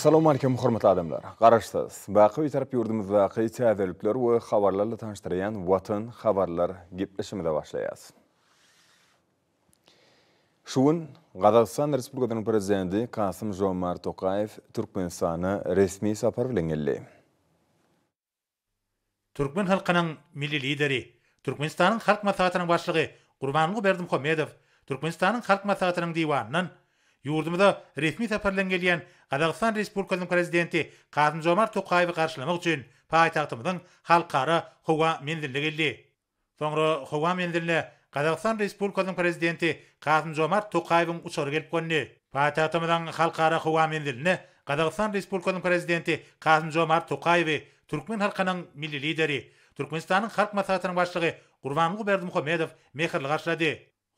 assalomu alaykum hurmatli odamlar qarashsiz baqiy taraf yurdimizdagi tazirliklar va xabarlarla tanishtirgan vatan xabarlar gaplashimida boshlaymiz shuun Қазақстан respublikasining prezidenti Қасым jomar Тоқаев turkmanistonni rasmiy safar bilan keldi turkman xalqining milliy Қазақстан Республикасының президенті қасым жомарт тоқаевты қаршыламақ үшін пайтақтымыздың халықары хуа мендірлігілі соңғы хуа мендірлі қазақстан республикасының президенті қасым жомарт тоқаевтың ұшыры келіп қонды пайтақтымыздың халықары хуа мендірліні қазақстан республикасының президенті қасым жомарт тоқаев түркмен халқының милли лидері түркменстанның халық мәслихатының басшылығы құрбанғұл бердімұхамедов мехірлі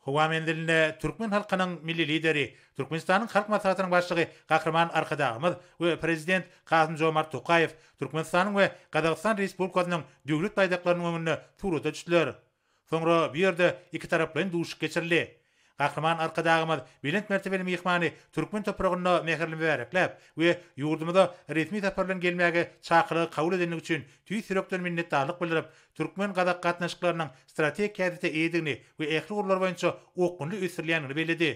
Хуаменділіне түркмен халқының милли лидері, Түркменстанның халық мәслихатының басшығы Қақырман Арқадағымыз ө президент Қасым Жомарт Тоқаев Түркменстанның ө Қазақстан Республикасының дәүләт байдақтарының өміріне туры түштілер. Соңра бу жерде екі тараппен душ Gahraman arkadağımız bilent mertebeli mihmanı Türkmen toprağına mehirli bereklep we yurdumda ritmi taparlan gelmäge çaqırı qawul edenlik üçin tüy sürökler minnetdarlyk bildirip Türkmen gadaq gatnaşyklarynyň strategiýasyny edigini we ähli gurlar boýunça oqunly ösürilýänini beledi.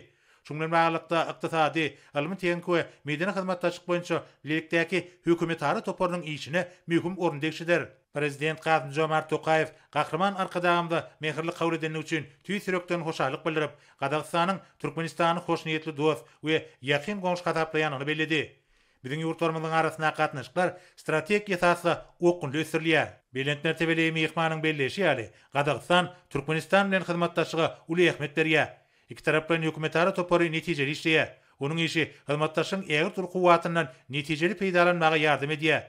Şumlar maglykda iqtisady, ilmi tenkü we medeni hyzmatda çykmagyň üçin lekdäki hökümetara toparlanyň işini möhüm Президент қасым жомарт тоқаев қаһарман арқадағымды мехірлі қаулы үшін түй сирөктен хошалық білдіріп қазақстанның түркменстанның хошниетли дос ве яқин қоңыш қатаплаянын беледі біздің юрттарымыздың арасына қатынашқылар стратегия сасы оқынлы өсіріле белент мәртебелі мейхманың белдеші әлі қазақстан түркменстан білен қызматташығы улы ахметтерге екі тараптан үкіметара топоры нәтижелі ішлее оның іші қызматташың әғір тұр қуатынан нәтижелі пайдаланмаға ярдым етеді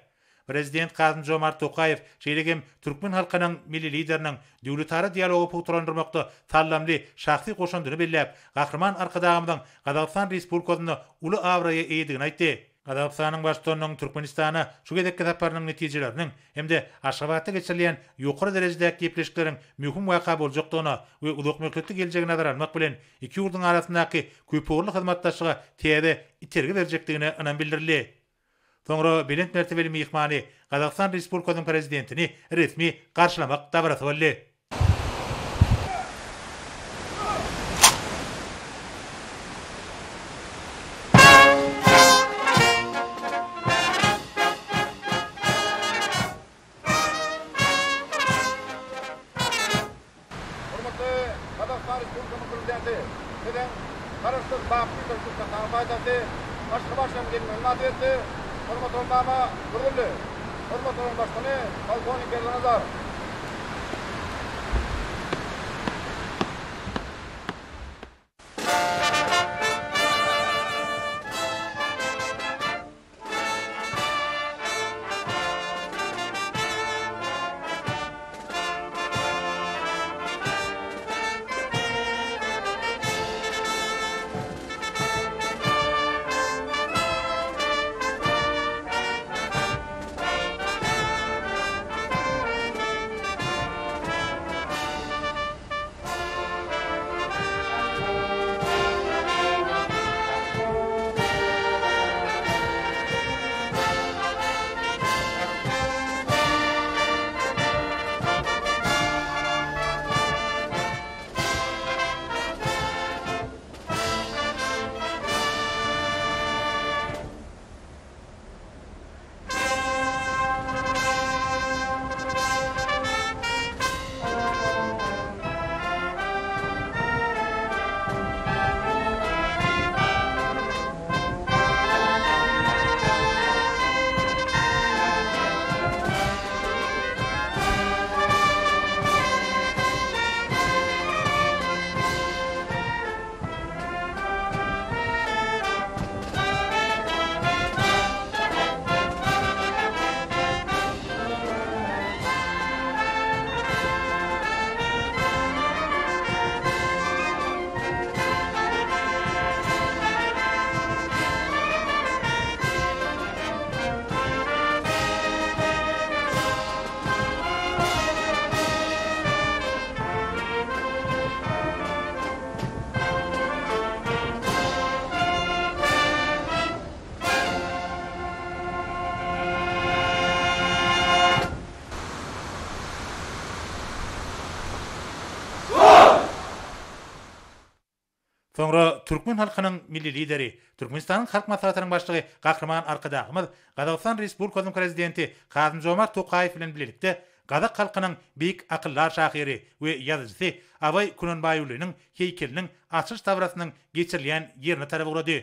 президент қасым жомарт токаев желегем Түркмен халқының милли лидерінің дүүлүтары диалогу пуктурандырмакты талламли шахсий кошундуну белгилеп кахрыман аркы Қазақстан республикасына улы абройго ээдигин айтты Қазақстанның baştonunun Türkmenistana şu gedekki saparının neticelerinin hem de Aşgabatda geçirilen yukarı iki urdun arasındaki köpüğürlü hyzmatdaşlyga täze итерге Soňra bilen mertebeli mehmany Gazakstan Respublikasynyň prezidentini resmi garşylamak dabrasy boldy. соңра түркмен халқының милли лидері түркменстанның халық мәслихатының башлығы қақырман арқыда ахмад қазақстан республикасының президенті қасым жомарт тоқаев қазақ халқының бейік ақыллар шақири ве язычысы абай күнөнбайұлының хейкелінің ашыш таврасының geçirilen еріні тарап ұрады.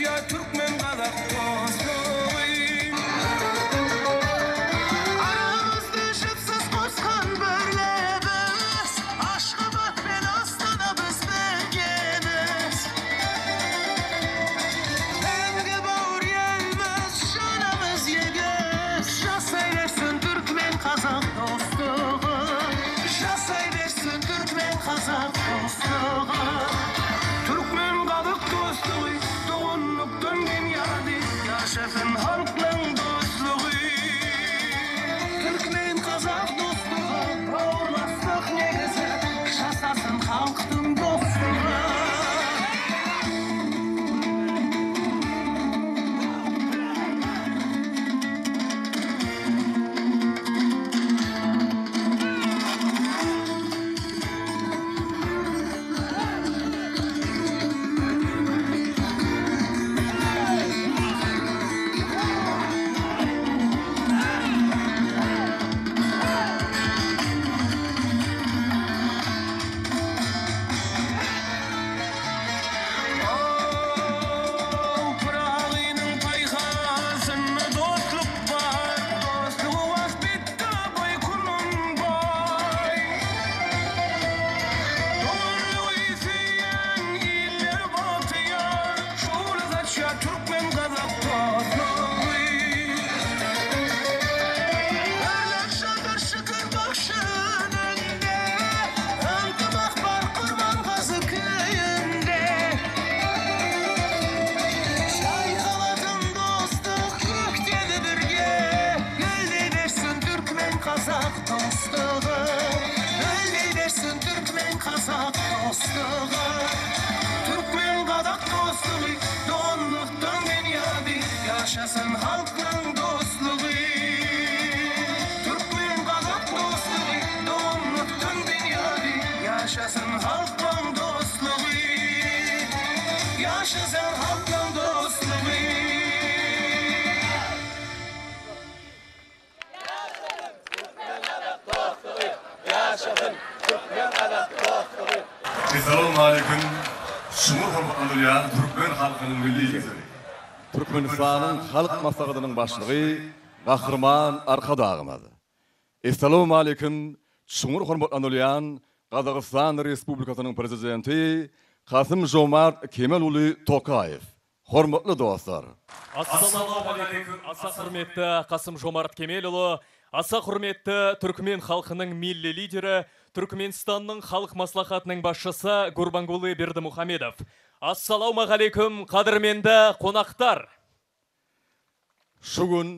Rusya, Türkmen, Kazak қазақ мастағыдының басшылығы ғақырман арқада ағымады ассаламу алейкум қазақстан республикасының президенті қасым жомарт кемелұлы тоқаев құрметті достар алейкум, аса құрметті қасым жомарт кемелұлы аса құрметті түркмен халқының милли лидері түркменстанның халық маслахатының басшысы гурбангулы бердімұхамедов ассалаумағалейкум қадырменді қонақтар Шүгін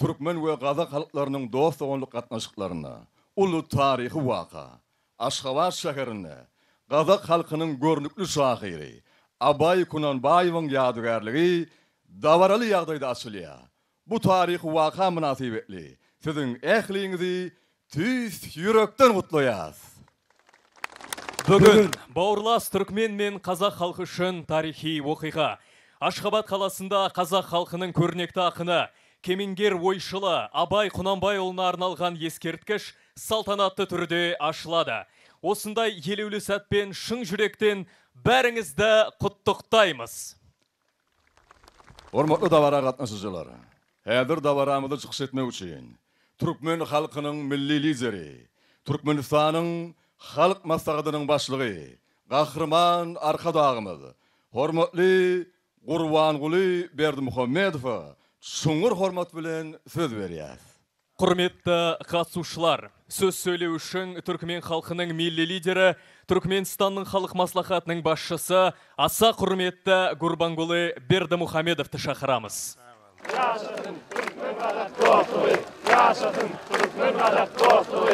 түркмен өе қазақ халықтарының досы оғынлық қатнашықларына, ұлы тарихы уақа, Ашхабад шәкеріне, қазақ қалқының көрініклі шағиры, Абай Кунанбаевың ядығарлығы даваралы яғдайды ашылия. Бұ тарихы уақа мұнасип әтлі. Сіздің әхліңізі түйіс үріктен ұтлояз. Бүгін бауырлас түркмен мен қазақ халқы үшін тарихи оқиға ашхабад қаласында қазақ халқының көрнекті ақыны кемеңгер ойшылы абай құнанбайұлына арналған ескерткіш салтанатты түрде ашылады осындай елеулі сәтпен шын жүректен бәріңізді құттықтаймыз урматтуу дабара катнашуучулар әдір дабарамызды чыкыш жұқсетме үшін түркмен халкынын милли лидері, түркмөнстандын халық маслахатынын башчылыгы арқадағымыз Берді Berdimuhammedova сұңғыр хормат білін сөз берәбез. Құрметті қатсушылар, сөз сөйлеу үшін түркмен қалқының милли лидері, Түркменстанның қалық маслақатының басшысы, аса құрметті Гурбангулы Берді Мухамедовті шақырамыз. Yaşadın Türkmen galat dostluğu,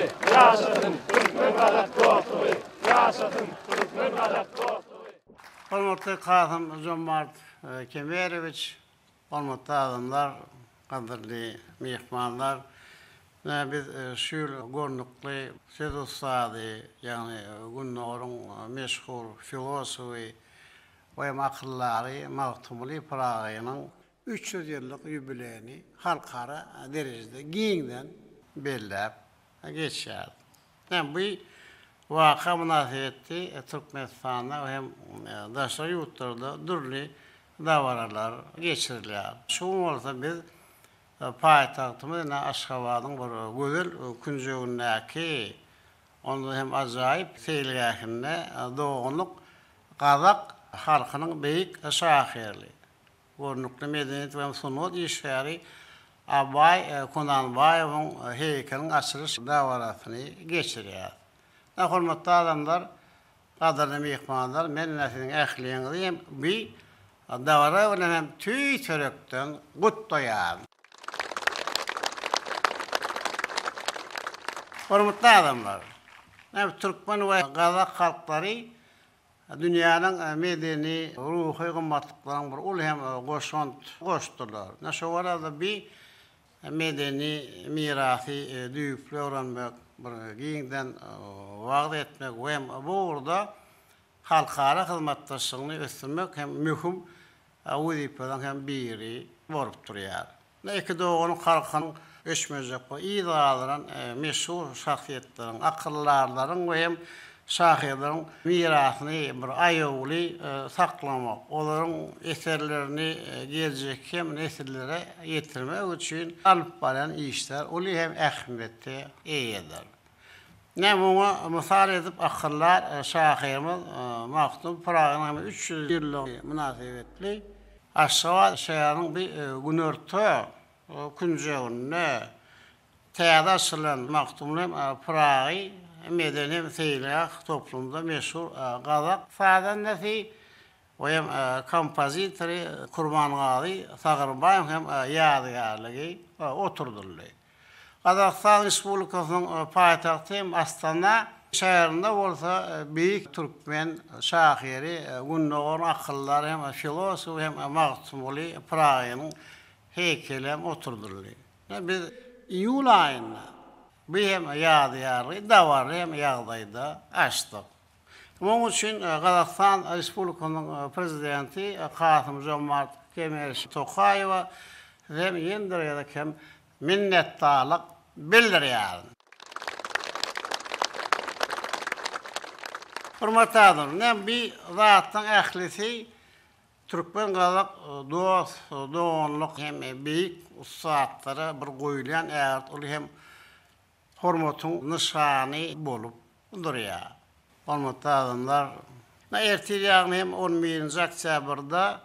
Құрметті қағым, Ee, Kemerovich, olmatta adamlar, kadirli mehmanlar, Ne biz e, şül görnükli söz ustadı, yani e, gün orun e, meşhur filosofi ve makıllari maktumuli Praga'nın 300 yıllık yübüleyini halkara derecede giyinden bellep geçerdi. Yani bu vaka münasebeti Türkmenistan'da hem daşları yurtlarda durli davaralar geçirilýär. Şu wagtda biz e, paýtagtymyz bilen Aşgabatyň bir gözel künjewindäki onda hem azayyp feýlgäkinde e, doğunluk gazak halkynyň beýik şahyrly. Gornukly medeniýet we sunat işleri Abay e, Konanbayewiň heykelin açylyş davaratyny geçirýär. Näme hormatly adamlar, gadarly mehmanlar, men näsiň ähliňizi bir Onda wara wena hem tüy çörekden gut toyan. Hormatly adamlar, Näme türkmen we gazak halklary dünýäniň medeni ruhy gymmatlyklaryň bir ul hem goşunt goşdylar. Näşe yani wara da bi medeni mirasy e, düýüp ýoran bir giňden e, wagt etmek we bu urda Halkara hyzmatdaşlygyny ösürmek hem mühüm Awudi pedan hem biri warp turýar. Näki dogany qarqan öçmezek bu. Ýyzalaryň e, meşhur şahsiýetleriň, akyllarynyň we hem şahyrynyň mirasyny bir aýawly e, saklamak, olaryň eserlerini e, geljek hem nesillere ýetirmek üçin alyp baran işler uly hem ähmiýetde eýedir. Nämoňa mysal edip akyllar şahyrymyň maqtup 300 ýyllyk Aşgabat şeýanyň bir e, günörtü künjewne täze şylan maqtumlym e, prağı medeni feýlak toplumda meşhur e, gazak faýdan näfi we hem kompozitor Kurban Gazi Sagırbay hem ýadygarlygy oturdylar. Gazak Sagırbay Respublikasynyň paýtagtym Şaýarynda bolsa e, beýik türkmen şahyry e, gündogor akyllar hem e, filosof hem maqtym boly praýyň hekele oturdurly. Bir iýul aýyna bu hem ýady ýary da war hem ýagdaýda açdy. Onuň üçin Gazakstan Respublikasynyň prezidenti Qasym Jomart Kemeş Tokaýew hem ýendir ýa-da kem minnetdarlyk bildirýär. Hormatadır. Ne bi zatın ehlisi Türkmen galak e, doğas e, doğanlık hem e, bi ustalara bir goýulan ert ol hem hormatyň nyşany bolup durýar. Hormatadanlar na ertir ýagny hem 11-nji oktýabrda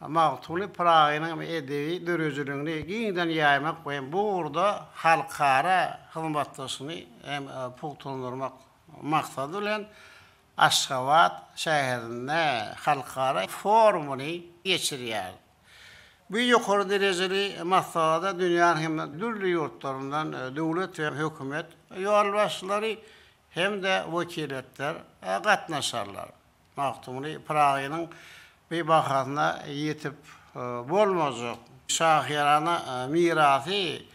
Maqtuli Praga'nın edevi dörözülüğünü giyinden yaymak ve bu orda halkara hılmattasını hem pul puktonurmak maksadı olen. Aşgabat şehrine halkara formuli geçiriyar. Bu yukarı dereceli masada dünyanın e, hem de dürlü yurtlarından devlet ve hükümet yuvarlaşları hem de vakiletler katlaşarlar. E, Maktumuni Prahi'nin bir bakatına yitip e, bulmazok. Şahiyarana mirafi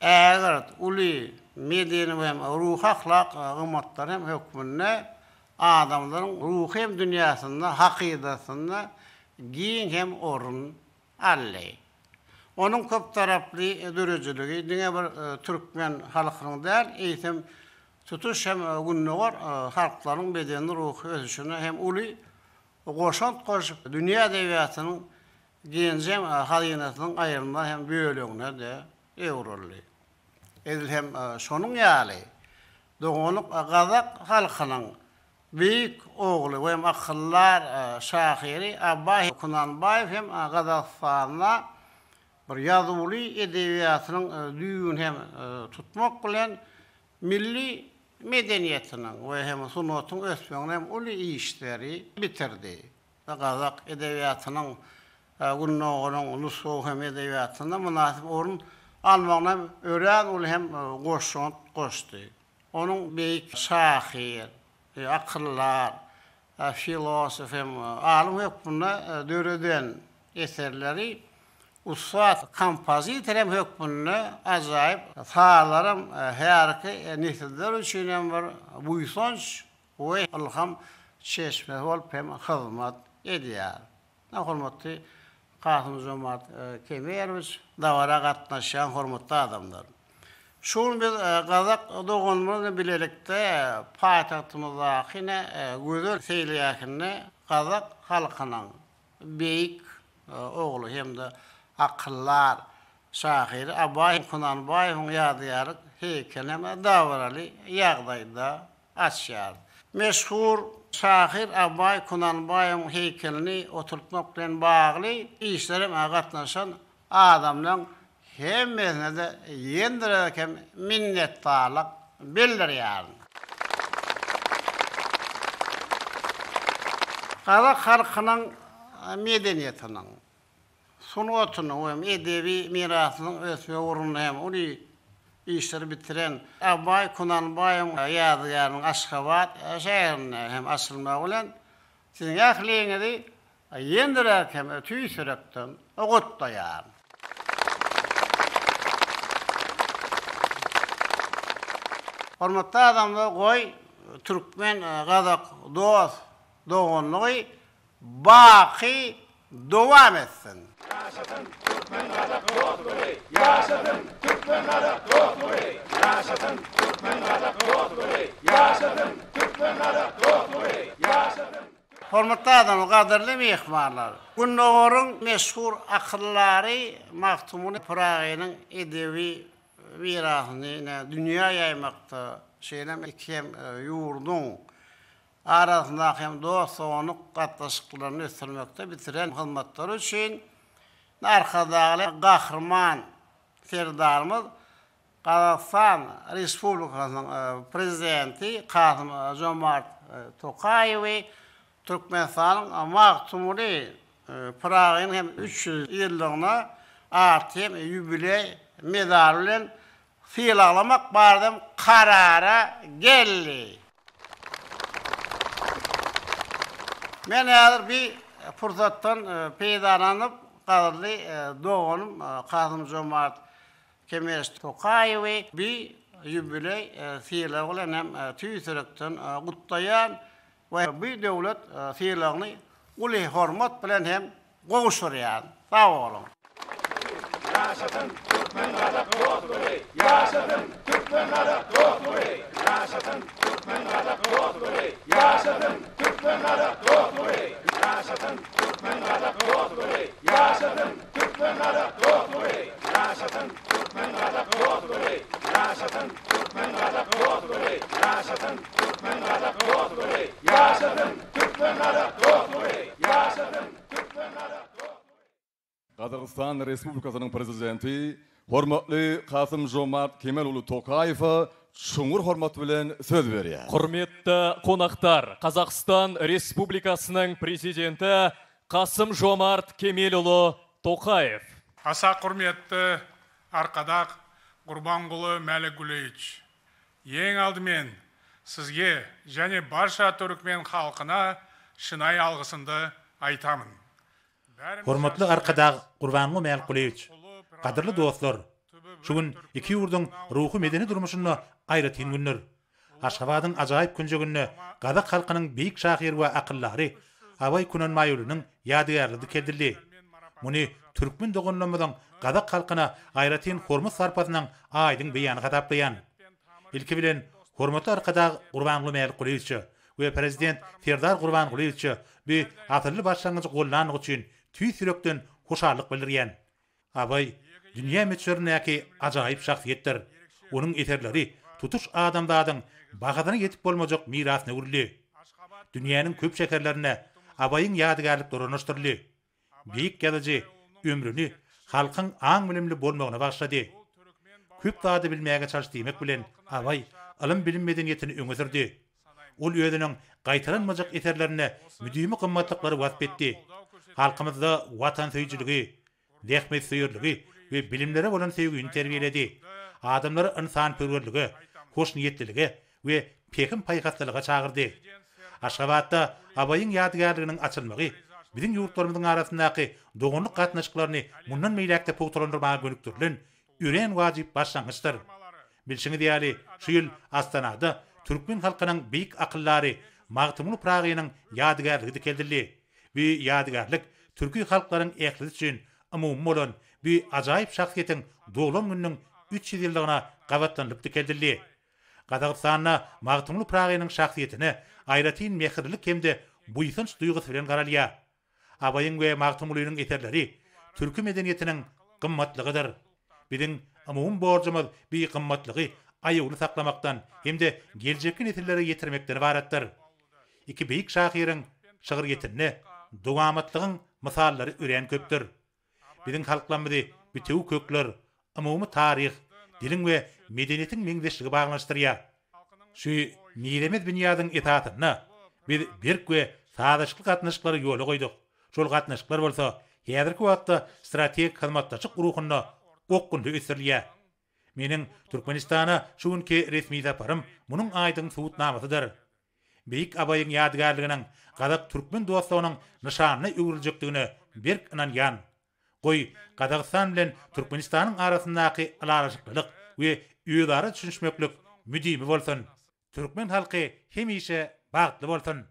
eğer uli medeni ve ruh ahlak ımatlar hem hükmünne adamların ruhu hem dünyasında, hakidasında giyin hem orun alley. Onun köp tarafli e, dürücülüğü, dünya bir e, Türkmen halkının değer, eğitim tutuş hem e, günlü var, e, halkların bedenini, ruhu özüşünü hem uli, koşant koşup, dünya devletinin giyincem e, halinatının hem büyülüğüne de evrolli. Edil hem e, sonun yali, doğunluk e, kazak halkının Büyük oğlu hem akıllar e, şahiri Abbay Kunanbayev hem Qazaqstanla e, bir yazuwli edebiyatynyň e, düýün hem tutmak bilen milli medeniýetiniň we hem sunatyň ösmegini hem uly işleri bitirdi. Qazaq edebiýatynyň gurnoğunyň ulus sowuk hem edebiýatynda munasyp orun almagyna örän uly hem goşşon goşdy. Onuň beýik şahiri E, akıllar, e, filosof hem alım hep buna e, döreden eserleri usat kompozit hem hükmünü buna azayıp sağlarım her iki nesiller hem var bu sonç o ilham çeşme hol hem hizmet ediyor. Na hormatlı Kahramanzamat kemerimiz davara katnaşan hormatlı adamlar Şuun biz qazak e, doğunmuzu bilelikte patatımıza xine e, gudur seyliyakini qazak halkının beyik e, oğlu hem de akıllar şahiri abayin kunan bayin yadiyarik heykelem davarali yağdayda asyar. Meşhur şahir abay kunan bayin heykelini oturtmakten bağlı işlerim agatlaşan adamlaşan adamlaşan hemmesine de yendirerken minnettarlık bildir yarın. Kazak halkının medeniyetinin, sunuotunun, edebi mirasının ösve uğruna hem uli işleri bitiren Abay Kunan Bayım yazıyarın Aşkabat şehrine hem asılma ulen sizin ahliyyini de yendirerken tüy sürektin, ugutta yarın. Hormatda adamda goy Türkmen, Qazaq, e, Doğuz, Doğunluğu baki devam etsin. Yaşasın Türkmen, Qazaq, Türkmen, Türkmen, Bu nogorun meşhur virahını dünya yaymakta şeylem ikem e, yurdun arasında hem dost onu katlaşıklarını östürmekte bitiren hizmetler için arkadaşlar kahraman serdarımız Kazakistan Respublikası'nın e, prezidenti Kasım Jomart e, Tokayevi Türkmenistan'ın Maktumuri Prag'ın hem 300 yıllığına artı hem yübiley medal filalamak bardam karara geldi. Men hazır bir fırsattan e, peydaranıp kadarlı e, doğanım e, Kazım Bi Kemeş Tokayevi bir hem e, e tüyüsürükten e, kutlayan devlet e, fiyyla hormat bilen hem Gowşuryan. Sağ olun. yaşasın Türkmenlere kurtuluş, yaşasın Türkmenlere kurtuluş, yaşasın Türkmenlere kurtuluş, yaşasın Türkmenlere kurtuluş, yaşasın Türkmenlere kurtuluş, yaşasın Türkmenlere kurtuluş, yaşasın Türkmenlere kurtuluş, yaşasın Türkmenlere kurtuluş, yaşasın Türkmenlere kurtuluş, yaşasın Türkmenlere kurtuluş, yaşasın Türkmenlere Қазақстан Республикасының президенті Құрметті Қасым Жомарт Кемелұлы Тоқаев шыңғыр хорматы білен сөз бере. Құрметті қонақтар, Қазақстан Республикасының президенті Қасым Жомарт Кемелұлы Тоқаев. Аса құрметті арқадақ Құрбанғұлы Мәлігулеевич. Ең алдымен сізге және барша түрікмен халқына шынай алғысынды айтамын. Hormatly arkadaş Gurbanly Melquliyeviç, gaderli dostlar, şu gün iki yurdun ruhu medeni durmuşunu ayratin günler. Aşgabatyň ajaýyp günjegünni Gazak halkynyň beýik şahyr we akyllary Away Kunan Maýulynyň ýadygärligi kedildi. Muny türkmen dogunlamadan Gazak halkyna aýratyn hormat sarpasynyň aýdyň beýany gataplaýan. Ilki bilen hormatly tüy sürökten hoşarlık bildirýän. Abay dünýä meçhürnäki ajaýyp şahsiýetdir. Onuň eserleri tutuş adamlaryň bagadyny ýetip bolmajak mirasyny urulýar. Dünýäniň köp şäherlerine abayyň ýadygärlik dörünüşdirilýär. Biýik gelýär ömrüni halkyň aň bilimli bolmagyna başlady. Köp zady bilmäge çalyşdy demek bilen abay alym bilim medeniýetini öňüzdirdi. Ol ýerdeniň gaýtaran majak eserlerine müdümi gymmatlyklary etdi. halkymyzda watan söýüjiligi, dehmet söýürligi we bilimlere bolan söýgüni terbiýeledi. Adamlar insan pürgürligi, hoş niýetliligi we pehim paýgatlylyga çağırdy. Aşgabatda abayyň ýadgarlygynyň açylmagy biziň ýurtlarymyzyň arasyndaky dogunlyk gatnaşyklaryny mundan meýläkde pogtalandyrmagy gönükdirilen üren wajyp başlangyçdyr. Bilşiňi diýeli, şu ýyl Astanada türkmen halkynyň beýik akyllary Martin Munuprağyň ýadgarlygy dikeldirildi. we ýadygärlik türki halklaryň ählisi üçin umumy bolan bir ajaýyp şahsyýetiň dolan günüň 300 ýyllygyna gabatlanlyp dikeldildi. Gadagstanna magtumly Pragaýynyň şahsyýetini aýratyn mehirlik hemde buýsynç duýgusy bilen garalýa. Abaýyň we magtumlynyň eserleri türki medeniýetiniň gymmatlygydyr дуңамыттығын мысалдары үрен көптір. Бидің халқыламыды бітеу көклер, ымуымы тарих, дилің ве меденетің меңдешігі бағынаштырия. Шүй, мейремет бүниядың етатынны, бид берк ве садышқыл қатнышқылары елі қойдық. Жол қатнышқылар болса, кәдіргі уақытта стратег қызматташық рухынны оққынды өсірілия. Менің Түркменистаны шуынке ресми сапарым мұның айдың суыт намысыдыр бейік абайың ядігарлігінің қазақ түркмен достығының нышанына үгірілжектігіне берк ян. қой қазақстан білен түркменстанның арасындағы аларашықлық өе өзара түшүнүшмөклүк мүдими болсын. түркмен халқы хемише бақытты болсын.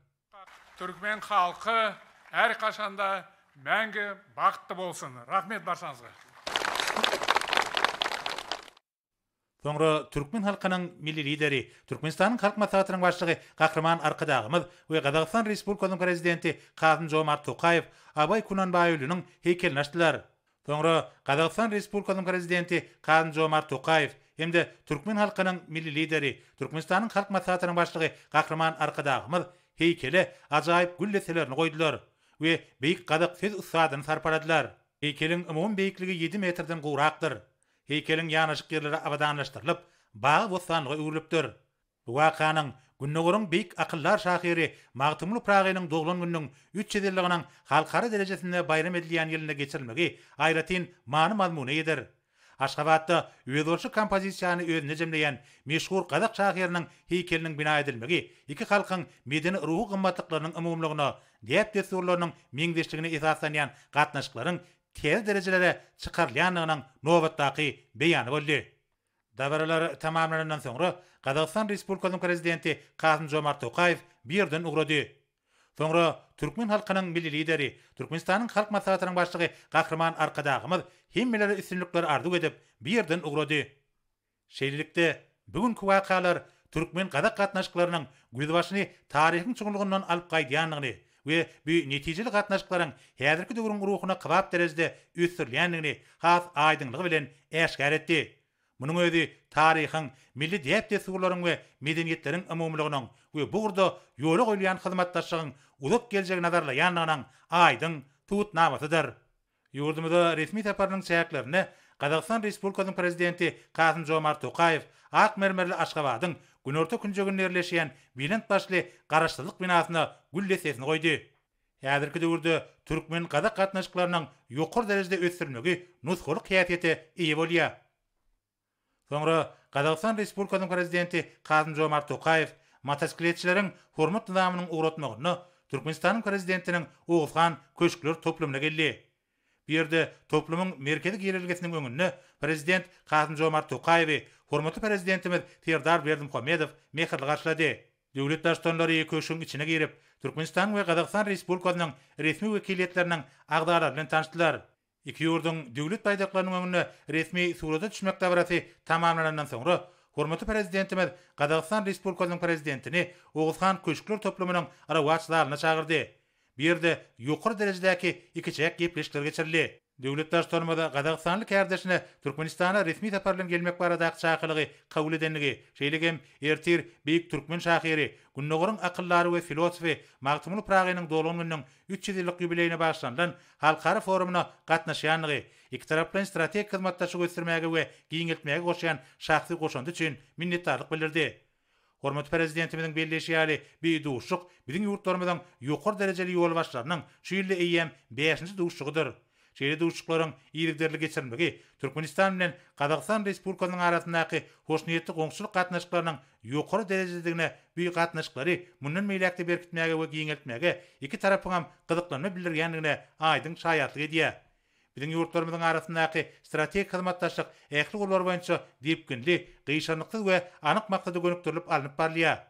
түркмен халқы әрқашанда мәңгі бақытты болсын рахмет баршаңызға Соңры Түркмен халқының милли лидері, Түркменстанның халқ мәслихатының басшылығы Қақырман Арқадағымыз ве Қазақстан Республикасының президенті Қасым Жомарт Тоқаев Абай Кунанбайұлының һәйкелін аштылар. Соңры Қазақстан Республикасының президенті Қасым Жомарт Тоқаев енді Түркмен халқының милли лидері, Түркменстанның халқ мәслихатының басшылығы Қақырман Арқадағымыз һәйкелі ажайып гүл лесәләрін қойдылар ве биік қазақ сөз ұстадын сарпарадылар. Һәйкелің ымуын 7 метрден қуырақтыр. heykelin yanaşık yerlere abadanlaştırılıp, bağı vossanlığı ürülüptür. Bu vakanın günnugurun beyk akıllar şahiri Mağtımlı Prağı'nın doğulun günnün 3 çedirliğinin halkarı derecesinde bayram edilyen yerine geçirilmegi ayratin manı mazmune edir. Aşkabatta üyedorşu kompozisyanı öz necemleyen meşhur Qazak şahirinin heykelinin bina edilmeyi iki halkın medeni ruhu qımmatlıklarının ımumluğunu diyap desurlarının mengdeşliğine esaslanyan qatnaşıkların tez derejelere çıkarlyanyny nowatdaky beýany boldy. Dabaralar tamamlanandan soňra Gazakstan Respublikasynyň prezidenti Kazym Jomart Tokayew birden ugrady. Soňra türkmen halkynyň milli lideri, Türkmenistanyň halk maslahatynyň başlygy Gahrman Arkadağymyz hem milleri üstünlikler ardyp edip birden ugrady. Şeýlelikde bugün wakalar türkmen gazak gatnaşyklarynyň gürbaşyny taryhyň çuňlugyndan alyp gaýdyanyny we bu netijeli gatnaşyklaryň häzirki döwrüň ruhuna qabap derejede üýtürlenigini has aýdyňlygy bilen äşgär etdi. Munyň özi taryhyň milli diýet tesurlaryň we medeniýetleriň umumlygynyň we bu gurda ýoly goýulýan hyzmatdaşlygyň uzak geljek nazarla ýanlanan aýdyň tut namatydyr. Ýurdumyzda resmi taparynyň çäklerini Qazaqstan Respublikasynyň prezidenti Qasym Jomart Tokayew ak mermerli Aşgabatyň gün orta künce gün nerleşeyen bilin taşlı qarışlılık binasına gülle sesini koydu. Eğer ki Türkmen qadak katnaşıklarının yukur derecede ötsürmögi nuskoruk hiyatiyeti iyi bolia. Sonra Qadalsan Respublikadın prezidenti Qazım Jomar Tokayev matasikletçilerin hormat dinamının uğrotmağını Türkmenistan'ın prezidentinin oğuzhan köşkler toplumuna geldi. Bir de toplumun merkezik yerlergesinin önünü prezident Qazım Jomar Tokayev Hormatly prezidentimiz Terdar Berdimhamedov mehirli garşlady. Döwlet daşdanlary köşüň içine girip, Türkmenistan we Gazakstan Respublikasynyň resmi wekilletleriniň agdary bilen tanışdylar. екі ýurdun döwlet baydaklarynyň öňüne ресми surata düşmek dawarasy tamamlanandan soňra құрметті prezidentimiz қазақстан республикасының prezidentini Oguzhan Köşkler toplumynyň шақырды Bu жерде Döwletler tarmada Qazaqstanly kardeşine Türkmenistana resmi taparlan gelmek barada daq çaqylygy qabul edenligi şeýlegem ertir beýik türkmen şahyry Gunnogorun aqyllary we filosofy Martmun Praginiň dolgunlygynyň 300 ýyllyk ýubileýine başlanan halkara forumyna gatnaşýanligi iki taraplan strategik hyzmatdaşy göstermäge we giňeltmäge goşan şahsy goşandy üçin minnetdarlyk bildirdi. Hormat prezidentimiziň belleşigi ýaly bir duşuk biziň ýurtlarymyzyň ýokary derejeli ýol başlaryndan şu ýylda eýem 5-nji şeýle duýuşçularyň ýerlerini geçirmegi Türkmenistan bilen Qazaqstan Respublikasynyň arasyndaky goşnyetli goňşuluk gatnaşyklarynyň ýokary derejedigine we gatnaşyklary mundan meýlekde berkitmäge we giňeltmäge iki tarapyň hem gyzyklaryny bildirýändigine aýdyň şaýatlygy diýe. Bizim ýurtlarymyzyň arasyndaky strategik hyzmatdaşlyk ähli gollar boýunça diýip gündi, gyýşanlyk we anyk maksady gönükdirilip alınyp barlyar.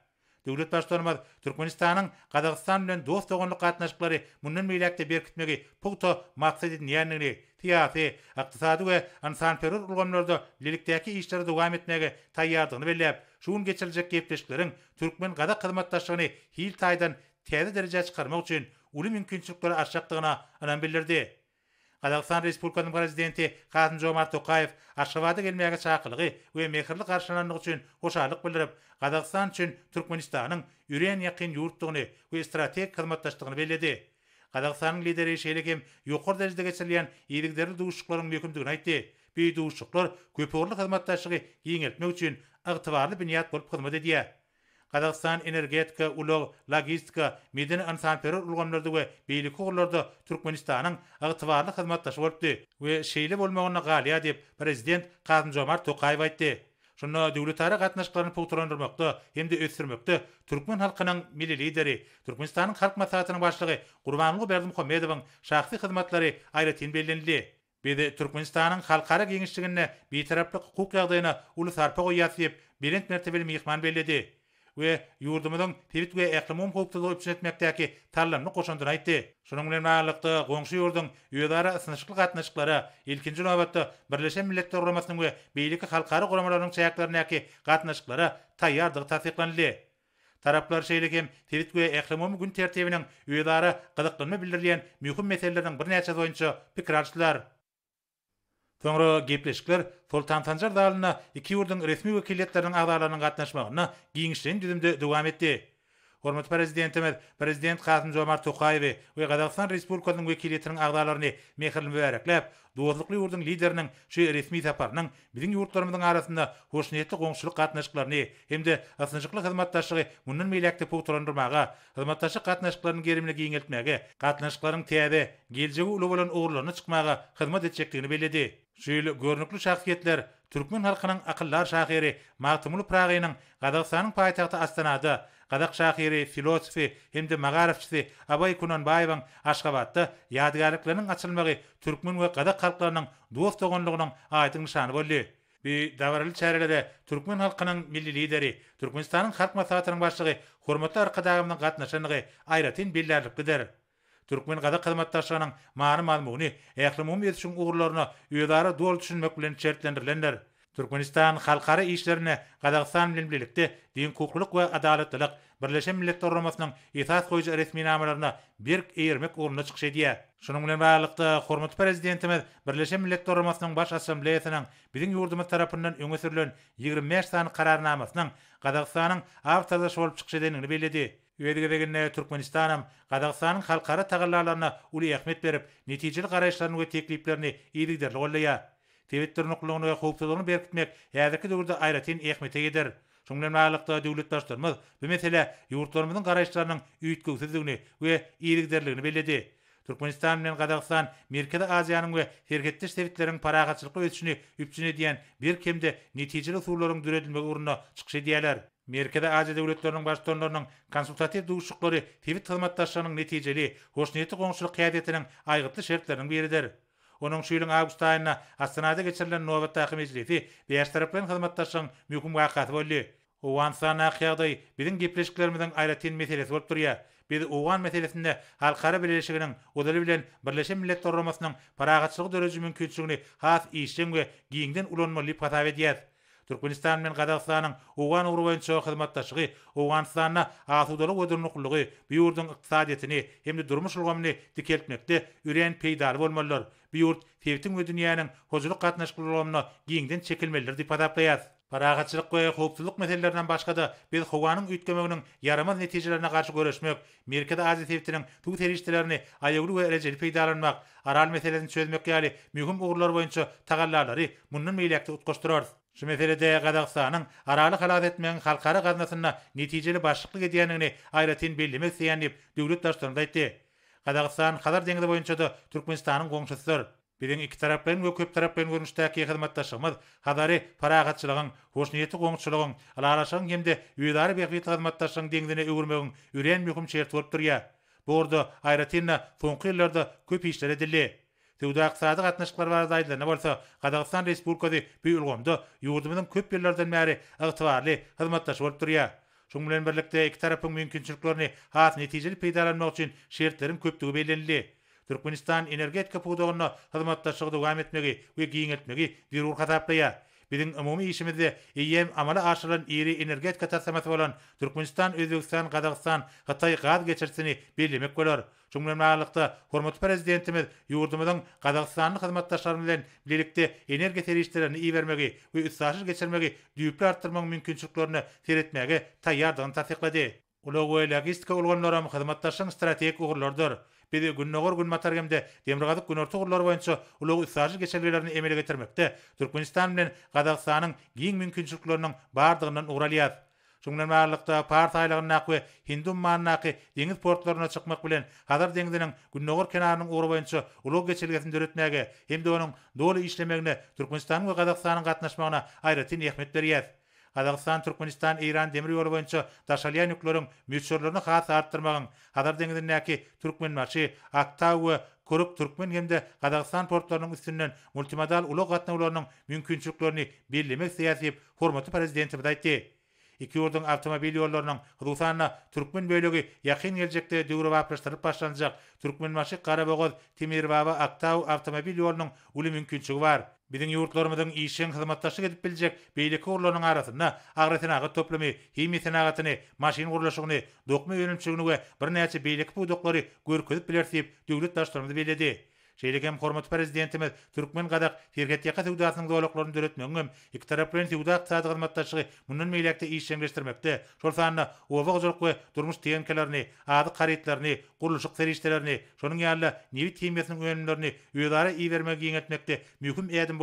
Döwlet başlanmaz Türkmenistanyň Gazagystan bilen dost dogunly gatnaşyklary mundan meýilekde berkitmegi pukta maksady näyanyny siýasy, ykdysady we insan ferur ulgamlarda lilikdäki işleri dowam etmegi taýýardygyny bellep, şuň geçiljek gepleşikleriň türkmen gada hyzmatdaşlygyny hil taýdan täze derejede çykarmak üçin uly mümkinçilikleri aşşakdygyna қазақстан республикасының президенті қасым жомарт тоқаев ашхабады келмегі шақылығы өмекірлі қаршыландығы үшін қошалық білдіріп қазақстан үшін түркіменстанның үйрен яқин юрттығыны ө стратег қызматташтығын беледі қазақстанның лидері шелегем юқор дәрежеде кесілген иелікдерді дуушчукларның мүмкіндігін айтты бей дуушчуклар көпөрлі қызматташтығы кеңейтмек үшін ықтыбарлы биният болып қызмет етеді Qazaqstan energetika ulug logistika medeni ansanperer ulgamlarda we beýlik ugurlarda Türkmenistanyň ygtybarly hyzmatdaşy bolupdy we şeýle bolmagyna galya diýip prezident Qasym Jomart Tokaýew aýtdy. Şonda döwlet tarih gatnaşyklaryny pultrandyrmakda hemde de Türkmen halkynyň milli lideri, Türkmenistanyň halk maslahatynyň başlygy Gurbanly Berdimuhammedowyň şahsy hyzmatlary aýra tin bellenildi. Türkmenistanyň halkara gengişligine bi taraplyk hukuk ýagdaýyna uly sarpa goýýar diýip bilen mertebeli mehman bellädi. we ýurdumyň Pirit we Ekremum howpdalygy ipşetmekdäki tarlaryny goşandyra aýtdy. Şonuň bilen alykda goňşy ýurdun ýöwara ysnyşykly gatnaşyklary ilkinji nöwetde Birleşen Milletler Guramasynyň we beýleki halkary guramalarynyň çäklerindäki gatnaşyklary taýýardygy tasdiklandy. Taraplar şeýlekem Pirit we Соңры кепілешкілер Султан Санжар залына екі ұрдың ресми өкелеттерінің ағдарларының қатынашмағына кейіншен жүзімді дұғам етті. Құрмыт президентіміз, президент Қасым Жомар Тұқаеве өй Қазақстан Республикасының өкелеттерінің ағдарларыны мекірілім өәрекліп, дуызлықлы ұрдың лидерінің шүй ресми сапарының бізің ұрттарымыздың арасында қошынетті қоңшылық қатынашқыларыны, әмді ұсыншықлы қызматташығы мұның мейләкті пұқтырандырмағы, қызматташы қатынашқыларының керіміні кейінгілтмегі, қатынашқыларының тәді, келжегі ұлы болан оғырларыны шықмағы қызмат әтшектігіні беледі. Şeýle görnükli şahsiýetler türkmen halkynyň akyllar şahyry Martymul Pragynyň Gadaqsanyň paýtagty Astanada Gadaq şahyry filosofy hem de magarifçisi Abay Kunanbaýewiň Aşgabatda ýadgarlyklaryň açylmagy türkmen we gadaq halklarynyň dost togonlugynyň aýdyň nişany boldy. Bu dowrly çäreklerde türkmen halkynyň milli lideri Türkmenistanyň halk maslahatynyň başlygy Hormatly arkadaşlarymyň gatnaşygy aýratyn bellärlik bilen Türkmen gazak hyzmatdaşlarynyň maany malmugyny ähli mum ýetişiň ugurlaryna ýöýdara dol düşünmek bilen çertlendirilenler. Türkmenistan halkara işlerine Qazaqstan bilen birlikte din hukukluk we adaletlik Birleşen Milletler Ramasynyň ýetat goýjy resmi namalaryna bir eýermek ugruna çykýş edýär. Şonuň bilen baglykda hormat prezidentimiz Birleşen Milletler Ramasynyň baş assambleýasynyň biziň ýurdumyz tarapyndan öňe 25 sany kararnamasynyň Qazaqstanyň awtada şol çykýş edýändigini Ýerigereginde Türkmenistanam Gazagstanyň halkara tagallarlaryna uly ähmiýet berip, netijeli garaýşlaryny we tekliplerini ýerigdir gollaýar. Twitter nuklugyny we howpdolaryny berkitmek häzirki döwürde aýratyn ähmiýete gider. Şoňdan maglykda döwlet başlarymyz bu mesele ýurtlarymyzyň garaýşlarynyň üýtgüsizligini we ýerigderligini belledi. Türkmenistan bilen Gazagstan Merkezi Aziýanyň we herketli şertleriň paragatçylygy üçin üpçüne diýen bir kimde netijeli usullaryň döredilmegi urunda çykşy diýerler. меркеде азия дәулеттерінің баштонларының консультатив душуклары тивит кызматташының нетижели кошнети коңшулук кыядетинин айгытты шерттерин биридир Оның шүйлің август айына астанада кечирилен новат тахы межлети беш тараптын кызматташын мүмкүн акаты болду оган сана кыягдай биздин кеплешиклерибиздин айра тең меселеси болуп турья иә. биз оган меселесинде алкара бирлешигинин удары билен бирлешен миллеттер ормосунун парагатчылык дөрөжүмүн күйчүлүгүнү хас ийишенге кийинден улонмо Түркменстан мен Қазақстанның оған ұры бойынша қызматташығы, Ауғанстанна асудалық өдірінің құлығы, бұйырдың иқтисадетіне, емді дұрмыш ұлғамыны дикелтмекте үрен пейдалы болмалар. Бұйырд, тевтің өдінияның хожылық қатнаш құлғамыны гейінден чекілмелер деп да нәтижелеріне Şu meselede Qazaqstanyň araly halat etmeň halkara gaznasyna netijeli başlyk edýänini aýratyn bellemek isleýän diýip қадар daşlarynda Qazaqstan Hazar deňizi boýunça da Türkmenistanyň goňşusydyr. Biziň iki tarapdan we köp Sewda iqtisadi gatnaşqlar bar zaydlar ne bolsa Qazaqstan Respublikasi bu ulgamda yurdumyň köp ýerlerden märi ygtybarly hyzmatdaş bolup durýar. Şoň bilen birlikde iki tarapyň mümkinçiliklerini has netijeli peýdalanmak üçin şertlerin köpdigi belenli. Türkmenistan energetika pudogyny hyzmatdaşlygy dowam etmegi we giňeltmegi bir ur hatap биздин умумий ишимизди ийем амалы ашырын ири энергетика тасамасы болон түркмөнстан өзбекстан казакстан кытай газ кечирсини бийлемек болор Жумгурмалыкта хөрмәтле президентimiz юрдымының Қазақстанның хезмәттәшләре белән бирлекте энергия териштәрен ибәрмәге ва үсәшер geçirмәге дүйүпле арттырмак мөмкинчелекләрен теретмәге таярдыгын тасдиклады. Улуг логистика улганларам хезмәттәшнең стратегик угырлардыр. Bir de günnögör gün matargemde demirgazyk gün orto gurlar boýunça ulugy ýaşary geçerlerini emele getirmekde. Türkmenistan bilen Gazakstanyň giň mümkinçiliklerini bardygyndan uralyat. Şoňdan maýlykda part aýlygyny näkwe hindu maýnaky deňiz portlaryna çykmak bilen Hazar deňiziniň günnögör kenarynyň uly boýunça ulugy geçerlerini döretmäge hem-de onuň doly işlemegine Türkmenistan we Gazakstanyň gatnaşmagyna aýratyn ýetmet berýär. Қазақстан, Түркменстан, Иран демір жолы бойынша Дашалиян үклөрүн мүчөрлөрүнүн хас арттырмагын. Хадар деңизинин әки Түркмен маши Актауы көріп түркмен хемде қазақстан портларының үстінен мультимодал ұлы катнауларынын мүмкүнчүлүктөрүн белгилемек саясий хурматтуу президенті айтты Екі ордун автомобиль жолдорунун русанына түркмөн бөлүгү якын келечекте дүйрөбапташтырып баштанжак түркмөн маши кара богоз темирбаба актау автомобиль жолының улуу мүмкүнчүлүгү бар Bizim yurtlarımızın işin hizmetlaşı gidip bilecek beylik kurlarının arasında ağrı sinagı toplumi, himi sinagatini, masin kurlaşıgını, dokma yönümçüğünü ve bir neyatçı beylik bu dokları gürküzü bilersiyip dövlet taşlarımızı beledi. Шейлегем хормат президентіміз түркмен гадак фиргеттека сыудасының доолокларын дөретмөңөм, эки тараптан сыуда ыктисадый кызматташыгы мундан мейлякте ийшемлештирмекте. Шол саанна овак ады карайтларны, курулушук сериштелерни, шонун ялла невит кемиясынын өнүмлөрүн үйдары ийвермеге кеңетмекте мүмкүн эдим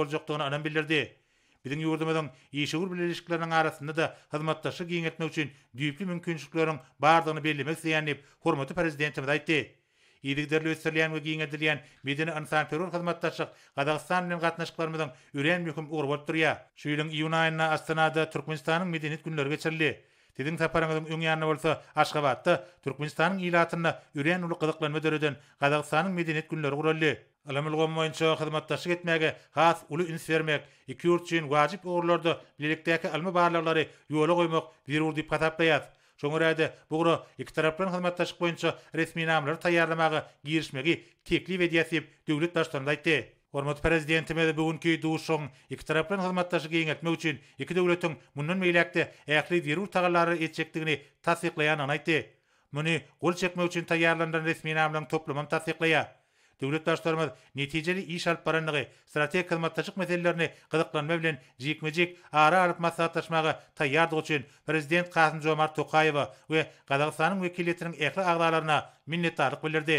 arasında da да үшін дүйіпті ýigidlerle ösürlen we giňe edilýän medeni ansan terror hyzmatdaşy Qazaqstan bilen gatnaşyklarymyzyň ýüren möhüm ugur bolup durýar. Şu ýylyň iýun Astanada Türkmenistanyň medeniýet günleri geçirildi. Dedin taparamadım öň ýanyna bolsa Aşgabatda Türkmenistanyň ýylatyny ýüren uly gyzyklanma döredin Qazaqstanyň medeniýet günleri gurulýar. Alamyl gomoyn çoğu hizmetdaşı gitmege, uly ulu ins vermek, iki yurt çiğin vacip uğurlardı, bilirlikteki alma barlarları yuola koymak, bir uğur deyip Şoňurada bugro iki tarapdan бойынша boýunça resmi namlar taýýarlamagy, girişmegi teklip edýäsip döwlet başlarynda aýtdy. Hormat prezidentimiz bugünkü duşun iki tarapdan hyzmatdaşyk ýeňetmek üçin екі döwletiň mundan Döwlet daşlarym netijeli iş alyp baranlygy, strategik hyzmatdaşlyk meselelerini gyzyklanma bilen jikmejik ara alyp maslahatlaşmaga taýýar dogy üçin prezident Gazym Jomart Tokaýew we Gazagstanyň wekilleriniň ähli agdalaryna minnetdarlyk bildirdi.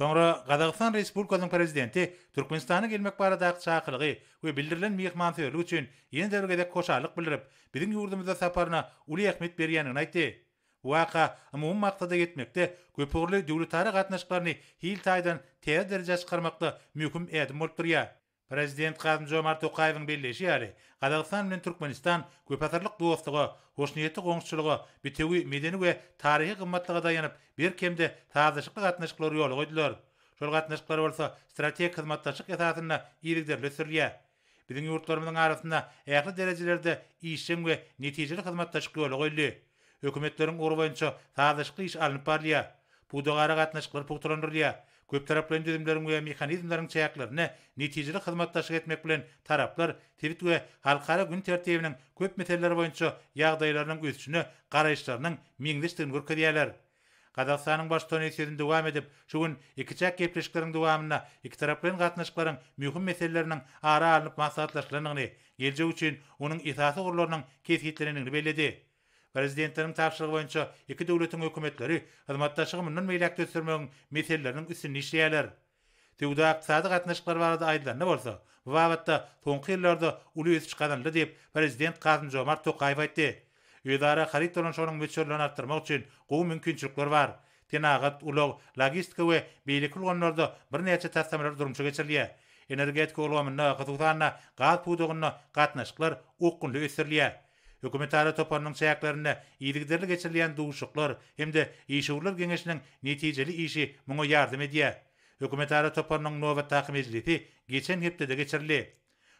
Soňra Gazagstan Respublikasynyň prezidenti Türkmenistana gelmek barada çaýrygy we bildirilen mehmanlaryk üçin ýene-de gelek koşarlyk bildirip, biziň ýurdumyza saparyna uly ähmiýet aýtdy. Вақа мұм мақтада кетмекте көпірлі дәулетары қатынашқларыны һил тайдан тәйі дәрежа қармақты мүкім әдім болып Президент Қасым Жомарт Тоқаевның белдеші әрі, Қазақстан мен Түркменстан көпатарлық дуыстығы, хошниетті қоңысшылығы, бітеуі медені ве тарихи қымбаттыға даянып, бір кемді тазышықлы қатынашқылар жолы қойдылар. Жол қатынашқылар болса, стратегия қызматташық есасына иелікдерлі сүрлия. Біздің юрттарымыздың арасында әқлі дәрежелерде ишін ве нәтижелі қызматташық жолы hökümetleriň gurbanyça hazyrky iş alyp barýa. Bu dogara gatnaşyklar pukturandyr diýä. Köp taraplaryň düzümleriň we mekanizmlaryň çäklerini netijeli hyzmatdaşyk etmek bilen taraplar Twitter we halkara gün tertibiniň köp meseleleri boýunça ýagdaýlaryň ösüşini garaýşlaryň meňlestirin gürkäýärler. Qazaqstanyň baş töneýçisi dowam edip, şu gün iki çäk gepleşikleriň dowamyna iki taraplaryň gatnaşyklaryň möhüm meseleleriniň ara alyp maslahatlaşdyrylanyny ýerjek üçin onuň esasy gurlarynyň kesgitlerini Президенттердің тапшылығы бойынша екі дәулеттің өкіметтері хызматташығы мұнын мейләкті өсірмең меселелерінің үстін нишлеялер. Теуда иқтисады қатынашқылар барады айдыларына болса, бұл бағытта соңғы жылларда улы өсіш қазанды деп президент Қасым Жомарт Тоқаев айтты. Өзара харит толоншоның мөлшерлерін арттырмақ үшін қуу мүмкіншіліктер бар. Tenağat, ulog, logistika we beýlik ulganlarda bir näçe tasamalar durmuşa geçirilýär. Energetika ulgamyna, gyzygdana, gaz pudugyna gatnaşyklar okkunly ösürilýär. hökümetara toparının seyaklarına iyilikleri geçirilen duğuşuklar hem de işurlar genişinin neticeli işi muna yardım ediye. Hökümetara toparının nova takı mecliti geçen hepte de geçirili.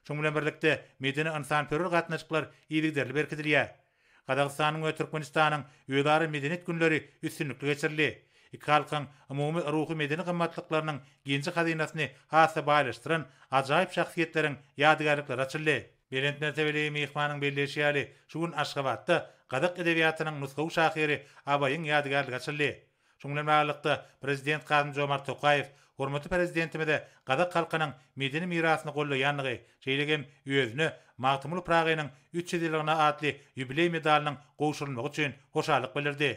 Şumulen birlikte medeni ansan pörür katnaşıklar iyilikleri berkidiriye. Qazaqstanın ve Türkmenistanın üyedari günleri üstünlükli geçirili. Ik halkın umumi ruhu medeni qımmatlıklarının genci qazinasini hasa baylaştıran acayip şahsiyetlerin yadigarlıklar açirili. Berent telewiziýa mihmanynyň belleşi ýaly şu gün Aşgabatda gadak edebiýatynyň nusgawy şahyry abyň ýadgärlik gatly, şumalaqlap prezident garajy Jomart Tokaýew, hormatly prezidentimizde gadak halkynyň medeni mirasyny goldaýan ýanygy, şeýle hem özüni Mahtumuly Pragynyň 3 ýylygyna adatly ýubile medalyny goşurmak üçin hoşalyk bildirdi.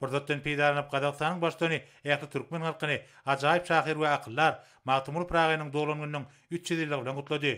Bu zatdan peýdarlanyp Gadakstanň başgyny, eýýet Türkmen halkynyň ajaýyp şahyr we aýyllar Mahtumuly Pragynyň dolandyryşynyň 3 ýylygyny gutlady.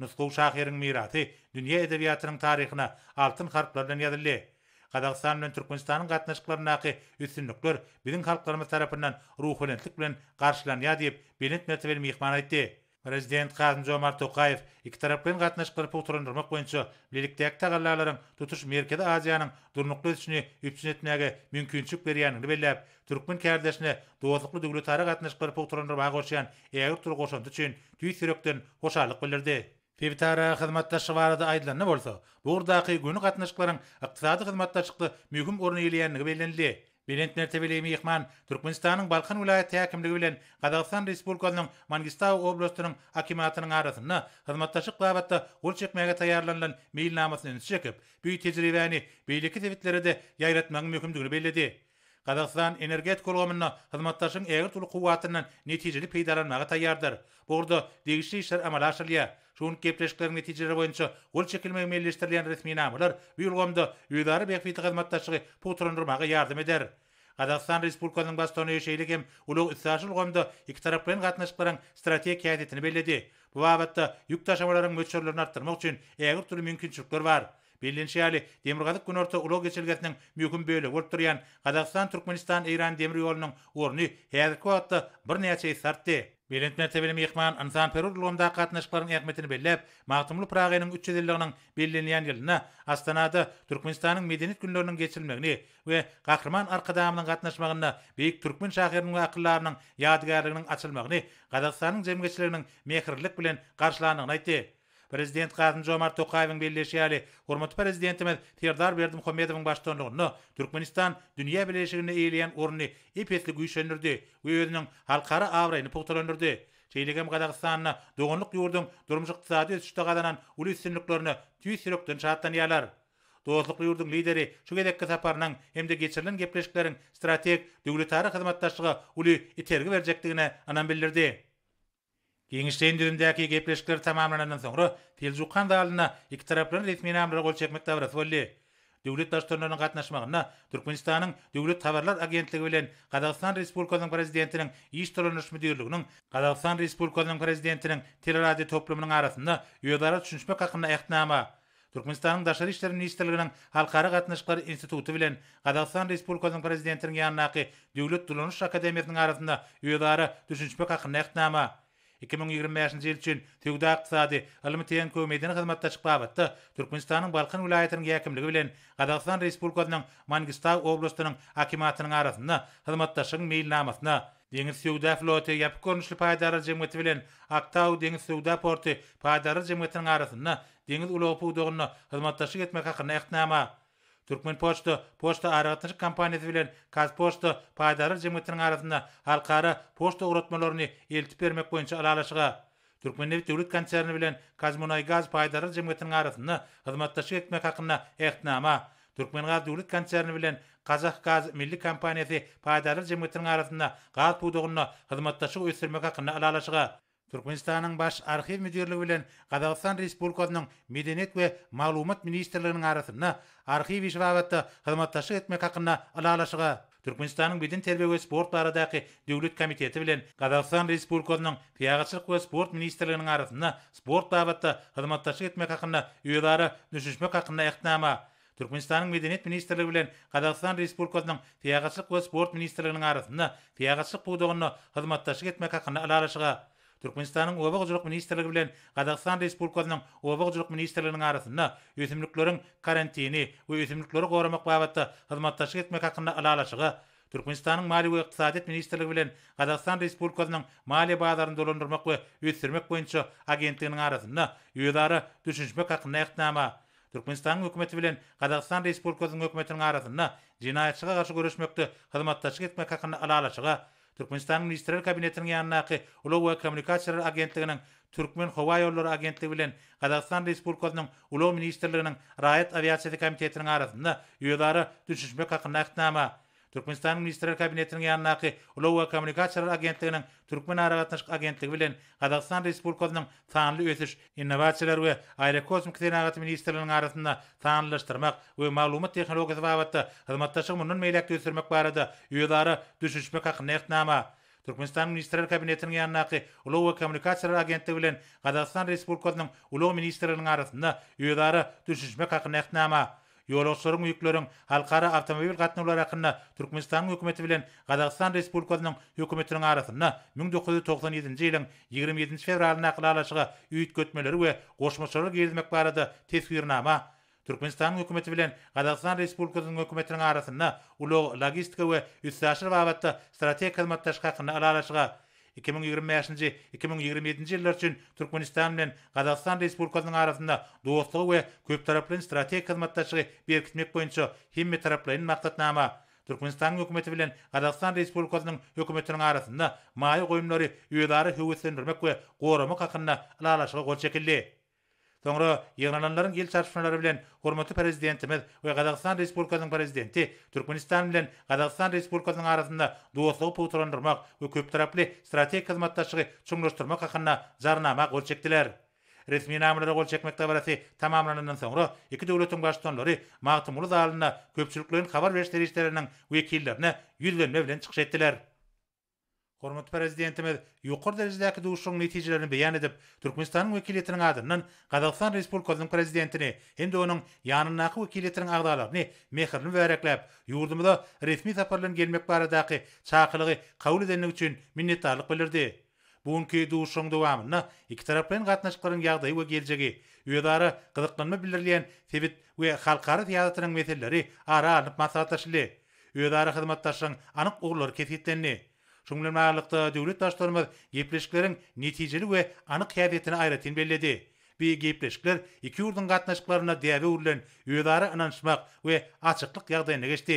nuskuk şahirin mirati, dünya edebiyatının tarihine altın harplardan yadilli. Qazaqstan bilen Türkmenistanyň gatnaşyklarynaky üstünlükler biziň halklarymyz tarapyndan ruhunetlik bilen garşylanýar diýip Benet Metwel Mehman aýtdy. Prezident Qasym Jomart Tokayew iki taraplyň gatnaşyklary puturlandyrmak boýunça birlikdäki tagallarlaryň tutuş Merkezi Aziýanyň durnukly üçin üpsünetmäge mümkinçilik berýänini bellep, türkmen kardeşine dowlatly döwlet tarap gatnaşyklary puturlandyrmak goşýan ýa-da turgoşan üçin düýsürekden hoşallyk bildirdi. Fevtara xizmatdaşı varada aydlanna bolsa, bu urdaqi günü gatnaşyklaryň iqtisadi xizmatdaşıqlı möhüm orna iliyanlığı belenli. Belent mertebeleyimi ihman, Türkmenistanyň Balkan welaýaty häkimligi bilen Qadaqistan Respublikasynyň Mangistau oblastının hakimatının arasını xizmatdaşıq labatta ol çekmeyge tayarlanlan meyil namasını ünsi çekip, büyü tecrübeni beylikli sevitlere de yayratmanın mühümdüğünü Qazaqstan energetik qolgomyna xizmatdaşyň eger tuly quwwatyndan netijeli peýdalanmagy taýýardyr. Bu ýerde degişli işler amala aşyrylýar. Şuň gepleşikleriň netijeleri boýunça ol çekilmäge meýilleşdirilýän resmi namalar bu ýolgomda ýöderi beýpiti xizmatdaşyny poýtrandyrmagy ýardym eder. Qazaqstan Respublikasynyň Bastonoy şeýleki hem uly ýetgişli gomda iki taraply bilen gatnaşyklaryň strategik ýetdiğini bellädi. Bu wagtda ýük taşymalaryň möçürlerini artdyrmak üçin eger tuly mümkinçilikler bar. Birinci ýaly Demirgazyk günorta ulu geçilgetiniň mümkin bölü bolup durýan Gazakstan Türkmenistan Iran demir ýolunyň orny häzirki wagtda bir näçe sartdy. Belent mertebeli mehman Ansan Perur Lomda qatnaşqların ehmetini bellep, Mahtumlu Prağayının 300 illiğinin belleniyen yılını, Astana'da Türkmenistan'ın medeniyet günlerinin geçirilmeğini ve Qahraman Arkadamının qatnaşmağını, Beyik Türkmen Şahirinin ve akıllarının yadigarlığının açılmağını, Qazaqstan'ın mehirlik bilen karşılanını naiti. Prezident Gazim Jomart Tokayevin belleşiyali, hormat prezidentimiz Terdar Berdim Khomedovin baştonluğunu, Türkmenistan dünya birleşigine eyleyen orni ipetli güyşenirdi, ve özünün halkara avrayini puhtalanirdi. Çeyligem Qazaqstanına doğunluk yurdun durumcuk tisadi üstüde qadanan ulu üstünlüklerini tüy sirok dünşahattan yalar. lideri şu gedekki saparının hem de geçirilen strateg, bildirdi. Gengishtendirindaki gepleşikler tamamlanan sonra Teljukhan dağılına iki tarafların resmi namlara gol çekmek davrası olli. Devlet daştırlarının katnaşmağına Türkmenistan'ın Devlet Tavarlar Agentliği olen Kazakistan Respublikasının Prezidentinin İyiş Torunuş Müdürlüğü'nün Kazakistan Respublikasının Prezidentinin Teleradi Toplumunun arasında Uyodara Tüşünçme Kakımına Ektnama Turkmenistan'ın Daşar İşleri Ministerliğinin Halkara Katnaşkları İnstitutu bilen Kazakistan Respublikasının Prezidentinin yanındaki Devlet Dulonuş Akademiyatının arasında Uyodara Tüşünçme Kakımına Ektnama 2025-nji ýyl üçin Tügda ykdysady ilmi teýen kömeýetini hyzmatda çykbapdy. Türkmenistanyň Balkan vilayatynyň ýakymlygy bilen Gadagstan Respublikasynyň Mangistaw oblastynyň hakimatynyň arasynda hyzmatda şyň meýilnamasyna Deňiz suwda floty ýap görnüşli paýdary jemgyýeti bilen Aktau deňiz suwda porty paýdary jemgyýetiniň arasynda deňiz ulagy pudugyny hyzmatdaşyk etmek hakyna ýetnäme. түркмен почта почта арыгытынчы компаниясы билен казпочта пайдары жемгетинин арасында ал кары почта уротмолоруну элтип бермек боюнча алалышыга түркмендер дөүлөт концерни билен казмунайгаз пайдары жемгетинин арасында кызматташып этмек акына эктнама түркмен газ дөүлөт концерни билен милли газ компаниясы пайдары жемгетинин арасында газ пудугуна кызматташык өсүрмөк акына алалышыга Түркменстанның баш архив müdürlüğü bilen Qazaqstan Respublikasynyň Medeniýet we Maglumat Ministrliginiň arasyna arxiv işgawatda hyzmatdaşyk etmek hakynda alalaşyga Türkmenistanyň Beden terbiýe we sport baradaky döwlet komiteti bilen Qazaqstan Respublikasynyň Piýagaçylyk we sport ministrliginiň arasyna sport dabatda hyzmatdaşyk etmek hakynda öýdara düşüşmek hakynda ýagnama Türkmenistanyň Medeniýet ministrligi bilen қазақстан Respublikasynyň Piýagaçylyk we sport ministrliginiň арасына Piýagaçylyk etmek hakynda Түркменстанның обық жылық министрлігі білен Қазақстан Республикасының обық жылық министрлігінің арасында өсімліктерін карантини ва өсімліктерді қорамақ бабатта хызматташық етмек хақында ылалашығы Түркменстанның Мали ва Иқтисадият министрлиги Қазақстан Республикасының Мали базарын доландырмак ва үстермәк бойынша агенттігінің арасында үзара түшүнчмәк хакында икънама Түркменстан hökümeti bilen Қазақстан Республикасының hökümetinin arasında cinayetçiga garşy görüşmekde hizmetdaşlyk etmek hakynda alalaşyga Türkmenistan Ministerler Kabinetinin ýanyndaky Ulag we Kommunikasiýalar Agentliginiň Türkmen Hawa ýollary Agentligi bilen Gazakstan Respublikasynyň Ulag Ministerliginiň Raýat Awiasiýa Komitetiniň arasynda ýöleri düşünmek hakynda ähitnama Türkmenistan Ministrler Kabinetiniň ýanyndaky Ulova we Kommunikasiýalar Agentliginiň Türkmen aragatnaşyk agentligi bilen Gazakstan Respublikasynyň tanly ösüş, innowasiýalar we Aerokosmik kosmik teknologiýa ministrliginiň arasynda tanlaşdyrmak we maglumat tehnologiýasy babatda hyzmatdaşlyk munun meýlek ösdürmek barada ýöleri düşünmek hakyk nähnäme Türkmenistan Ministrler Kabinetiniň ýanyndaky Ulaw Kommunikasiýalar Agentligi bilen Gazakstan Respublikasynyň Ulaw Ministrliginiň arasynda ýöleri düşünmek hakyk nähnäme Yoloşlaryň ýüklerini halkara avtomobil gatnaşyklary ýakynda Türkmenistan hökümeti bilen Gazakstan Respublikasynyň hökümetiniň arasynda 1997-nji ýylyň 27-nji fevralina aglaşyga üýt götmeleri we goşmaçylyk gelmek barada tesgirnama Türkmenistan hökümeti bilen Gazakstan Respublikasynyň hökümetiniň arasynda ulag logistika we ýetişmezlik babatda strategik hyzmatlaşyk hakyna aglaşyga 2025 2027 жылдар үшін Түркменстан мен Қазақстан Республикасының арасында достық ве көптараплы стратегия қызматташығы беркітмек бойынша химме тараплайын мақсатнама Түркменстан үкіметі білен Қазақстан Республикасының үкіметінің арасында майы қойымлары өйдары хөвесендірмек ве қорымы қақынна лалашыға қол шекілді. Sonra yığınanların gel çarşınları bilen hormatı prezidentimiz ve Kazakistan Respublikası'nın prezidenti Türkmenistan bilen Kazakistan Respublikası'nın arasında duoslu poturandırmak ve köp taraflı strateik kizmattaşıgı çoğunluşturmak hakkında zarnama gol çektiler. Resmi namlara gol çekmek tabarası tamamlanandan sonra iki devletin baştanları mağdumuluz alına köpçülüklerin kabar verişleri işlerinin vekillerine yüzlenme bilen çıkış ettiler. Hormat prezidentimiz yuqur derejedäki duşuň netijelerini beýan edip, Türkmenistanyň wekiletiniň adynyň Gazakstan Respublikasynyň prezidentini hem-de onuň ýanynaky wekiletiniň agdalaryny mehirli bäräkläp, ýurdumyza resmi saparlan gelmek baradaky çaqylygy kabul edenligi üçin minnetdarlyk bildirdi. Bugünkü duşuň dowamyna iki tarapyň gatnaşyklaryň ýagdaýy we geljegi, ýöwdary gyzyklanma bildirilen sebit we halkara tiýadatynyň meselleri ara-alyp maslahatlaşyldy. Ýöwdary hyzmatdaşyň anyk ugurlary kesitlendi. Şunlar maglykda döwlet daşlarymyz gepleşikleriň netijeli we anyk häbetini aýratyn belledi. Bu gepleşikler iki urdun gatnaşyklaryna däwe urulan ýöwdary anlaşmak we açyklyk ýagdaýyna geçdi.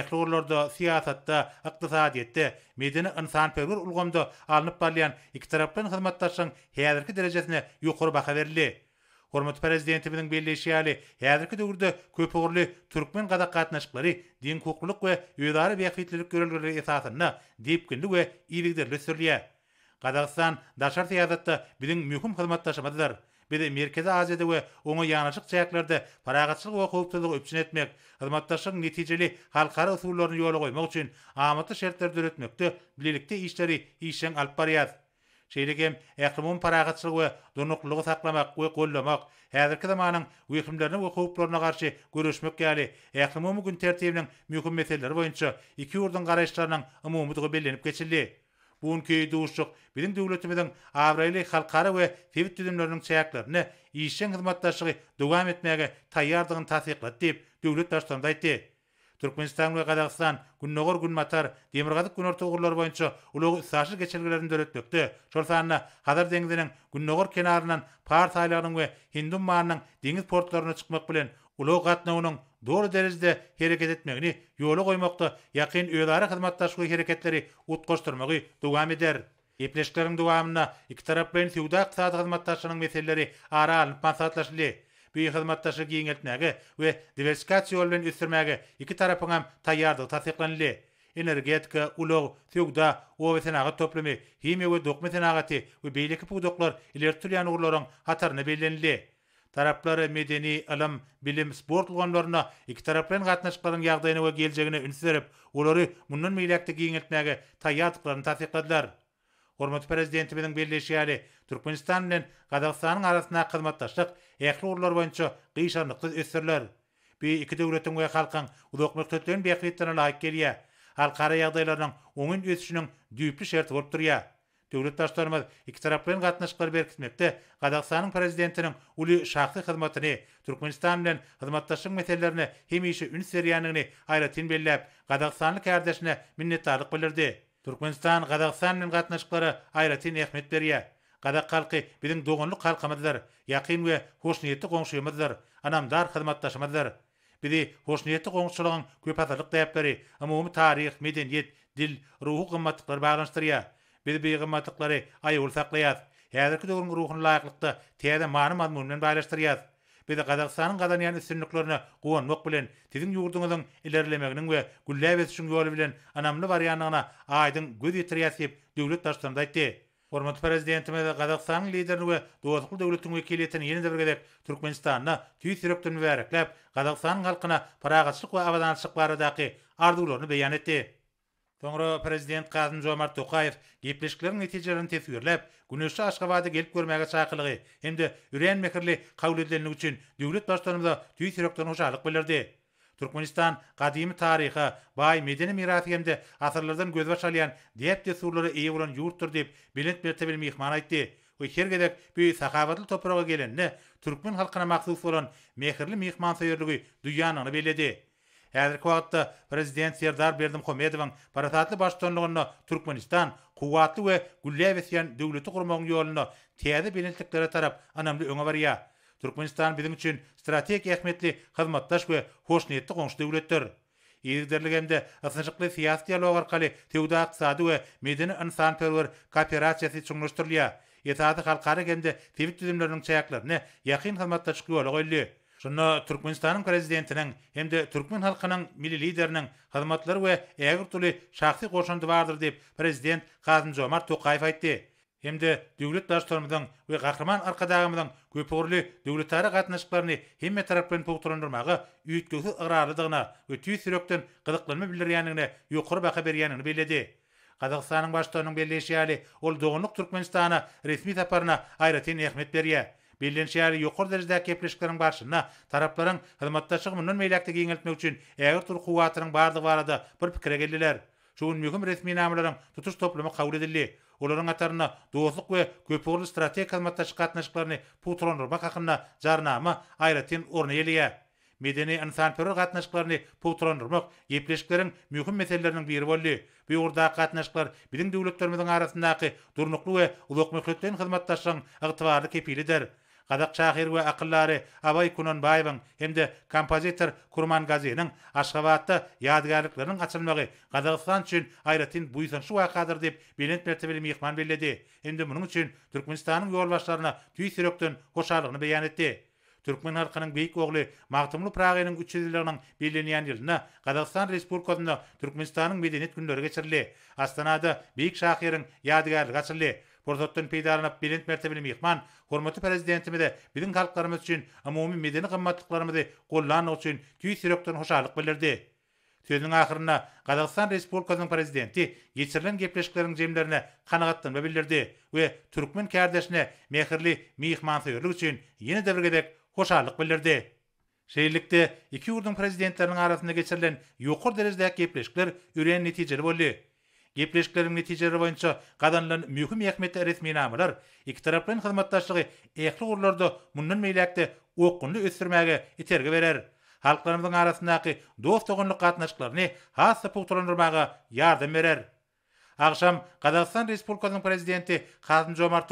Ähli urlarda siýasatda, ykdysadyatda, medeni insanperwer ulgamda alınıp barlyan iki taraplaryň hyzmatdaşlygyň häzirki derejesine ýokary baka verili. Hormat prezidentimiň belleşýäli, häzirki döwürde köp ogurly türkmen gadaq gatnaşyklary din hukukluk we ýöwdary beýetlilik görülgeleri esasyna diýipkinli we ýerlikleri sürýär. Qazaqstan daşar tiýadatda biziň möhüm hyzmatdaşymyzdyr. Bide Merkezi Aziyada we onu ýanaşyk çäklerde paragatçylyk we howpsuzlyk üçin etmek, hyzmatdaşlyk netijeli halkara usullaryny ýol goýmak üçin amaty şertler döretmekde bilelikde işleri işleň alp barýar. Şeýlegem ähkymyň paragatçylygy we dunuklygy saklamak we gollamak häzirki zamanyň wekillerini we howplaryna garşy görüşmek ýaly ähkymy mümkin tertibiniň mümkin meselleri boýunça iki urdun garaşlarynyň ümumydygy bellenip geçildi. Bu günkü duşuk bizim döwletimizin awraýly halkara we fevit düdümlerini çäkler. Ne işiň hyzmatdaşygy dogam etmäge taýýardygyny täsdiqlädi diýip döwlet daşlarynda Түркменстан ва Казакстан күннөгөр күн матар күн угурлар боюнча улуу сашы кечелгилерин дөлөттөктү. Шор хазар Қазар деңизинин күннөгөр кенарынан Парс айларынын ва Хиндун маарынын деңиз портларына чыкмак менен улуу катнауунун doğru derecede hareket etmegini yolu koymakta hereketleri utgaşdyrmagy dowam eder. Epleşleriň iki tarap Bu hizmetdaşy giňetnäge we diversifikasiýa bilen üstürmäge iki tarapyň hem taýýardygy täsirlenli. Energetika, ulag, tugda, we senagat toplumy, himiýa we dokmy senagaty we beýleki pudoklar iler türleýän urlaryň hatarny belenli. Taraplary medeni, ilim, bilim, sport ulgamlaryna iki taraplaryň gatnaşyklaryň ýagdaýyna we geljegine ünsürip, ulary mundan meýlekde giňetnäge taýýardyklaryny täsirlediler. Hormat prezidentimiň birleşýäli Türkmenistan bilen Gazagstanyň arasynda hyzmatdaşlyk, ähli urlar boýunça gyýşanlyksyz ösürler. Bu iki döwletiň we halkyň uzak mökdetlerini beýekliklerine laýyk gelýär. Halkara ýagdaýlaryň oňun ösüşiniň düýpli şerti bolup durýar. Döwletdaşlarymyz екі tarapdan gatnaşyklar berkitmekde қазақстанның президентінің uly шақты hyzmatyny, Türkmenistan bilen hyzmatdaşlyk meselelerini Türkmenistan, Qazaqstan men gatnaşyklary aýratly nähmet berýär. Qazaq halky biziň dogunly halkymyzdyr, ýakyn we hoş niýetli Anamdar anam dar hyzmatdaşymyzdyr. Bizi hoş niýetli köp hatarlyk täýip berýär. Umumy taryh, medeniýet, dil, ruhy gymmatlyklar baglanyşdyrýar. Biz bu gymmatlyklary aýyly saklaýar. Häzirki dogunly ruhuny laýyklykda täze manymyz bilen baglanyşdyrýar. Biz қазақстанның gazanýan üstünliklerine gowanmak bilen, tiziň ýurduňyzyň ilerlemeginiň we güllä besişiň ýoly bilen anamly barýanyna aýdyň göz ýetirýäsip döwlet daşlarynda aýtdy. Hormat prezidentimiz Gazakstanyň liderini we dowlutly döwletiň wekiliýetini ýene-de birgedek Türkmenistanyna tüýü sürekden Sonra prezident Qasym Jomart Tokayev gepleşikleriň netijelerini tesgirläp, günüşi Aşgabatda gelip görmäge çaqylygy, hem-de ürän mekirli kawulatlaryny üçin döwlet başlanymda tüýsirokdan hoşalyk bilirdi. Türkmenistan gadimi taryhy, bay medeni mirasy hem-de asyrlardan göz başalyan diýetde surlary ýa bolan ýurtdyr diýip bilet berdi bilmek mehman aýtdy. Bu hergedek bir sahabatly toprağa gelenne Türkmen halkyna maksus bolan mehirli mehman söýerligi dünýanyny belledi. Häzir wagtda prezident Serdar Berdimuhammedowyň parlamentli başdanlygyny Türkmenistan guwaty we gullaýan wesiýet döwlet gurmagyny ýolyna täze bilenlikleri tarap anamly öňe barýa. Türkmenistan biziň üçin strategik ähmiýetli hyzmatdaş we hoşnetli gonşu döwletdir. Ýerderligende ýa-da syýasat dialogu arkaly täwda ykdysady we medeni insan perwer kooperasiýasy üçin gurulýar. Ýetäde halkara gende täwit düzümleriniň çäklerini ýakyn hyzmatdaş жана түркменстанның президентінің емде түркмен халқының милли лидерінің хызматлары ве әр түрлі шахси кошонду бардыр деп президент касым жомарт тоқаев айтты Емде дәулет даштарымыздың ве қаһарман арқадағымыздың көпүрлі дәулеттары қатынашықтарыны хемме тараппен толықтырындырмағы үйткөсі ыраарлыдығына ве түй сүректен қызықтырмы білдіргенігіне юқыр бақа бергенігіне белледі қазақстанның баштығының белдешиәли ол доғынық түркменстаны ресми сапарына айратен әхмет берген Bilinç ýary ýokur derejede kepleşikleriň garşysyna taraplaryň hyzmatdaşlygy münün meýlekde giňeltmek üçin äger tur guwatynyň bardy barada bir pikir geldiler. Şu gün möhüm resmi namalaryň tutuş toplumy kabul edildi. Olaryň atarna dostluk we köpürli strategik hyzmatdaşlyk gatnaşyklaryny putronurmak hakynda jarnama aýratyn orny ýelýär. Medeni insan pörür gatnaşyklaryny putronurmak kepleşikleriň möhüm meseleleriniň biri boldy. Bu ýurda gatnaşyklar biling döwletlerimiziň arasyndaky durnuklu ve uly hökümetlerden hyzmatdaşlygyň ygtybarly kepilidir. Қазақ şair we akıllary Abay Kunanbayewiň hemde kompozitor Kurman Gaziniň Aşgabatda ýadgarlyklarının açylmagy Gazakstan üçin aýratyn buýsanşy wakadyr diýip belent mertebeli mehman belledi. Hemde munyň üçin Türkmenistanyň ýol başlaryna tüý sürekden hoşalygyny beýan etdi. Türkmen halkynyň beýik ogly Magtumly Pragaýynyň 300 ýylygynyň bellenýän ko'rsatgan peydarini belent mertebeli mehman hormatly prezidentimize biziň halklarymyz üçin umumy medeni gymmatlyklarymizy gollanyň üçin tüý sürekden bildirdi. Sözüň ahyrına Gazakstan Respublikasynyň prezidenti geçirilen gepleşikleriň jemlerine kanagatdan bildirdi we türkmen kardeşine mehirli bildirdi. iki urdun prezidentlerinin arasında geçirilen ýokur derejidäki gepleşikler üren netijeli bo'ldi кеплешкилердин нетижелери боюнча каданланган мөһим әһмиетле ресмий намылар эки тараптын кызматташтыгы эхли урларда мундан мейлякте окунду өстүрмәге итерге берер халкларыбыздын арасындагы достугунлук катнашкыларын хас пухтурандырмага ярдым берер Akşam Kazakistan Respublikasının prezidenti Kazım жомарт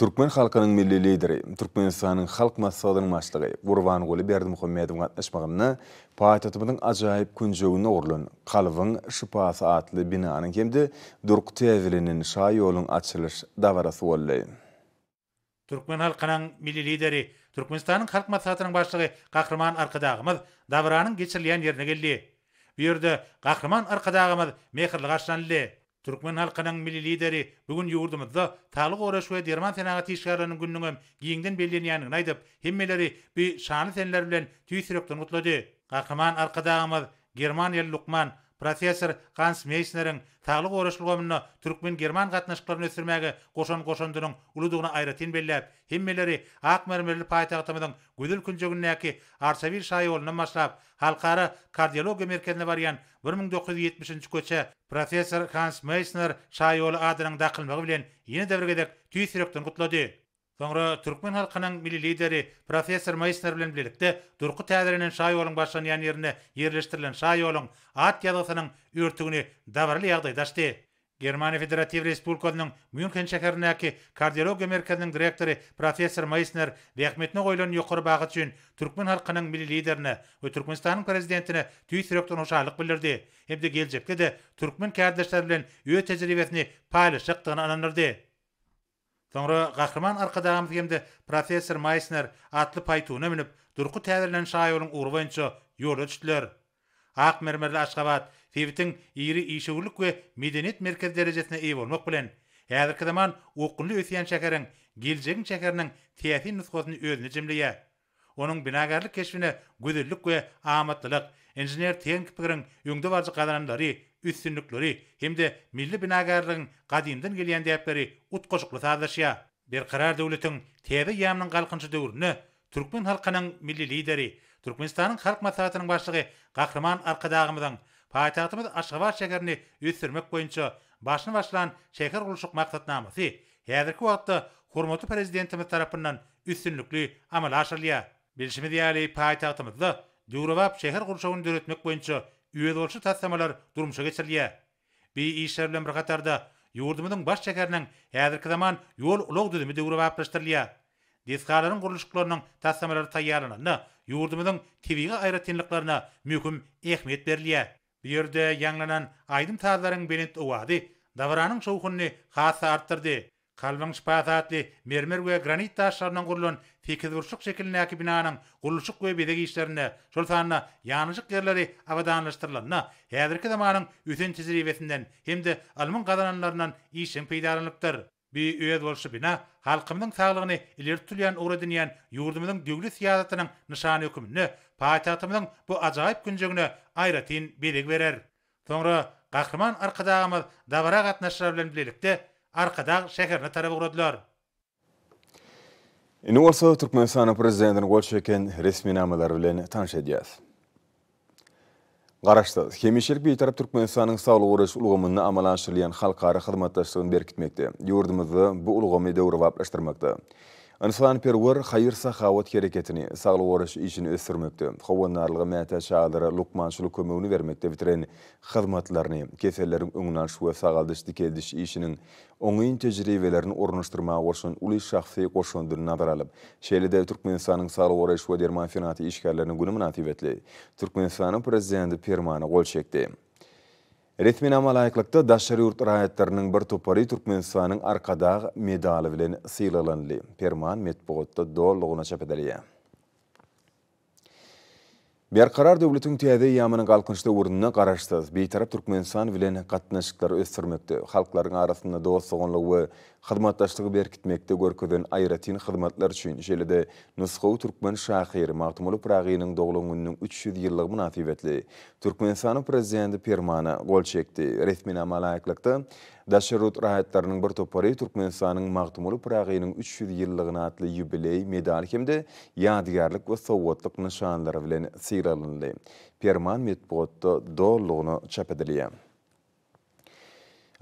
Türkmen halkının milli lideri, Türkmen sahanın halk masalının maçlığı, Gurvan Goli Berdi Muhammed'in katlaşmağına, Pahitatımının acayip küncüğünün uğurluğun, Kalıvın Şüphası adlı binanın kemdi, Dürk Tevili'nin şahı yolun açılış davarası olayın. Türkmen halkının milli lideri, Türkmen sahanın halk masalının başlığı, Kahraman Arkadağımız, davaranın geçirleyen yerine geldi. Bir yörde, Kahraman Arkadağımız, Mekırlı Kaşlanlı, Türkmen halkynyň milli lideri bugün ýurdumyzda talyk oraş we derman senagat işgärlerini gündüňe giňden bellenýänini yani, aýdyp, himmeleri bir şanly senler bilen tüýsürekden utlady. Gaýman arkadaşymyz Germaniýa Lukman Профессор Ханс Мейснерин таглык орошулгон мына түрк мен герман катнашкыларын өсүрмөгө кошон кошондурун улудугуна айратын белгилеп, химмелери ак мөрмөрлү пайтагытымдын гүдүл күнчөгүнөки Арсавир шайылынын башлап, халкыра кардиология меркезине барган 1970-чи көчө профессор Ханс Мейснер шайылы адынын дакылмагы менен яны дәврегедек түйсүрөктөн кутлады. Соңра түркмен халқының милли лидері профессор Майстер белән билекте дурқы тәдіренен шай олың башын янеріне ерлештірілін шай олың ат ядылсының үртігіне дабырлы яғдай дашты. Германия Федератив Республикасының Мюнхен шәһәрендә ки кардиология мәркәзенең директоры профессор Майснер Бехметне ойлан юқыры бағыт үчүн Түркмен халкының милли лидерине ва Түркменстанның президентине түй сүрөктөн ошалык билдирди. Эмде келжекке де Түркмен кардаштары менен өз тәҗрибесин паалышыктыгын анандырды. Sonra gahrman arkadağımız hemde professor Meissner atlı paytuna minip durku täwirlen şaýyryň urwanyça ýol açdylar. Ak mermerli Aşgabat fevitin iri işewlik we medeniýet merkez derejesine ýa bolmak bilen häzirki zaman okuwly ösýän şäheriň geljegiň şäheriniň täsirli nusgatyny özüne jemleýä. Onuň binagarlyk keşbine gödürlik we amatlyk, inzener tehnik pikiriň ýöngde barjy gadanlary üstünlükleri hem de milli binagarlığın kadimden gelen deyapleri utkoşuklu sadırşıya. Bir karar devletin tevi yamının kalkıncı devrünü Türkmen halkının milli lideri, Türkmenistan'ın halk masalatının başlığı Kahraman Arkadağımızın payitatımız Aşkabar şekerini üstürmek boyunca başını başlayan şeker kuruluşuk maksat namısı Hedirki vaatlı hormatu prezidentimiz tarafından üstünlüklü amel aşırlıya. Bilşimi diyali payitatımızda Lurovap şehir kuruluşu'nun dörütmek boyunca üýe dolşy täsämeler durmuşa geçirilýär. Bir işler bilen bir gatarda ýurdumyň baş şäherinden häzirki zaman ýol ulag düzümi de urup aýtdyrylýar. Desgarlaryň gurulşyklarynyň täsämeleri taýýarlanýar. Ýurdumyň tewigi aýratynlyklaryna möhüm ähmiýet berilýär. Bu ýerde ýanglanan aýdym taýdaryň bilen tuwady, dawranyň şowhuny hasa artdyrdy. Kalvan şpazatli mermer we granit taşlarından gurulan fikir duruşuk şekilindeki binanın guluşuk we bedegi işlerine şol sanna yanışık yerleri avadanlaştırılanna häzirki zamanın ütün tizribesinden hemde alman gazananlarından işin peýdarlanypdyr. Bir öýet bolşy bina halkymyň saglygyny ileri tutulýan ugra dünýän ýurdumyň döwlet siýasatynyň nişany hökümini paýtagatymyň bu ajaýyp günjegine aýratyn bedeg berer. Soňra gahrman arkadaşymyz dawara gatnaşlar bilen bilelikde арқадағы şekerine тарап uğradılar. Ini olsa Türkmenistan'a prezidentini gol çeken resmi namalar таңшы tanış ediyaz. Garaşta, бейтарап bir bu Ansan Perwer hayır sahawat hareketini sağlı warış işini ösürmekte. Hawanarlığı mäte şaadara lukmançuluk kömeğini vermekte bitiren hizmetlerini, keserlerin öňünden şu we sağaldyş dikeldiş işinin oňyň tejribelerini ornaşdyrma warşyn uly şahsy goşundyny nazar alyp, şeýle Türkmenistanyň sağlı warış we derman finansiýa işgärlerini güni münasibetli Türkmenistanyň prezidenti Permana gol çekdi. Ritmi nama layiklikta daşari urt rayetlerinin bir topari Turkmenistanın arkadağ medali bilen silalanli. Perman metbogutta doğal loğuna çapedaliyya. Bir karar dövletin tiyade yamanın kalkınçta uğrunna qarashtaz. Bir tarap Turkmenistan vilen katnaşiklar östürmekte. Halkların arasında doğal soğunluğu қызматташтығы беркітмекті көркөден айратин қызматлар үшін желіде нұсқау түркмен шақир мақтымылы прағиының доғылыңының 300 еліғы мұнатибетлі. Түркмен саны президенті Пермана қол чекті. Ресмін амал айқылықты Дашарут Рахаттарының бір топары түркмен саның мақтымылы прағиының 300 еліғын атлы юбилей медаль кемді ядгарлық ва соуатлық нышанлары білен сейралынды. Перман метбұғытты доғылығыны чапеділіям.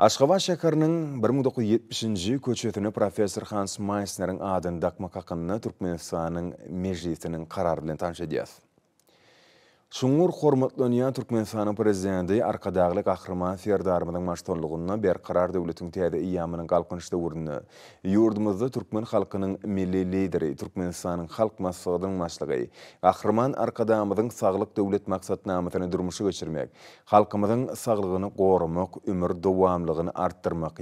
Ашқаба шәкірінің 1970-жі көчетіні профессор Ханс Майснерің адын Дакмақақынны Түркменстанның межетінің қарар білен таншы Şuňur hormatlanýan Türkmenistanyň prezidenti arkadaglyk ahyrman serdarymynyň maşdurlugyny berkarar döwletiň täze iýamynyň galkynyş döwrüni, ýurdumyzda türkmen Түркмен milli lideri, Türkmenistanyň halk massagynyň maşlygy, ahyrman arkadamyzyň saglyk döwlet maksatnamasyny durmuşy geçirmek, halkymyzyň saglygyny gorumak, ömür dowamlygyny artdyrmak,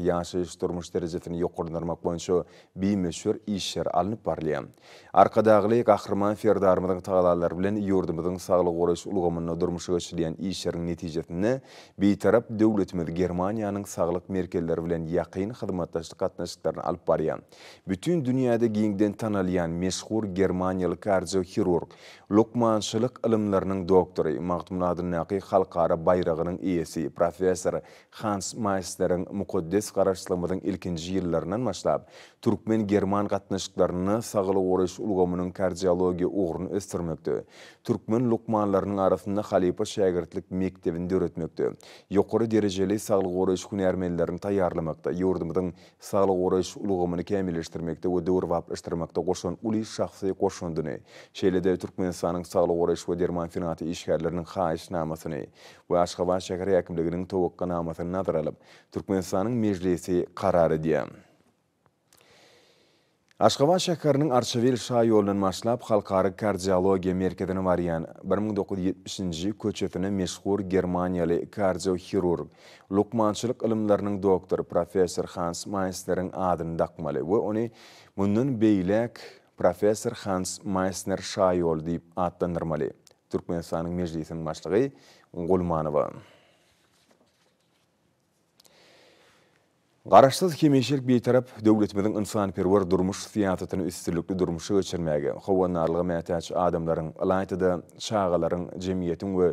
Беларусь ұлғымына дұрмышыға шыдиян ешерін нетижетіні, бейтарап дөулетіміз Германияның сағылық меркелдер білен яқиын қызматташты қатнашықтарын алып барыян. Бүтін дүниады кейінгден таналиян мешғур германиялық кәрзі хирург, лукманшылық ұлымларының докторы, мақтымнадың нәқи қалқары байрағының иесі, профессоры Ханс Майстерің мұқоддес қарашылымыдың үлкінші еліларынан маштап, түркмен-герман қатнышықтарыны сағылы орыш ұлғамының кардиология оғырын өстірмекті түркмін лұқманларының арасында халипа шәгіртлік мектебінде үйретмекте жоғары дәрежелі сағлық орыш күнәрмелерін таярламакта юрдымдың сағлық орыш улугумун камиллештирмекте ва дурвап иштирмакта кошон ули шахсый кошундуны шейледе түркменстандын сағлық орыш ва дерман финаты ишкерлеринин хаиш намасыны ва ашхабад шәһәр әкімдігінің тобыққа намасын назар алып түркменстанның межлесі қарары дия Ашқабан шәкәрінің Аршавел ша елінің машлап қалқары кардиология меркедіні вариян 1970-жі көчетіні мешғур германиялы кардиохирург, лукманшылық ілімлерінің доктор профессор Ханс Майстерің адын дақмалы ө оны мұның бейләк профессор Ханс Майснер ша ел дейіп аттандырмалы. Түркменстанның межлесінің машлығы Ғулманова. Қарашсыз кемешелік бейтарап дөвлетмедің инсан перуар дұрмыш сиясатын үстілікті дұрмышы өчірмәгі, қованарлығы мәтәч адамларын, лайтыда шағаларын, жемиетің ө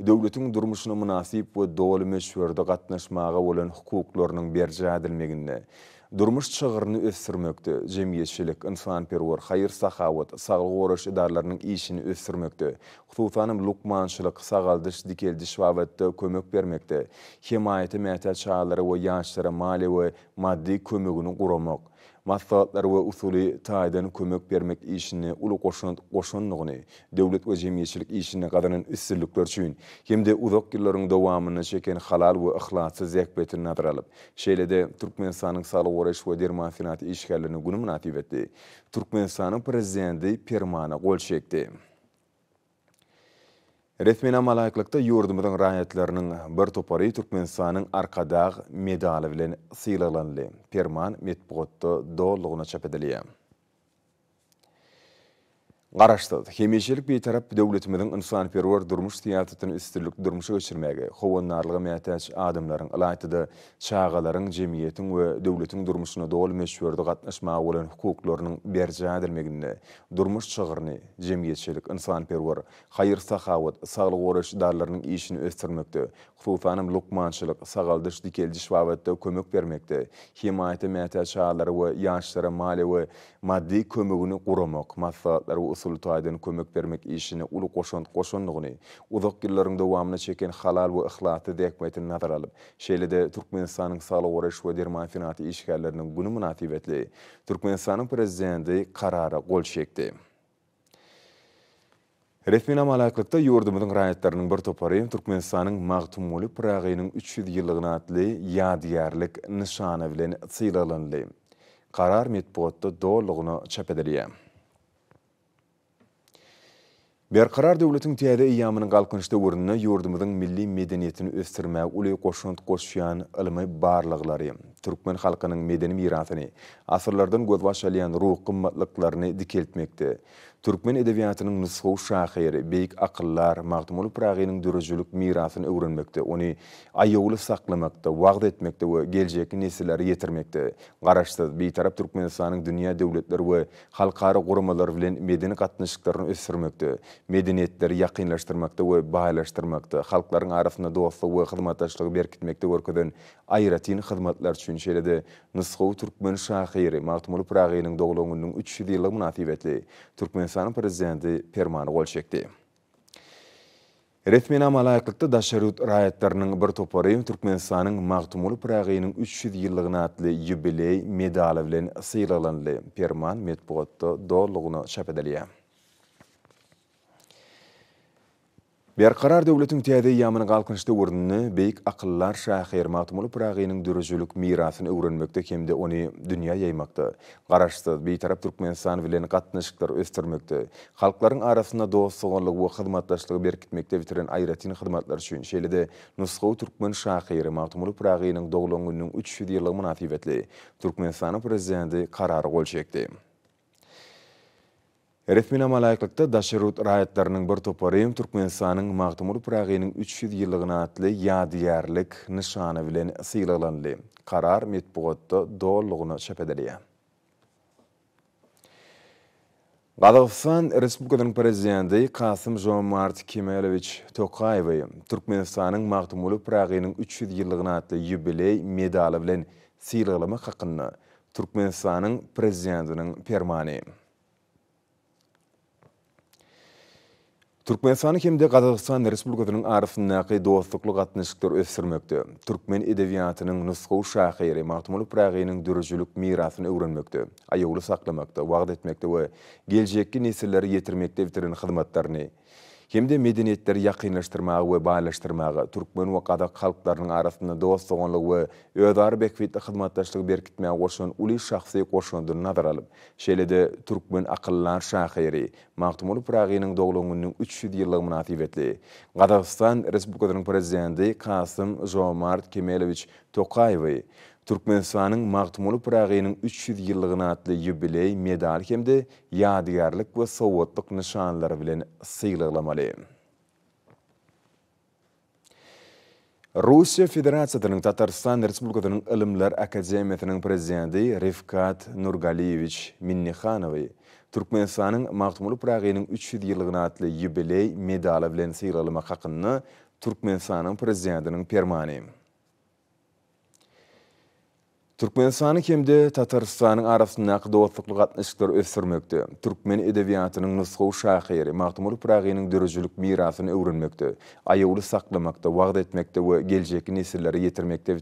дөвлетің дұрмышыны мұнасип ө долымеш өрді қатнышмаға олын хукукларының бер әділмегінді. Дұрмыш шығырыны өсірмөкті, жемешілік, ұнсан перуір, қайыр сақауыт, сағылғы орыш ідарларының ешіні өсірмөкті, құтылтаным лукманшылық, сағалдыш, дикелдіш вағытты көмек бермекті, хемайты мәтә чағалары ой, яншылары, малевы, мадды көмегінің құрымық. Masalatlar we usuli taýdan kömek bermek işini uly goşun goşunlygyny, döwlet we jemgyýetçilik işini gadanyň üstünlik görýün, hemde uzak ýyllaryň dowamyny şeken halal we ihlasy zekbetini nazar alyp, şeýlede türkmen sanyň salyk we derman finansy işgärlerini günüm natiwetdi. Türkmen prezidenti permana gol çekdi. Rysmyna malaiklykda yurdumyň raýatlarynyň bir topari, türkmen sanynyň arkaдагы medaly bilen sylanly. Perman metbuaty doluguna çap edilýär. Гараштад, хемешелік бейтарап дәулетімінің ұнсан перуар дұрмыш сиятытын істірлік дұрмышы көшірмәгі, қоғаннарлығы мәтәч адымларын ұлайтыды, шағаларын, жемиетін ө дәулетің дұрмышына доғыл мәшверді қатнышма олын құқықларының бәржі әділмегінді, дұрмыш шығырны, жемиетшілік ұнсан перуар, қайыр сақауыт, сағылы орыш дарларының ешін өстірмекті, құруфаным лұқманшылық, сағалдыш дикелдіш ваватты көмік бермекті, хемайты мәтәч ағалары ө яшылары мали ө мадди көмігіні құрамық, мақсатлары usultaydan kömek bermek işini ulu qoşon qoşonluğuny uzak yıllaryň dowamyna çeken halal we ihlaty dekmetin nazar alyp şeýlede Türkmenistanyň salyk öreş we derman finanti işgärleriniň güni münasibetli Türkmenistanyň prezidenti karara gol çekdi. Resmiň amalaklykda ýurdumyň raýatlarynyň bir toparyny Türkmenistanyň magtum bolup Pragynyň 300 ýyllygyna atly yadiyarlik nişany bilen tsylalandy. Karar mitbotda doğruluğunu çap edilir. Berqarar devletin tiyada iyamının qalqınçta urnuna yurdumudun milli medeniyetini östirmə uli qoşunt qoşuyan ilmi barlıqları, Türkmen xalqının medeni miratini, asırlardan qodvaşaliyan ruh qımmatlıqlarını dikeltmekte. Түркмен әдевиятының нұсқау шағайыры, бейік ақыллар, мағдымолы пырағының дүрізжілік мирасын өрінмекті, оны айыулы сақлымықты, вағд етмекті, өгелжекі несілері етірмекті. Қарашсыз, бейтарап Түркменістанның дүния дөулетлер өі қалқары құрымалар білен медені қатнышықтарын өсірмекті, мединеттері яқинлаштырмақты өі байлаштырмақты, қалқларың арасында доғасы өі қызматташылығы беркетмекті өркөден айратин қызматлар үшін шеледі. Түркмен шағайыры, мағдымолы пырағының доғылығының 300 елі мұнатив әтлі. Ermenistanın Перман Permani qo'l Ретмен Ретменама лайыклықты дашарут раяттарының бір топары Түркменстанның мағтумулы Пырағиының 300 yilligini атлы юбилей медалы білен сыйлығыланды. Перман медпуғатты долығыны шапедалия. Bir karar döwletiniň täze ýamyň halkynda öwrünnü, beýik aqlar şahyry Mahtmuly Pryagynyň dürezulik mirasyny öwrenmekde kemde de ony dünýä ýaýmakda garaşdyr. Beý tarap durup we sanaw bilen gatnaşyklary ösdürmekde, halklaryň arasynda dostsoňluk we hyzmatdaşlyk berkitmekde bitiren aýratyn hyzmatlary üçin şeýle de Nusga Turkmen şahyry Mahtmuly Pryagynyň dogulugynyň 3 ýyllyk munafysetli Türkmen sany prezidenti karary gol çekdi. Resmine malayıklıkta Daşarut rayetlerinin bir topu Reyum Turkmenistan'ın Mahdumur Pragi'nin 300 yıllığına atlı yadiyarlık nişanı bilen sıyılalanlı. Karar metbuğutta doğulluğunu çöpedeliye. Qazaqstan Respublikasynyň prezidenti Qasym Jomart Kemelewich Tokayew Türkmenistanyň Magtymuly Pragynyň 300 ýyllygyna atly yubiley medaly bilen syýlygylmak hakyny Türkmenistanyň prezidentiniň permany. Түркменстан кемде Қазақстан Республикасының арасындағы достықлы қатынаштар өсірмөкті. Түркмен әдебиятының нұсқау шақири Махтумулов Рағиның дүрежүлік мирасын өйренмөкті, аяулы сақламакта, уағд етмекте ва келешекке несиллер жетірмекте битирген хизматтарын hemde medeniyetleri yakınlaştırmağı ve bağlaştırmağı, Türkmen ve Qazaq halklarının arasında dost soğunluğu ve özar bekvitli hizmetlaştığı berkitmeyi qoşun uli şahsi qoşundur nadar alıp, şeyle de Türkmen akıllar şahiri, Mahtumulu Pragi'nin doğulungunun 300 yıllığı münatifetli, Qazaqistan Respublikadının prezidenti Qasım Jomart Kemelovic Tokayvi, Түркменстанның Мақтымолып Рағиының 300 еліғына атлы юбилей, медал кемді, ядегарлық ва сауаттық нышанлары білін сыйлығыламалы. Русия Федерациятының Татарстан Республикатының ұлымлар академиятының президенті Ревкат Нургалиевич Минниханови Түркменстанның Мақтымолып Рағиының 300 еліғына атлы юбилей, медалы білін сыйлығылыма қақынны Түркменстанның президентінің Түркменстанның кемде Татарстанның арасындағы достықлы қатынастар өсірмекте. Түркмен әдебиятының нұсқау шақири Мақтумұл Пырағиның дүрежүлік мирасын өйренмекте, аялы сақламакта, вағд етмекте ва келешек несиллерге жеткермекте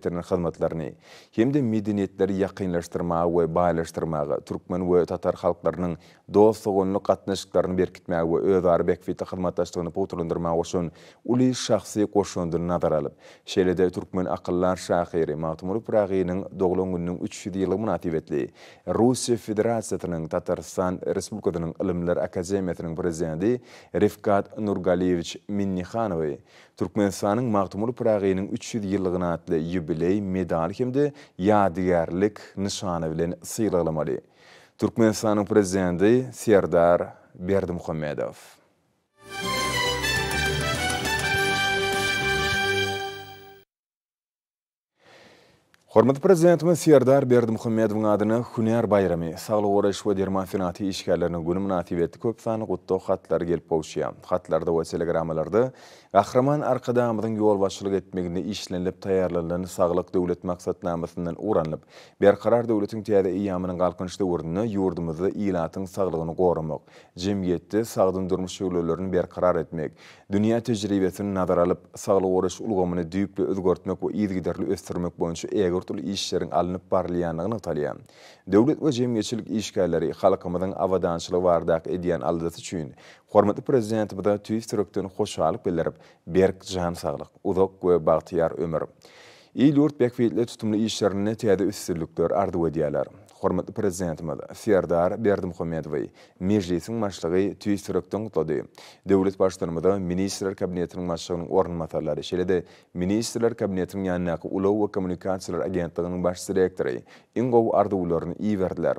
кемде мәдәниятлекләрне якынлаштырмага ва байлаштырмага, түркмен ва татар халыкларының достыгынлы қатынастарын беркитмәге ва өзара бекфите хизмәттәшлегене потурландырмага өчен ули шәхси кошундын назар алып, шәйледә түркмен ақыллар шақири Мақтумұл Пырағиның доглы көңілінің 3 жылы мұнативетлі. Русия Федерациятының Татарстан Республикадының ілімлер академиятының президенті Рифкат Нургалиевич Миннихановы Түркменстанның Мақтумұл Пырағиының 300 жылығына атлы юбилей медаль кемді ядигерлік нышаны білен сыйлығылымады. Түркменстанның президенті Сердар Бердімұхамедов. Hormat Prezidentimiz Siyerdar Berdimuhammedov'un adına Huner bayramı, Sağlı Uğraş ve Dermafinati işgallerinin günü münasibetli köp sanı kutlu hatlar gelip boğuşuyor. Hatlarda ve telegrammalarda Gahraman arkadan birin yewolbaşçylığa etmegini işlenip taýýarlanlary saglyk döwlet maksatnamasynyňdan öwrenip, bir karar döwletiň tejribesiniň halkyňçylykda ornuny ýurdumyzy eýlan edýän saglygyny gowurmak, jemgyýetde sagdyn durmuş şölelerini bir karar etmek, dünýä tejribesini nazar alıp saglyk goruş ulgamyny düýpli özgörtmek we iýdigärli ösdürmek boýunça ägirt uly işleriň alınıp barylýanynyň talyan. Döwlet we jemgyýetçilik işkäýläriniň halkymyň awadançylygy wardaak edýän alada täçin. Hormatly prezident bu da tüýs türkden hoşgörlük bellerip, berk jan saglyk, uzak we bagtyar ömür. Ýyl ýurt bekwetli tutumly işlerini netäde üstünlikler ardy we diýerler. Hormatly prezident bu da Serdar Berdimuhammedow, meclisiň maçlygy tüýs türkden gutlady. Döwlet başlygynyň da ministrler kabinetiniň maçlygynyň ornamatlary şelede ministrler kabinetiniň ýanyna ulaw we kommunikasiýalar agentliginiň baş direktory Ingow Arduwlaryny iýerdiler.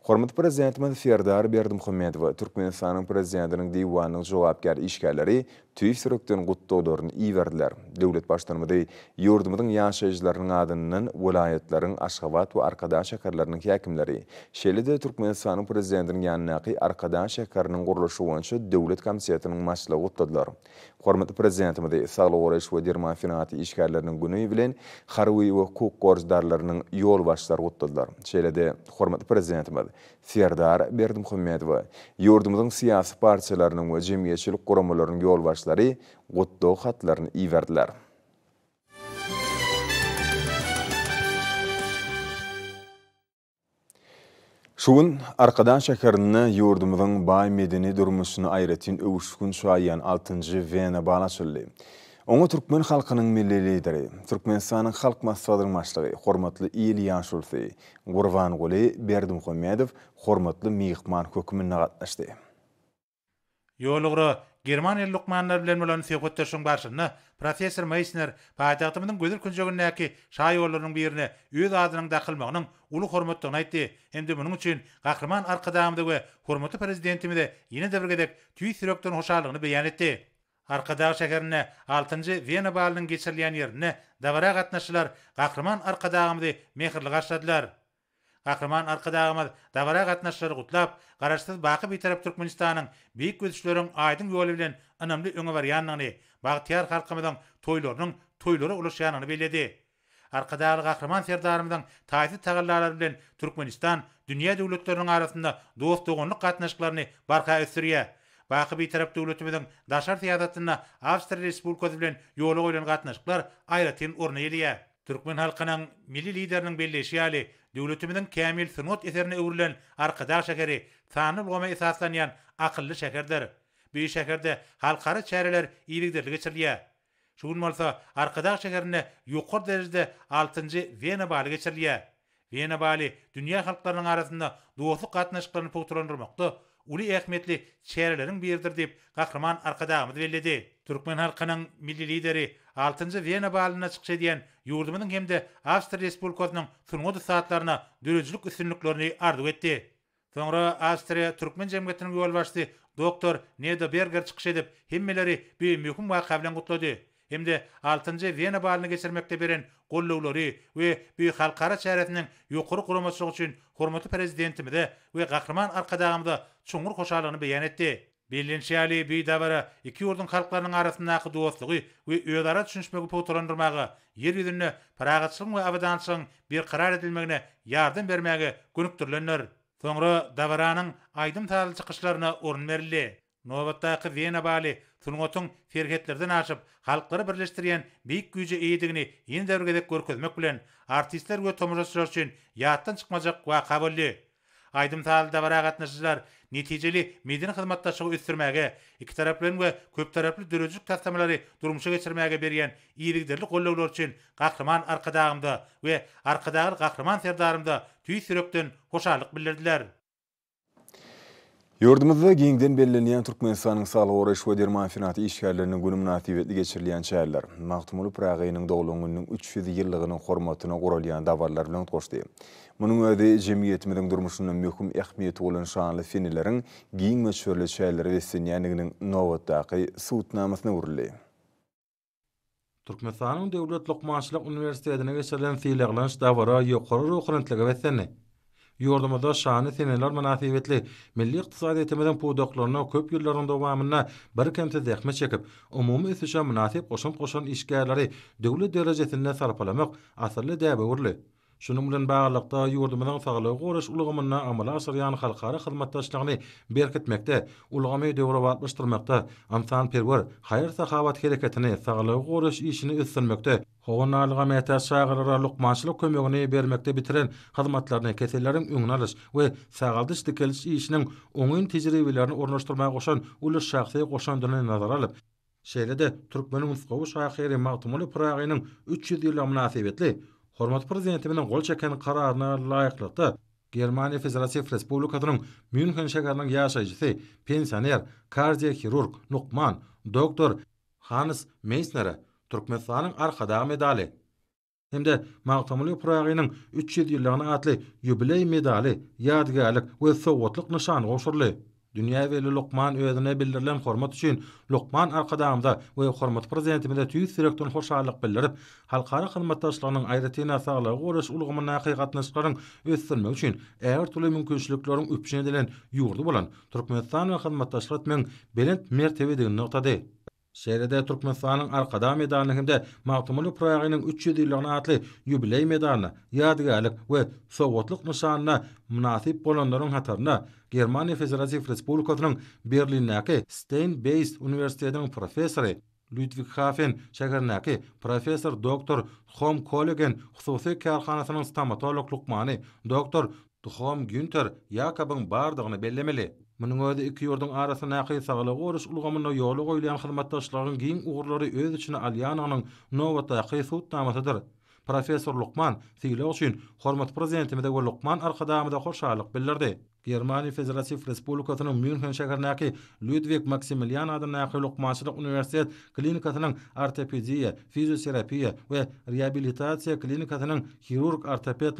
Hormat prezidentimiz Ferdar Berdimuhammedow Türkmenistanyň prezidentiniň diwanyň jogapkär işgärleri tüýüp sürükden gutdoglaryny iýerdiler. Döwlet başdanmady ýurdumyň ýaşajylarynyň adynyň welaýatlaryň Aşgabat we Arkadaş şäherleriniň häkimleri, şeýlede Türkmenistanyň prezidentiniň ýanynaky Arkadaş şäheriniň guruluşy bolan döwlet komissiýasynyň maslahaty gutdoglar. hormatly prezidentimizi Sağlyk Oraş we Derman Finanat işgärleriniň günü bilen xarwi we Kuk gorzdarlarynyň ýol başlary gutdylar. Şeýlede hormatly prezidentimiz Serdar Berdimuhammedow ýurdumyzyň siýasy partiýalarynyň we jemgyýetçilik guramalarynyň ýol başlary gutdaw hatlaryny iýerdiler. Şuun arkadan şekerini yurdumuzun bay medeni durmuşunu ayretin övüşkün şuayyan 6-cı vena bağla çölde. Onu Türkmen halkının milli lideri, Türkmen sanın halk masfadır maçlığı, hormatlı İlyan Şulfi, Gurvan Guli, Berdim Komedov, hormatlı Mihman Kökümün nagatlaştı. Yolugra, Germaniýa lukmanlar bilen bolan sewgatdaşyň başyny professor Meisner paýtagtymyň gözül künjegindäki şaýyorlaryň birine öz adynyň daxylmagynyň uly hormatdan aýtdy. Endi munyň üçin gahrman arkadaýymda we hormatly prezidentimizde ýene de birgedek tüýs direktorunyň hoşallygyny beýan etdi. Arkadaýy şäherine 6-njy Wiena baýlynyň geçirilýän ýerine dowara gatnaşylar gahrman arkadaýymyny mehirli garşladylar. Akraman arkadağımız davara gatnaşları gutlap, garaşsız baqı bitirip Türkmenistan'ın büyük gözüşlerim aydın yolu bilen anamlı öngü var yanlanı, bağıtiyar halkımızın toylarının toylara ulaşayanını belledi. Arkadağlı akraman serdarımızın taisi tağırlarla bilen Türkmenistan, dünya devletlerinin arasında dost doğunluk gatnaşlarını barqa ösürüye. Baqı bitirip devletimizin daşar siyasatına Avstralya Respublikası bilen yolu oylan gatnaşlar ayrı ten orna eliye. Türkmen halkynyň milli lideriniň belliş ýaly döwletiminiň kämil synod eserine öwrlen Arkadag şäheri sanly goma esaslanýan akylly şäherdir. Bu şäherde halkary çäreler ýylykdyrlige geçirilýär. Şu gün bolsa Arkadag şäherini ýokur derejede 6-njy Vena baly geçirilýär. Vena baly dünýä halklarynyň arasynda dostluk gatnaşyklaryny uly ähmetli çärelerin birdir dip gahrman arkadaşymyz belledi. Türkmen halkynyň milli lideri 6-njy Vena balyna çykça diýen ýurdumynyň hemde Awstriýa Respublikasynyň turmudy saatlaryna dörejlik üstünliklerini ardyp etdi. Soňra Awstriýa Türkmen jemgyýetiniň ýol başçy doktor Neda Berger çykça edip hemmeleri bir möhüm wakalyň gutlady. hem 6-njy Vena balyny geçirmekde beren gollawlary we bu halkara çäretiniň ýokary gurumasy üçin hormatly prezidentimde we gahrman arkadaşymda çuňur goşalygyny beýan etdi. Berlin şäheri bu iki ýurdun halklarynyň arasyndaky dostlugy we öýdara düşünşmegi potlandyrmagy, ýer ýüzüne paragatçylyk we awadansyň bir karar edilmegine ýardym bermegi gönükdirilenler. Soňra dawaranyň aýdym taýdan çykyşlaryna ornmerli. Nowatdaky Vena bali Sunugatyň ferhetlerden aşyp, halkları birleşdirýän beýik güýje eýdigini ýene döwrede dek görkezmek bilen artistler we tomurasçylar üçin ýatdan çykmajak waka boldy. Aýdym taýda baragatnaşlar netijeli medeni hyzmatdaşlygy ösdürmäge, iki taraplyň we köp taraply döwletçilik tartamalary durmuşa geçirmäge berýän iýligdirli gollaglar üçin gahrman arkadaýymda we arkadaýyl gahrman serdarymda tüýsürekden hoşallyk bildirdiler. Yurdumuzda giyngden belliliyen Turkmenistan'ın sağlığı oraşı ve derman finati işgallerinin günü münatibetli geçirliyen çayarlar. Mahtumulu 3 doğulungunun 300 yıllığının hormatına uğralayan davarlar bilen koştu. Bunun ödü cemiyetimizin durmuşunun mühküm ehmiyeti olan şanlı finilerin giyng meçhörlü çayarları vesin yanıgının novot daqi suut namasını uğurlu. Turkmenistan'ın devletlik maaşlı üniversitelerine geçirliyen fiyy fiyy fiyy Yordamada şahany seneler manatiwetli milli iqtisadi etmeden pudoqlarna köp yillarning davomina bir kimsa dehma chekib, umumiy ishga munosib qo'shim-qo'shon ishgarlari davlat darajasida sarflamoq asrli deb o'rli. Şunun bilen baglykda ýurdumyň saglygy goraş amal amala asyrýan halkara hyzmatdaşlygyny berkitmekde, ulgamy döwre batlaşdyrmakda, amsan perwer haýyr sahabat hereketini saglygy goraş işini ýetirmekde, howan alga meta saglara lukmaçlyk kömegini bermekde bitiren hyzmatlaryny keselerim öňüne alys we sagaldyş dikeliş işiniň öňün tejribelerini ornaşdyrmaga goşan ulus şahsy goşandyny nazar alyp Şeýle de Türkmenistan Gowy Şahyry Magtumly Praýagynyň 300 ýyly münasibetli Hormat prezidenti bilen gol çeken kararyna laýyklykda Germaniya Federatiw Respublikasynyň Münhen şäheriniň ýaşaýjysy, pensioner, kardiochirurg Nukman Doktor Hans Meisner Türkmenistanyň arkada medaly. Hemde maqtamly proýagynyň 300 ýyllygyna atly jubilei medaly ýadgarlyk we sowatlyk nişany goşurly. Dünya veli Lokman öýüne bildirilen hormat üçin Lokman arkadaşymda we hormat prezidentimizde tüýüs direktor hoşallyk bildirip, halkara hyzmatdaşlygynyň aýratyny nasaglyk goraş ulgymyň haýgatyny sorun üstünme üçin eger tuly mümkinçiliklerini edilen yurdu ýurdu bolan Türkmenistan we hyzmatdaşlygynyň bilen mertebe diýen Şehirde Türkmenistan'ın arkada meydanı hem de Mahtumulu Proyagi'nin 300 yıllığına atlı yübiley meydanı, yadigalik ve soğutluk nuşanına münasip bolonların hatarına Germaniya Federatif Respublikasının Berlin'naki Stein-Based Üniversitedin profesori Ludwig Hafen şagirnaki professor doktor Hom Kollegen xususi karxanasining stomatolog Lukmani doktor Duhom Günter Yakobin bardigini bellemeli. Munun öde iki ýurdun arasyna ýaky saglyk goruş ulgamyna ýoly goýulan hyzmatdaşlaryň giň ugurlary öz içine Alyananyň Nowa taýyhy sut namatydyr. Professor Luqman Tilochin hormat prezidentimiz Лукман Luqman arkadaşymyz hoş bildirdi. Germany Federatif Respublikasynyň Münhen şäherindäki Ludwig Maximilian adyna ýaky Luqmanlyk Universitet klinikasynyň ortopediýa, fizioterapiýa we rehabilitasiýa klinikasynyň hirurg ortoped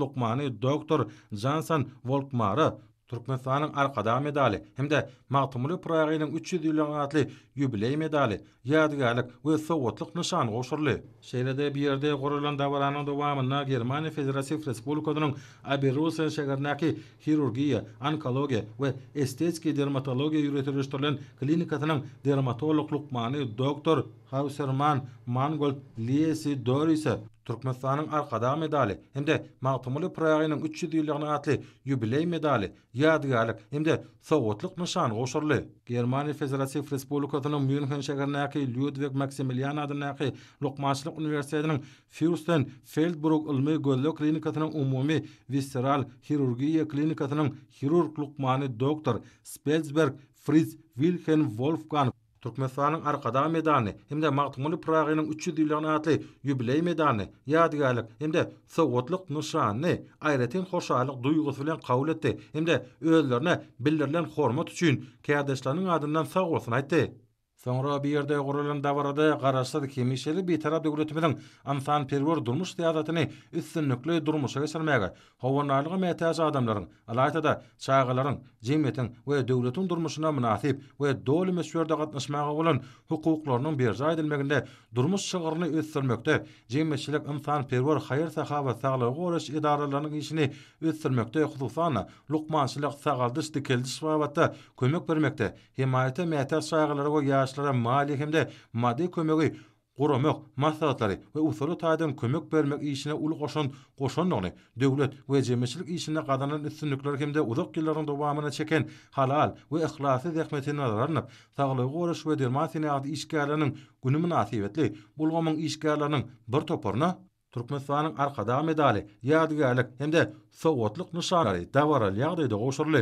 doktor Jansan Volkmary Türkmenistanyň arkada medali, hem de Maqtumly proýagynyň 3 ýyly gatly ýubiley medaly ýadgarlyk we sowatlyk nişan goşurly. Şeýlede bir ýerde gorulan dawalanyň dowamyna Germaniýa Federasiýasy Respublikasynyň Aberrusen şäherindäki hirurgiýa, onkologiýa we estetiki dermatologiýa ýöneldirilen klinikasynyň dermatologlyk maňy doktor Hauserman Mangold Liesi Dorisa e. Türkmenistanyň arkada medali hemde de Magtymly proýagynyň 300 ýyllygyna atly jubiley medali, ýadygarlyk, hemde de sowetlik nyşany goşurly. Germaniýa Federatif Respublikasynyň Münhen şäherindäki Ludwig Maximilian adynaky Lokmaçlyk Uniwersitetiniň Fürsten Feldbrug ilmi gözlük klinikasynyň umumy visceral hirurgiýa klinikasynyň hirurg Lokmany doktor Spelsberg Fritz Wilhelm Wolfgang Türkmenistan'yň arkada medani, hem-de Magtymguly 300 üçin döredilen atly Yubiley medany ýa Hemde sowatlyk nushanyny aýratyn hoşalyk duýgusu bilen qabul etdi. Hemde öwürlerini bildirilen hormat üçin kadaslaryň adyndan sag bolsun aýtdy. Sonra bir yerde gurulan davarada garaşlar kemişeli bir tara dögletmeden insan perwer durmuş diyadatyny üstünlükli durmuşa geçirmäge. Howanlarlyga mätäz adamlaryň, alaýda da çaýgalaryň, we döwletiň durmuşyna münasip we dowlet meşwerde gatnaşmaga bolan hukuklaryň bir ýerde durmuş şygyrny üstünlükde jemgyýetçilik insan perwer haýyr sahaba saglaw goraş idaralarynyň işini üstünlükde hukuklaryň lukmançylyk sagaldyş dikeldiş wagtynda kömek bermekde himayata mätäz ýaşlara mali hemde maddi kömegi gurumyk, maslahatlary we usuly taýdan kömek bermek işine uly goşan goşanlygyny döwlet we jemeçilik işine gadanan üstünlükler hemde uzak ýyllaryň dowamyna çeken halal we ihlasy zähmetini nazarlanyp, taglygy goraş we dermatyny ady işgärlerini günü münasibetli bulgamyň işgärlerini bir toporuna Türkmenistan'ın arkada medali, yadigarlık hem de sowatlyk nişanları davaral yağdaydı goşurlu.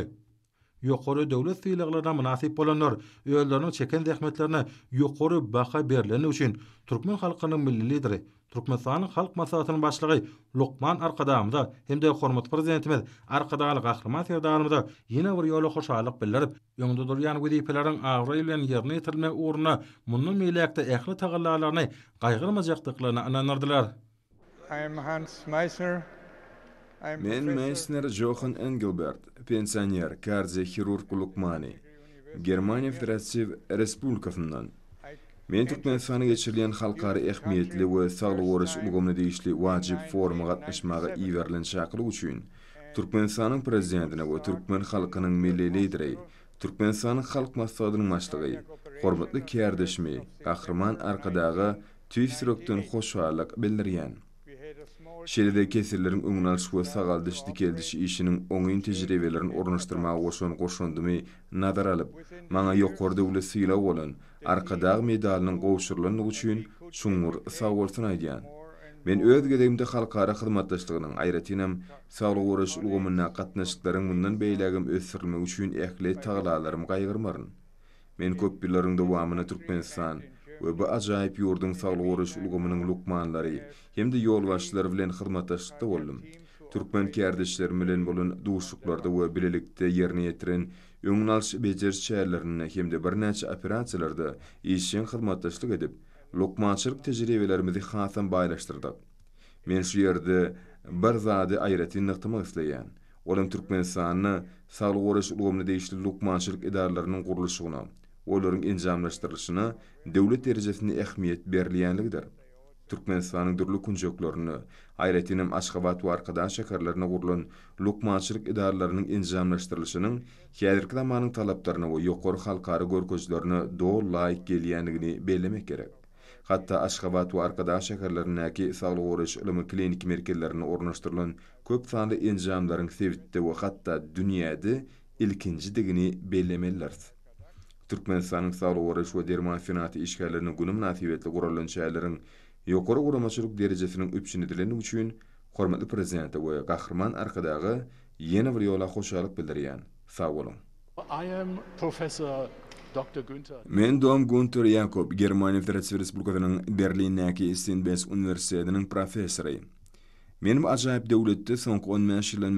yokory döwlet sylyglaryna munasip bolanlar öýlerini çeken zähmetlerini yokory baha berleni üçin türkmen halkynyň milli lideri Türkmenistan halk masalatının başlygy Lokman arkadağımıza hem de hormat prezidentimiz arkadağlı kahraman serdağımıza ýene bir yolu hoşallyk bildirip yöndü duruyan gudipelerin ağrı ile yerine yitirilme uğruna bunun meylekte ehli tağırlarlarını kaygırmacaktıklarını anlanırdılar. Hans Meissner. мен мейснер жохан энгелберт пенсионер кардиохирург лукмани германия федеративтік республикасынан мен түркменстанда кечирилген халыкара эхмиетли ва саалык ораш улугумуна тиешли важип форумга катнашмага ийберилен чакыруу үчүн түркменстандын президентине ва түркмен халкынын милий лидери түркменстандын халк масаадынын башлыгы урматтуу кардешими кахрман аркадагы түйсүрөктөн кошуарлык Şeride kesirlerin öňüne alşyp we sagal dişdi geldiş işiniň oňyn tejribelerini ornaşdyrmagy goşun goşundymy nazar alyp, maňa ýokarda ulu sila bolan arkadaň medalynyň gowşurlanyny üçin şuňur sag bolsun aýdýan. Men öz gedegimde halkara hyzmatdaşlygynyň aýratynam sağlyk goruş ulgamyna gatnaşyklaryň mundan beýlegim ösürilmek üçin ähli taglalarym gaýgyrmaryn. Men köp birlerinde wamyna Türkmenistan, we bu ajaýyp ýurdun saglygyryş ulgamynyň lukmanlary hem de ýol başçylary bilen hyzmatdaşlykda boldum. Türkmen kärdişler bilen bolan duşuklarda we bilelikde ýerine ýetiren öňnäş bejer şäherlerini hem de birnäçe operasiýalarda işin hyzmatdaşlyk edip lukmançylyk tejribelerimizi hasan baýlaşdyrdyk. Men şu ýerde bir zady aýratyn nyktymak isleýän. Olam Türkmenistanyny saglygyryş ulgamyny değişli lukmançylyk edarlarynyň guruluşyna olaryň enjamlaşdyrylyşyna döwlet derejesinde ähmiýet berilýänligidir. Türkmenistanyň durly kunjoklaryny, aýratynym Aşgabat we arkadan şäherlerini gurulan lukmançylyk idaralarynyň enjamlaşdyrylyşynyň häzirki zamanyň talaplaryna we ýokary halkary görkezlerini dol laýyk gelýänligini bellemek gerek. Hatta Aşgabat we arkada şäherlerindäki saglyk goraş ilmi klinik merkezlerini ornaşdyrylan köp sanly enjamlaryň sebitde we hatta dünýäde ilkinji digini bellemelerdi. Türkmenistan'ın sağlık uğraşı ve derman finati işgalarını günüm natiyyvetli kurallan şeylerin yokora uğramaçılık derecesinin üpçin edilini üçün hormatlı prezidenti ve kahraman arkadağı yeni bir yola hoşalık bildiriyen. Sağ olun. I am Professor Dr. Men dom Günther Jakob, Germaniya Federativ Respublikasynyň Berlin näki Istinbes Universitetiniň professory. Menim ajaib devletde sonq 10 men şilen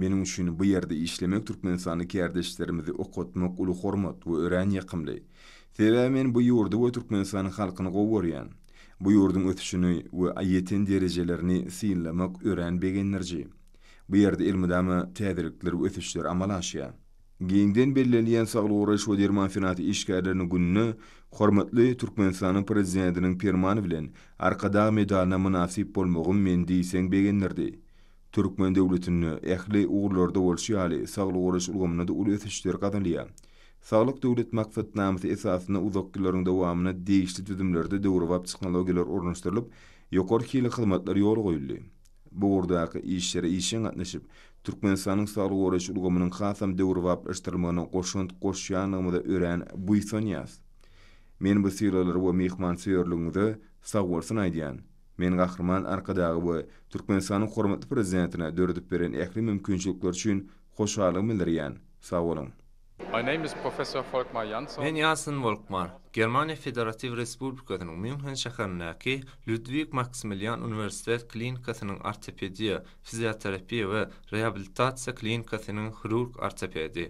Menim üçin bu ýerde işlemek türkmen sanı kärdeşlerimizi oqutmak uly hormat we öran yaqymly. Sebäbi men bu yurdu we türkmen halkyny gowuryan. Bu yurdun ötüşini we ayeten derejelerini synlamak öran begenlerji. Bu ýerde ilmi dama täzirlikler we ötüşler amala Gengden bellen yen sağlı uğraş o derman finati işgərlərini gününü xormatlı Türkmenistanın prezidentinin permanı bilen arqada medalına münasib bolmoğun men deysen begenlerdi. Türkmen devletinini ehli ugurlarda olşi hali sağlı uğraş ulgamına da ulu etişler Saglyk Sağlıq maksatnamasy makfet namisi uzak gillerin davamına deyişli düzümlerdi devrubab teknologiyelar ornaşdırlip yokor kiyy kiyy kiyy kiyy kiyy kiyy Түркменстанның сары орыш ұрғымының қасам дәуірвап ұштырмығының қошынт қошшыянығымыды өрән бұйсон яс. Мен бұ сейлілер бұ мейхман сөйірліңізі сау орсын айдиян. Мен ғақырман арқадағы бұ Түркменстанның қорматты президентіне дөрдіп берін әкілі мүмкіншіліклер үшін қошалығы мілдіриян. Сау олың. My name is Professor Volkmar Jansson. Men Jansson Volkmar, Germania Federativ Respublikasynyň München şäherindäki Ludwig Maximilian Universitet Klinikasynyň ortopediýa, fizioterapiýa we rehabilitasiýa klinikasynyň hirurg ortopedi.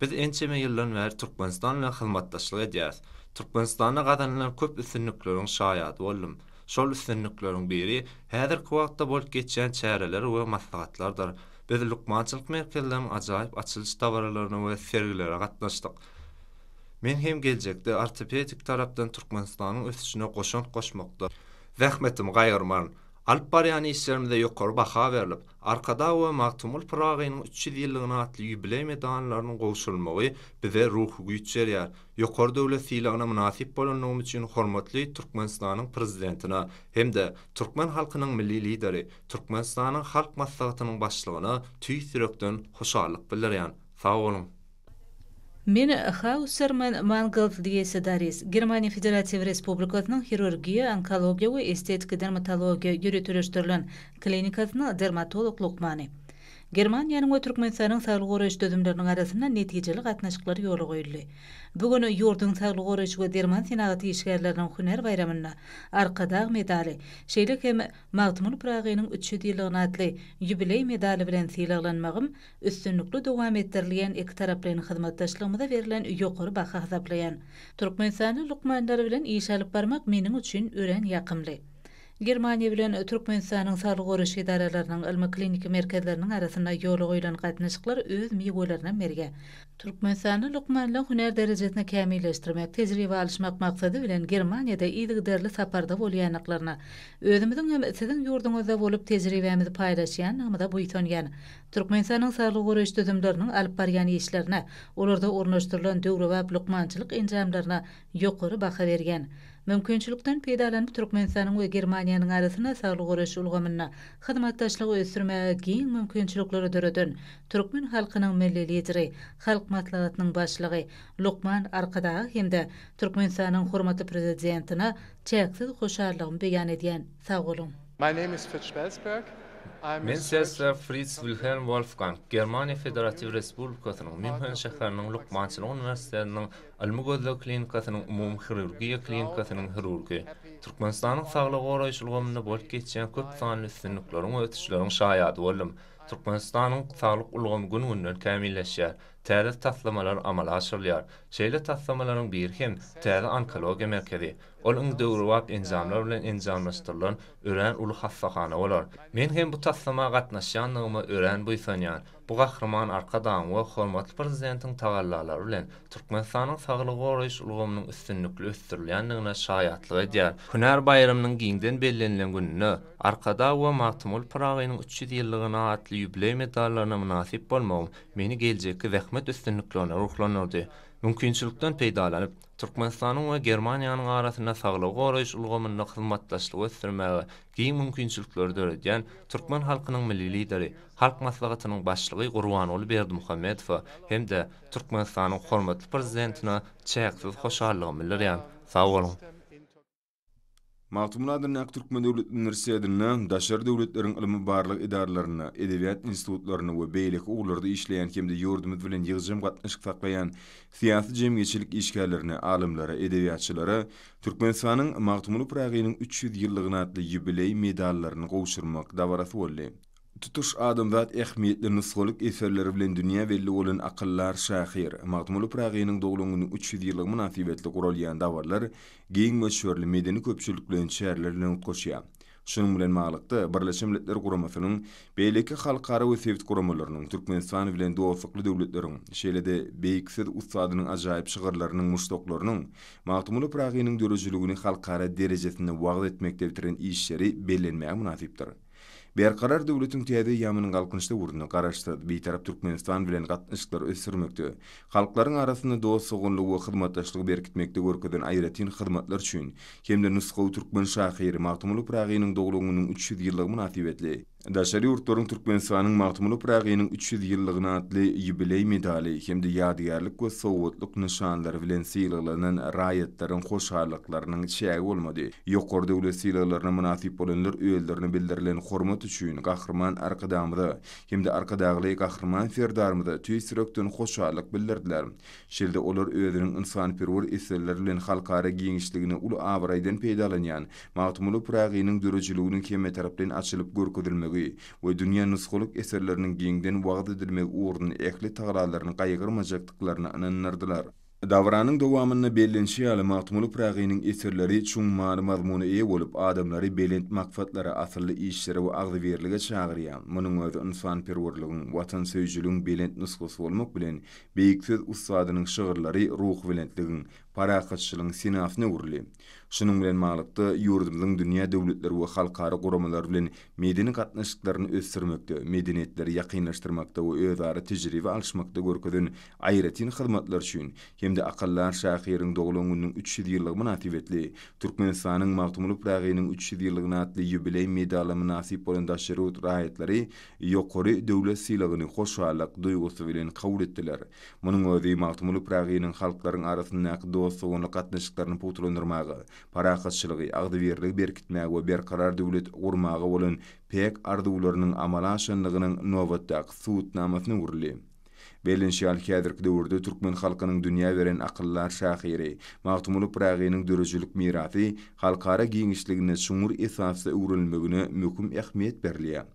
Biz ençeme ýyllan we Türkmenistanla hyzmatdaşlyk edýäs. Türkmenistana gadanlar köp üstünlükleriň şaýat boldum. Şol üstünlükleriň biri häzir kuwatda bolup geçýän çäreler we maslahatlardyr. Biz lukmançylyk merkezlerini açaýyp, açylyş tawaralaryna we sergilere gatnaşdyk. Men hem geljekde ortopedik tarapdan Türkmenistanyň ösüşine goşun goşmakda. Rahmetim gaýyrman. Alp baryany islerimde yokor baha verilip, arkada we maktumul pragayinin 300 yıllığına atli yübilei medanlarının qoğuşulmogi bize ruhu güyçer yer. Yokor dövle silağına münasip bolonluğum için hormatli Turkmenistan'ın prezidentina hem de Turkmen halkynyň milli lideri Türkmenistanyň halk maslahatynyň başlygyna tüy sürekten hoşarlık bilir yan. Мен хаусермен мангелд диеса дарис германия федератив республикасының хирургия онкология ва эстетика дерматология жүрөтүрөштүрүлгөн клиникасының дерматолог лукмани Germaniýanyň we Türkmenistanyň saglyk goraýyş düzümlerini арасында netijeli gatnaşyklar ýoly goýuldy. Bugün Йордың saglyk goraýyş we derman synagaty işgärläriniň hünär bayramyna arkada medaly, şeýle hem Magtmul Praginiň 3-nji ýylyna atly ýubiley medaly bilen silahlanmagym üstünlikli dowam etdirilýän iki taraplaryň hyzmatdaşlygyna berilen ýokary baha hasaplaýan. Türkmenistanyň lukmanlary bilen barmak meniň üçin ören Германия bilen Türkmenistaning saglygy gorüşi dairalarynyň ilmi клиники merkezleriniň arasynda ýol açylan gatnaşyklar öz miýe goýlaryna merge Türkmenistany lukmanlyg we huner derejesine kämilleşdirmek, tejribe alyşmak maksady bilen Germaniýada iň derli saparda bolýan ýanyklaryna özümiziň hem siziň ýurdyňyzda bolup tejribämizi paýlaşan, bu ýetmegän Türkmenistaning saglygy goruş düzümleriniň alp argan ýetişlerini, olarda ornaşdyrylan dogry we lukmançylyk injamlaryny ýokur baha bergen Mümkünçülükten peýdalanyp Türkmenistanyň we Germaniýanyň arasyna sagly goraş ulgamyna hyzmatdaşlyk ösürmä giň mümkinçiliklere döredin. Türkmen halkynyň milli lideri, halk matlaatynyň başlygy Lukman arkada hemde Türkmenistanyň hormaty prezidentine çäksiz hoşarlygym beýan edýän sag bolun. My name is Fritz Schwelsberg. Men Sessa Fritz Wilhelm Вольфганг, Германия Федератив Federative Republikatnamynda, Ashgabat şähärindägi ulgamlı klinikasyň, almagy dol Хирургия umumy hirurgiýa klinikasyň hödürkisi. Türkmenistanyň saglygy gorag ulgamynda bolup geçýän köp sanly synplaryň öçüjüleriniň şahydy boldum. Türkmenistanyň saglyk ulgamy Täze taslamalar amala aşyrylýar. Şeýle taslamalaryň biri hem täze onkologiýa merkezi. Ol ýa-da döwürli bilen enzimlaşdyrylan ören uly hassahana bolar. Men hem bu taslamaga gatnaşýanlygymy ören bu ýsanýan. Bu gahrman arka daň we hormat prezidentiň tagallalary bilen Türkmenistanyň saglygy goraýyş ulgamynyň üstünlikli ösdürilýändigine şahatlyk edýär. Günär bayramynyň giňden bellenilen gününe Arkada we Martymul Pragynyň 300 ýyllygyna atly ýubileýi medallaryna münasip bolmagy meni geljekki hökümet üstünlüklerine ruhlanırdı. Mümkünçülükten peydalanıp, Türkmenistan'ın ve Germaniyanın arasında sağlı qorayış ulgumunda hızmatlaşlı ulaştırmağı, giyin mümkünçülükler dördüyen Türkmen halkının milli lideri, halk maslagatının başlığı Gürvan Berdi Muhammedfi, hem de Türkmenistan'ın hormatlı prezidentini çayaksız hoşarlı hoşarlı hoşarlı Mahtumuladyn ak Türkmen döwletiniň Rusiýadyny, daşary döwletleriň ilmi barlyk idaralaryna, edebiýat institutlaryna we beýleki ugurlarda işleýän kimde ýurdumyz bilen ýygyjym gatnaşyk saklaýan syýasy jemgyýetçilik işgärlerini, alimlara, edebiýatçylara Türkmenistanyň Mahtumuly Praýagynyň 300 ýyllygyna atly ýubiley medallaryny gowşurmak dawrasy tutuş adam zat ehmiýetli nusgulyk eserleri bilen dünýä belli bolan akyllar şahyr Magdumul praginin doglugyny 300 ýyllyk munasibetli gurulýan dawarlar giň meşhurly medeni köpçülik bilen şäherlerini goşýar. Şunun bilen maglykda Birleşmiş Milletler Guramasynyň beýleki halkara we sewit guramalarynyň Türkmenistan bilen dowlatly döwletleriň şeýlede beýiksiz ustadynyň ajaýyp şygyrlarynyň muşdoklarynyň Magdumul praginin döreçiligini halkara derejesinde wagt etmekde bitiren işleri bellenmäge Берқарар дөвлетің тәді ямының қалқыншты ұрыны қарашты бейтарап түркменстан білен қатнышқылар өсірмекті. Қалқларың арасында доғы соғынлығы қызматташылығы беркітмекті өркіден айратин қызматлар үшін. Кемді нұсқау Түркмен шақиыры мақтымылы прағиының доғылығының 300 еліғымын ативетлі. Daşary urtlaryň türkmen sanyň maqtumuny 300 ýyllygyna atly ýubiley medaly hem de ýadygarlyk we sowatlyk nişanlary bilen silalaryň raýatlaryň goşgarlyklarynyň çägi bolmady. Ýokary döwlet silalaryna munasyp bolanlar öýlerini bildirilen hormat üçin gahrman arkadamyny hem de arkadagly gahrman ferdarmyny töýsürekden goşgarlyk bildirdiler. Şeýle olar öýüniň insan perwer eserleri bilen halkara giňişligini uly abraýdan peýdalanýan maqtumuny Pragynyň döwletçiliginiň kemä tarapdan açylyp görkezilmegi ýaşamagy we dünýä nusgulyk eserleriniň giňden wagt edilmegi ornyny ähli tagralaryny gaýgyrmajaklyklaryna anandyrdylar. Dawranyň dowamyny bellenşi ýaly matmuly praýynyň eserleri üçin maňa mazmuny ýe bolup adamlary belent maqsatlara asyrly işleri we agdy berilige çağıryar. Munyň özü insan perwerliginiň, watan söýjüliginiň belent nusgusy bolmak bilen beýikdir ussadynyň şygyrlary ruh parakatçılığın sinafını uğurlu. Şunun bilen mağlıkta yurdumdun dünya devletleri ve halkarı kuramalar bilen medeni katnaşıklarını östürmekte, medeniyetleri yakinlaştırmakta ve özara tecrübe alışmakta görküdün ayretin hizmetler için Hemde akallar şahiyerin doğulungunun 300 yıllık münatibetli, Türkmenistan'ın mahtumulu prağiyinin 300 yıllık münatli yübileyi medalı münasip olan daşarı utrahiyetleri yokori devlet silahını hoşallak duygusu bilen kavul ettiler. Bunun özü mahtumulu prağiyinin halkların arasındaki dostluğuna katnaşyklaryny putulandyrmagy, paraqatçylygy, agdy berdi berkitmäge we ber karar döwlet urmagy bolan pek ardy ularynyň amala şanlygynyň nowatda qysut namatny urly. Belin şal kädirki türkmen halkynyň dünýä beren aqyllar şahyry, maqtumuly praginyň döwürjilik mirasy, halkara giňişligine şumur esasy urulmagyny möküm ähmiýet berliýär.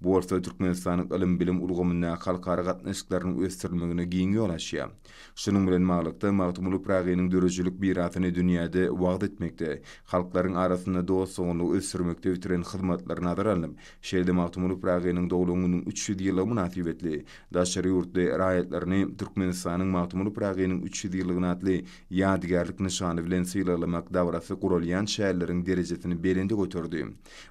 Borsa Türkmenistan ilim bilim ulgamyna halkara gatnaşyklaryny ösdürmegine giňi ýol açýar. Şunun bilen maglumatda Martumuly Pragynyň döwürçülik biratyny dünýäde wagt etmekde, halklaryň arasynda dost sowuny ösdürmekde ýetiren hyzmatlar nazar alyp, şeýle Martumuly Pragynyň dowlugynyň 300 ýyly munasibetli daşary ýurtda raýatlaryny Türkmenistanyň Martumuly Pragynyň 300 ýyllygyna atly ýadgarlyk nişany bilen silalamak dowrasy gurulýan şäherleriň derejesini berendi göterdi.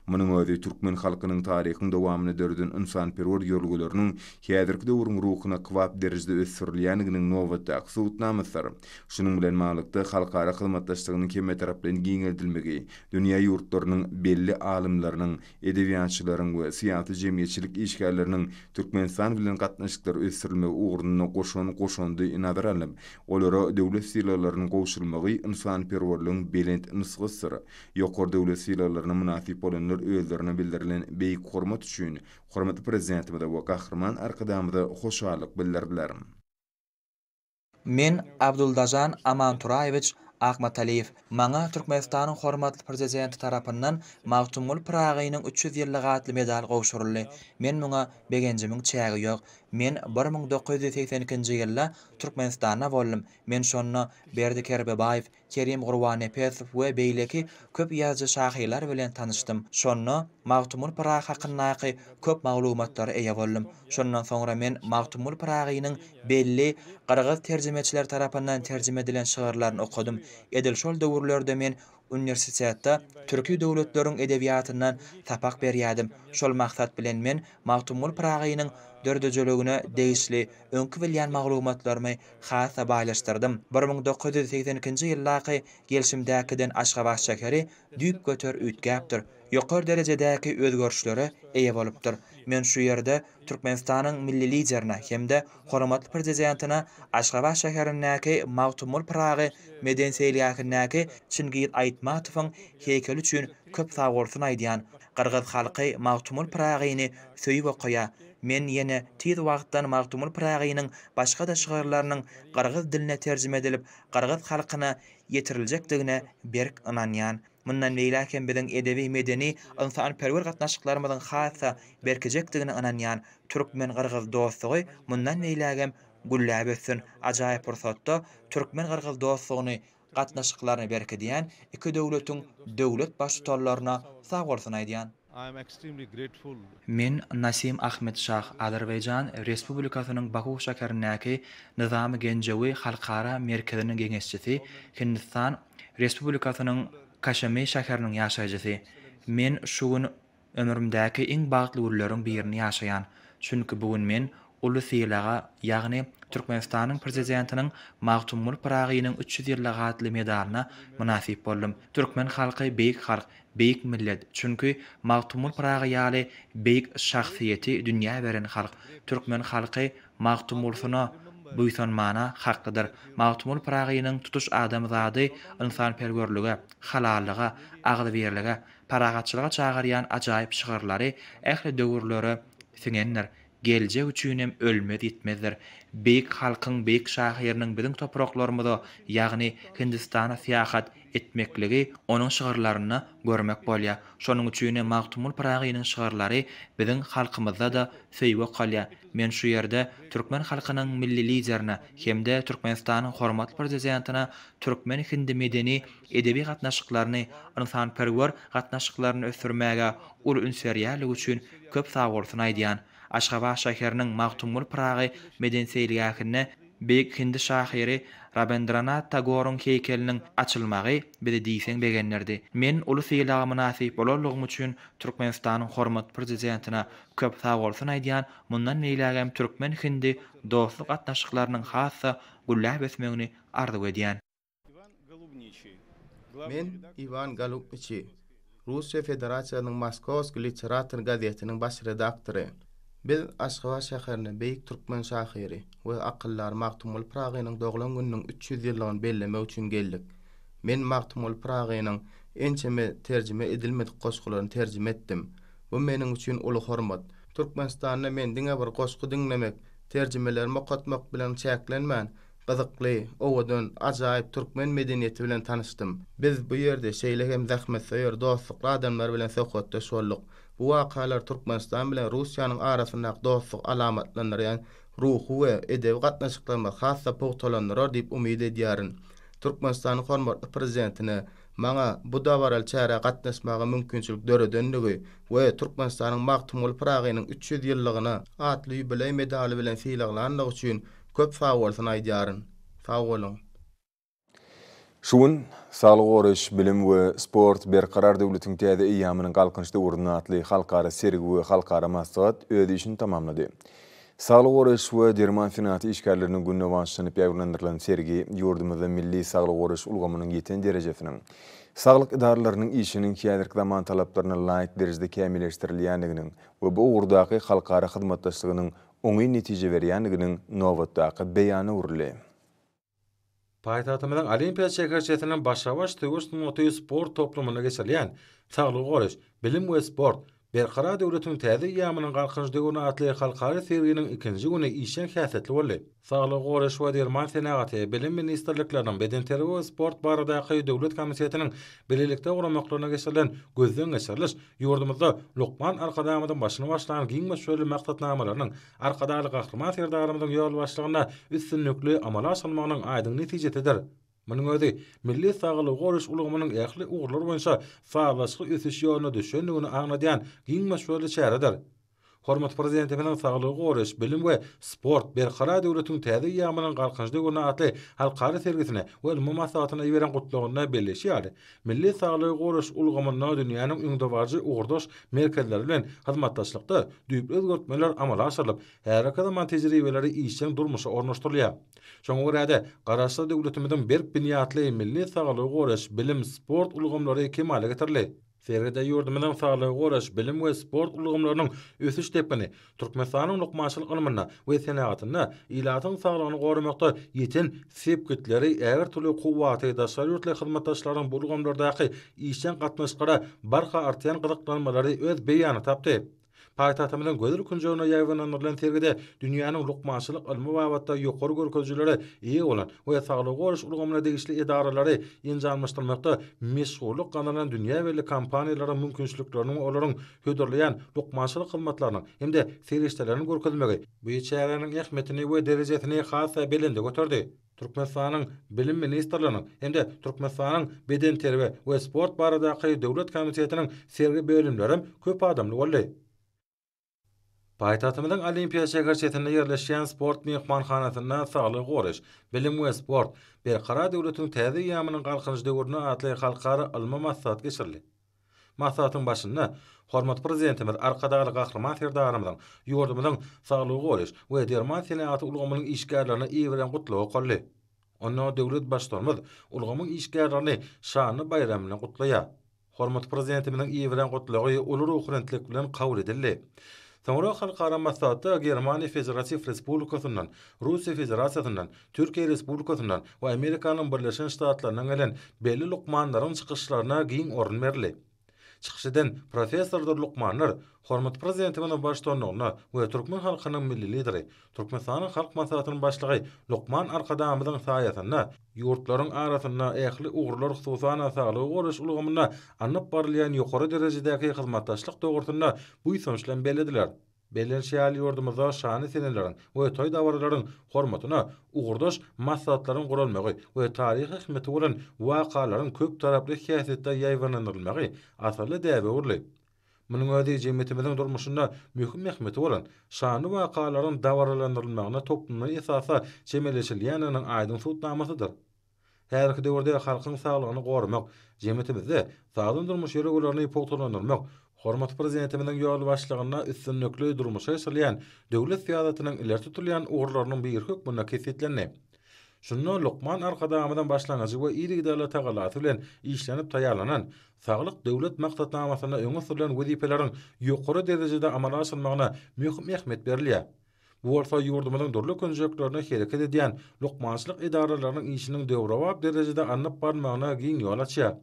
Munyň özi türkmen halkynyň taryhyny dowamyny dördün insan perwer ýörgülerini häzirki döwrüň ruhuna kwap derizde nowa nowatda aksutnamasar. Şunun bilen maglykda halkara hyzmatdaşlygyny kemme taraplaryň giňeldilmegi, dünýä ýurtlarynyň belli alimlarynyň, edebiýatçylaryň we siýasy jemgyýetçilik işgärleriniň Türkmenistan bilen gatnaşyklary ösürilmegi ugrunyny goşun goşundy inadyr alym. Olara döwlet silalarynyň gowşulmagy insan perwerliginiň belent nysgysyr. Ýokary döwlet silalaryna munasip bolanlar özlerini bildirilen beýik hormat üçin hurmatli prezidentimiz va qahramon arqadamida xushyorlik bildirdilar men abduldajan amanturayevich Ahmadaliyev manga Turkmeniston hurmatli prezidenti tarapından Maktungul Prag'iyning 300 yillig'i atli medal g'ovshurildi. Men munga begenjiming chagi yo'q. Мен 1982 жылы Түркменстанна болдым. Мен шонны Берді Кербебаев, Керим Құрвани Песов ве бейлеки көп язы шахилар білен таныштым. Шонно Мақтумыл Прағы хақынақы көп мағлуматтары әйе болдым. Шоннан соңра мен Мақтумыл Прағының белли қырғыз терзімечілер тарапынан терзімеділен шығырларын оқыдым. Еділшол дөвірлерді мен университетті түркі дөвілетлерің әдебиятынан тапақ бер Шол мақсат білен мен Мақтумыл Прағының dördöjölügüne değişli öňkü bilýän maglumatlarymy hasa baýlaşdyrdım. 1980-nji ýyldaky gelşimdäkiden Aşgabat şäheri düýüp göter ütgäpdir. Ýokary derejedäki özgörüşlere eýe bolupdyr. Түркменстанның şu ýerde Türkmenistanyň milli liderine hemde hormatly prezidentina Aşgabat şäherindäki Magtumul Pragy meden seýliýäkindäki Çingiyit Aýtmatowyň мен ені тиді уақыттан мағтумыр прағиының башқа да шығарларының қарғыз діліне тәрзімеділіп, қарғыз қалқына етірілжек дігіне берік ұнаньян. Мұннан мейлі әкен бідің едеві медені ұнсаған пәрвір қатнашықларымыздың қаса беркежек дігіне ұнаньян түрік мен қарғыз досығы мұннан мейлі әкен күллі әбісін ажайып ұрсатты түрік мен қарғыз досығыны қатнашықларыны беркедеген үкі дөулетің дөулет баштарларына сағ орсын Men Nasim Ahmed Shah Azerbaijan Respublikasynyň Baku şäherindäki Nizam Genjewi halkara merkeziniň geňeşçisi, Hindistan Respublikasynyň Kashmir şäheriniň ýaşaýjysy. Men şu gün ömrümdäki iň bagtly urlaryň birini ýaşaýan, çünki bu gün men Ulusiylaga, ýagny яғни Түркменстанның президентінің Mulk Ragiýynyň 300 ýylla gatly medalyna munasip boldum. Türkmen halky beýik halk, beýik millet. Çünki Magtum Mulk Ragiýaly beýik şahsiýeti dünýä beren halk. Türkmen halky Magtum Mulkyna buýsanmana haklydyr. Magtumul Pragynyň tutuş adamzady insanperwerlige, halallyga, aglyberlige, paragatçylyga Гелже üçinem ölmez itmezler. Beyik halkyň beyik şahyrının biziň topraklarymyzda, яғни Hindistana syýahat etmekligi оның şygarlaryny görmek bolýar. Şonuň üçin Magtumul Paragynyň шығарлары biziň да da söýwe galýar. Men şu ýerde türkmen halkynyň milli liderine hemde Türkmenistanyň hormatly prezidentine türkmen hindi medeni edebi gatnaşyklaryny, insanperwer gatnaşyklaryny ul Aşgabah şahirinin mağtumul prağı medenseyli akınne Bek hindi şahiri Rabendrana Tagorun keykelinin açılmağı bide deysen begenlerdi. Men ulu seyildağı münasip olorluğum üçün Türkmenistan'ın hormat prezizyantına köp sağ olsun aydiyan mundan neylağem Türkmen hindi dostluk atlaşıklarının hası gullah besmeğini ardu ediyan. Men Ivan Galubnici, Rusya Federasyonu'nun Moskowski Literatör Gazetinin bas redaktörü. Biz Aşgabat şäherini beýik türkmen şahyry we akyllar Maqtumul Praga'nyň doğulan gününiň 300 ýyllygyny bellemek üçin geldik. Men Maqtumul Praga'nyň ençeme terjime edilmedik goşgularyny terjime etdim. Bu meniň üçin uly hormat. Türkmenistanda men diňe bir goşgu diňlemek, terjimeler mokatmak bilen çäklenmän. Gyzykly, owadan ajaýyp türkmen medeniýeti bilen tanystym. Biz bu ýerde şeýle hem zähmet söýer, dostlukly adamlar bilen söhbetde şolluk. bu vaqalar Turkmenistan bilen Russiýanyň arasyndaky dostluk alamatlaryndan yani, ruhu we edebi gatnaşyklaryna hassa pogtalanyr diýip umyt edýärin. Turkmenistanyň hormatly prezidentini maňa bu dawaral çäre gatnaşmagy mümkinçilik döredendigi we Turkmenistanyň maqtumul Pragynyň 300 ýyllygyna atly bilen medal bilen sylaglanyşy üçin köp faýdalanýar. Faýdalanýar. Şuun, sağlı qoruş, bilim və sport, bir qarar dəvlətin təyədə iyyəminin qalqınçda uğruna atlı xalqara sərg və xalqara masqat ədə işin tamamladı. Sağlı qoruş və dirman finati işkərlərinin gün növanşıdan ipi əgürləndirilən sərgi milli sağlı qoruş ulqamının yetən dərəcəfinin. Sağlıq idarlarının işinin kiyadırk daman talablarına layiq dərəcədə kəmiləştiriliyənəqinin və bu uğurdaqı halkara xidmətdaşlıqının onu nəticə veriyənəqinin növətdaqı beyanı uğurluyum. Paýtatymyň Olimpiýa şäherçetiniň başlawaş töwüşli motoy sport toplumyna geçilýän Çağlıq Oruç, bilim we sport, Berqara döwletiň täze ýa-mynyň galkyrdy atly halkary seriýiniň ikinji güni işiň häsiýetli boldy. Saglyk goraş we derman senagaty bilim ministrliklerinden beden terapiýa sport barada haýy döwlet komissiýetiniň bilelikde goramaklaryna geçilen gözden geçirilýär. Ýurdumyzda Lukman Alqadamydan başlanyp başlanan giň meşhur maksatnamalarynyň arkada alyk ahlymat ýol başlygyna üstünlikli amala salmagynyň aýdyň netijesidir. Munuň üç milli saglygy goruş ulgamynyň ehli uýgurlar we şeýle faýbasly ýetişme ýoluny düşündirýän, agnadyan giň maslahatçy hyzylar. Hormat prezidenti bilen saglygy goreş bilim we sport berkara döwletiň täze ýamynyň galkanjda görnä atly halkary sergisine we mumasatyna iberen gutlugyna belleşýärdi. Milli saglygy goreş ulgamyna dünýäniň öňdewarjy ugurdaş merkezleri bilen hyzmatdaşlykda düýüp özgörtmeler amala aşyrylyp, her akadama tejribeleri işçiň durmuşa ornaşdyrylýar. Şoň görä-de Garaşda döwletimiziň berk binýatly milli saglygy goreş bilim sport ulgamlary kemale getirildi. Ferde yurdu bilen sağlyk, oraş, bilim we sport ulgamlarynyň ösüş tepkini Türkmenistanyň nukmaçylyk ulgamlaryna we senagatyna ilatyň saglanyny gorumakda ýetin sep gütleri äwer tuly quwwaty da şarýatly hyzmatdaşlaryň bolgandyrdaky işden gatnaşyklara barha artýan gyzyklanmalary öz beýany tapdy. Paýtatymyň gözül künjewine ýaýlanan Nurlan Tergide dünýäniň lukmaçylyk ilmi we wagtda ýokary görkezjileri ýe bolan we sagly goýuş ulgamyna degişli edaralary ýanjalmaşdyrmakda meşguluk gananyň dünýä berli kompaniýalara mümkinçiliklerini olaryň gödürleýän lukmaçylyk hyzmatlaryny hemde serişdelerini görkezmegi bu ýetäriň ähmetini we derejesini hassa bilende götürdi. Türkmenistanyň bilim ministrligi hem de beden terbiýe we sport barada kyýy döwlet komitetiniň sergi bölümleri köp adamly boldy. Paýtatymyň Olimpiýa şäher şäherinde ýerleşýän sport mehmanhanasyna sagly goýuş, bilim we sport bir gara döwletiniň täze ýa-mynyň galkynyş döwrüne atly halkara ilmi maslahat geçirildi. Maslahatyň başyna hormat prezidentimiz arkadaky gahrman ferdarymyň ýurdumyň sagly goýuş we derman senatı ulgamynyň işgärlerini iýerden gutlaw goldy. Onda döwlet başlarymyz ulgamyň işgärlerini şany bayram bilen gutlaýar. Hormat prezidentimiň iýerden gutlagy ulur ukrentlik bilen gaýr edildi. Sonra halkara maslahatda Germaniya Federativ Respublikasından, Rusiya Federasiyasından, Türkiye Respublikasından we Amerikanın Birleşen Ştatlarından gelen belli lukmanların çıkışlarına giyin orun berli. Çıxşıdan Profesör Durluq Manır, Hormat Prezidentimin baş tonluğuna ve Türkmen halkının milli lideri, Türkmen halk masalatının başlığı Luqman Arkadamızın sayesinde yurtların arasında ekli uğurlar xüsusana sağlığı oruç uluğumuna anıp barlayan yukarı derecedeki hizmettaşlık doğrusunda bu sonuçlan belediler. Belen şeýali ýurdumyzda şany senelerin we toý dowrlaryň hormatyna ugurdaş maslahatlaryň gurulmagy we taryhy hyzmeti bolan wakalaryň köp taraply hiýasetde ýaýlanylmagy asly däbe urly. Munyň ödi jemeti bilen durmuşynda möhüm hikmeti bolan şany wakalaryň dowrlanylmagyna toplumyň esasy çemeleşilýänini aýdyň futnamasydyr. Häzirki döwürde halkyň saglygyny gorumak, jemetimizde sağlam durmuş ýere ularyny poýtalandyrmak, Hormat prezidentimin yol başlığına üstün nöklü durmuşa yaşlayan dövlet siyasetinin iler tutulayan uğurlarının bir hükmü buna kesitlenne. Şunu Lokman arkada amadan başlanacak ve iyi idare bilen işlenip tayarlanan sağlık devlet maqtatnamasına öngü sürülen vazifelerin yuqarı derecede amala aşılmasına mühim ehmet berliye. Bu orta yurdumunun durlu konjektörüne hareket edeyen Lokmançlık idarelerinin işinin devrevap derecede anıp parmağına giyin yol açıyor.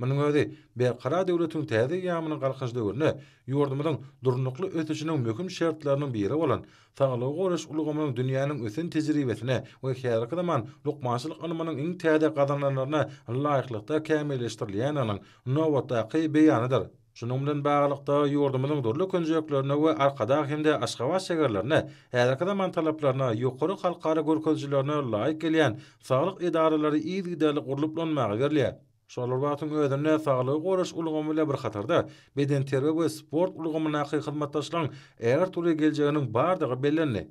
Mening öýde bir gara döwletiň täze ýamyny galkyş döwrüne ýurdumyň durnukly ötüşiniň möhüm şertlerini biri bolan taýlyk goraş ulugamyň dünýäniň ösen tejribesine we häzirki zaman lukmaçylyk ilminiň iň täze gazanlanlaryna laýyklykda kämilleşdirilýänini nowata beýanydyr. Şunun bilen baglykda ýurdumyň durly könjeklerini we arkada hemde aşgawa şeherlerini häzirki zaman talaplaryna ýokary halkara görkezjilerini laýyk gelýän saglyk idaralary ýygy-ýygy gurulyplanmagy gerilýär. Şolar wagtyň özüne saglyk goruş ulgamy bilen bir hatarda beden terbiýe we sport ulgamyna haýy hyzmatdaşlaryň eger tuly geljeginiň bardygy bellenli.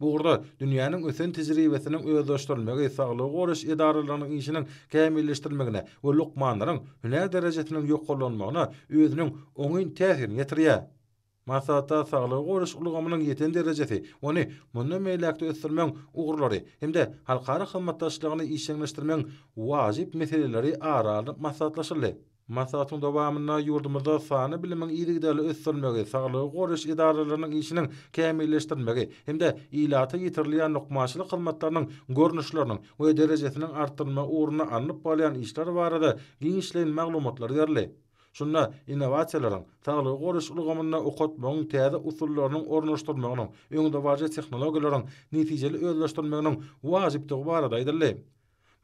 Bu gurda dünýäniň ösen tejribesiniň özdeşdirilmegi we goruş goraş edaralarynyň işiniň kämilleşdirilmegine we luqmanlaryň hünär derejesiniň ýokgallanmagyna özüniň oňyn täsirini ýetirýär. Masata sağlığı qoruş ulgamının yeten derecesi, onu mönnü meylakta östürmen uğurları, hem de halkara xilmattaşlığını işlenleştirmen vajib meseleleri aralı masatlaşırlı. Masatun davamına yurdumuzda sani bilimin iyidigdeli östürmegi, sağlığı qoruş idaralarının işinin kemiyleştirmegi, hem de ilata yitirliyan nukmaşlı xilmatlarının görnüşlarının ve derecesinin arttırma uğruna anlip balayan işler varada ginişleyin maglumatlar yerli. şunda innovasiýalaryň taýdan goruş ulgamyna ukatmagyň täze usullarynyň ornaşdyrmagynyň, öňde wajyp tehnologiýalaryň netijeli özleşdirmegiň wajypdygy barada aýdyldy.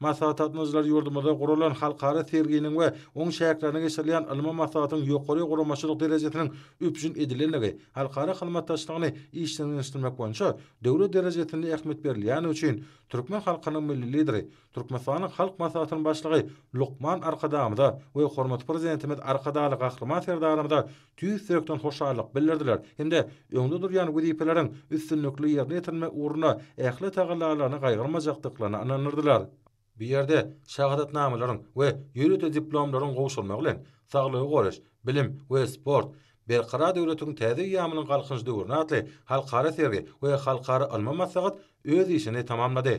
masalatatmazlar yurdumada gurulan halkara serginin ve on şehirlerine geçirilen ilma masalatın yukarı kurumaşılık derecesinin öpçün edilirliliği. Halkara kılmat taşlarını işlerinin üstünme konuşa devre derecesinde ekmet verili. Yani Türkmen halkının milli lideri, Türkmen sağının halk masalatının başlığı Lukman Arkadağımda ve Hormat Prezidentimiz Arkadağlı Gakrıman Serdağımda tüyü sökten hoşarlık bildirdiler. Hem de önde duruyan vizipelerin üstünlüklü yerine yetinme uğruna ehli tağılarlarına kaygırmacaktıklarına anlanırdılar. Bu yerde şahadat namaların ve yürütü diplomların qoşulmaqlen, sağlığı qoruş, bilim ve sport, Berkara devletin tezi yamının kalkınç duvurna atli halkara sergi ve halkara alma masagat öz işini tamamladı.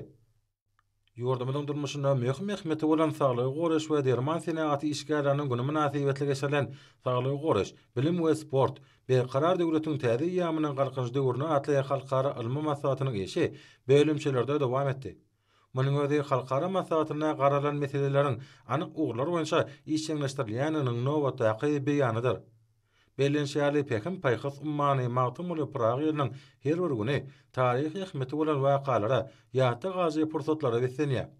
Yurdumunun durmuşunda mühim mehmeti olan sağlığı qoruş ve derman senaati işgarlarının günü münasibetli geçerlen sağlığı qoruş, bilim ve sport, Berkarar devletin tezi yamının kalkınç duvurna atli halkara alma masagatının işi bölümçelerde devam etdi. Mülün ödeyi halkara masalatına qaralan meselelerin anıq uğurlar oynşa işçenleştirilianının nova taqi beyanıdır. Belin şeali pekin paykız ummanı mağtumulu prağiyyirnin her örgüne tarihi hikmeti olan vaqalara yahtı gazi pursatları vissiniya.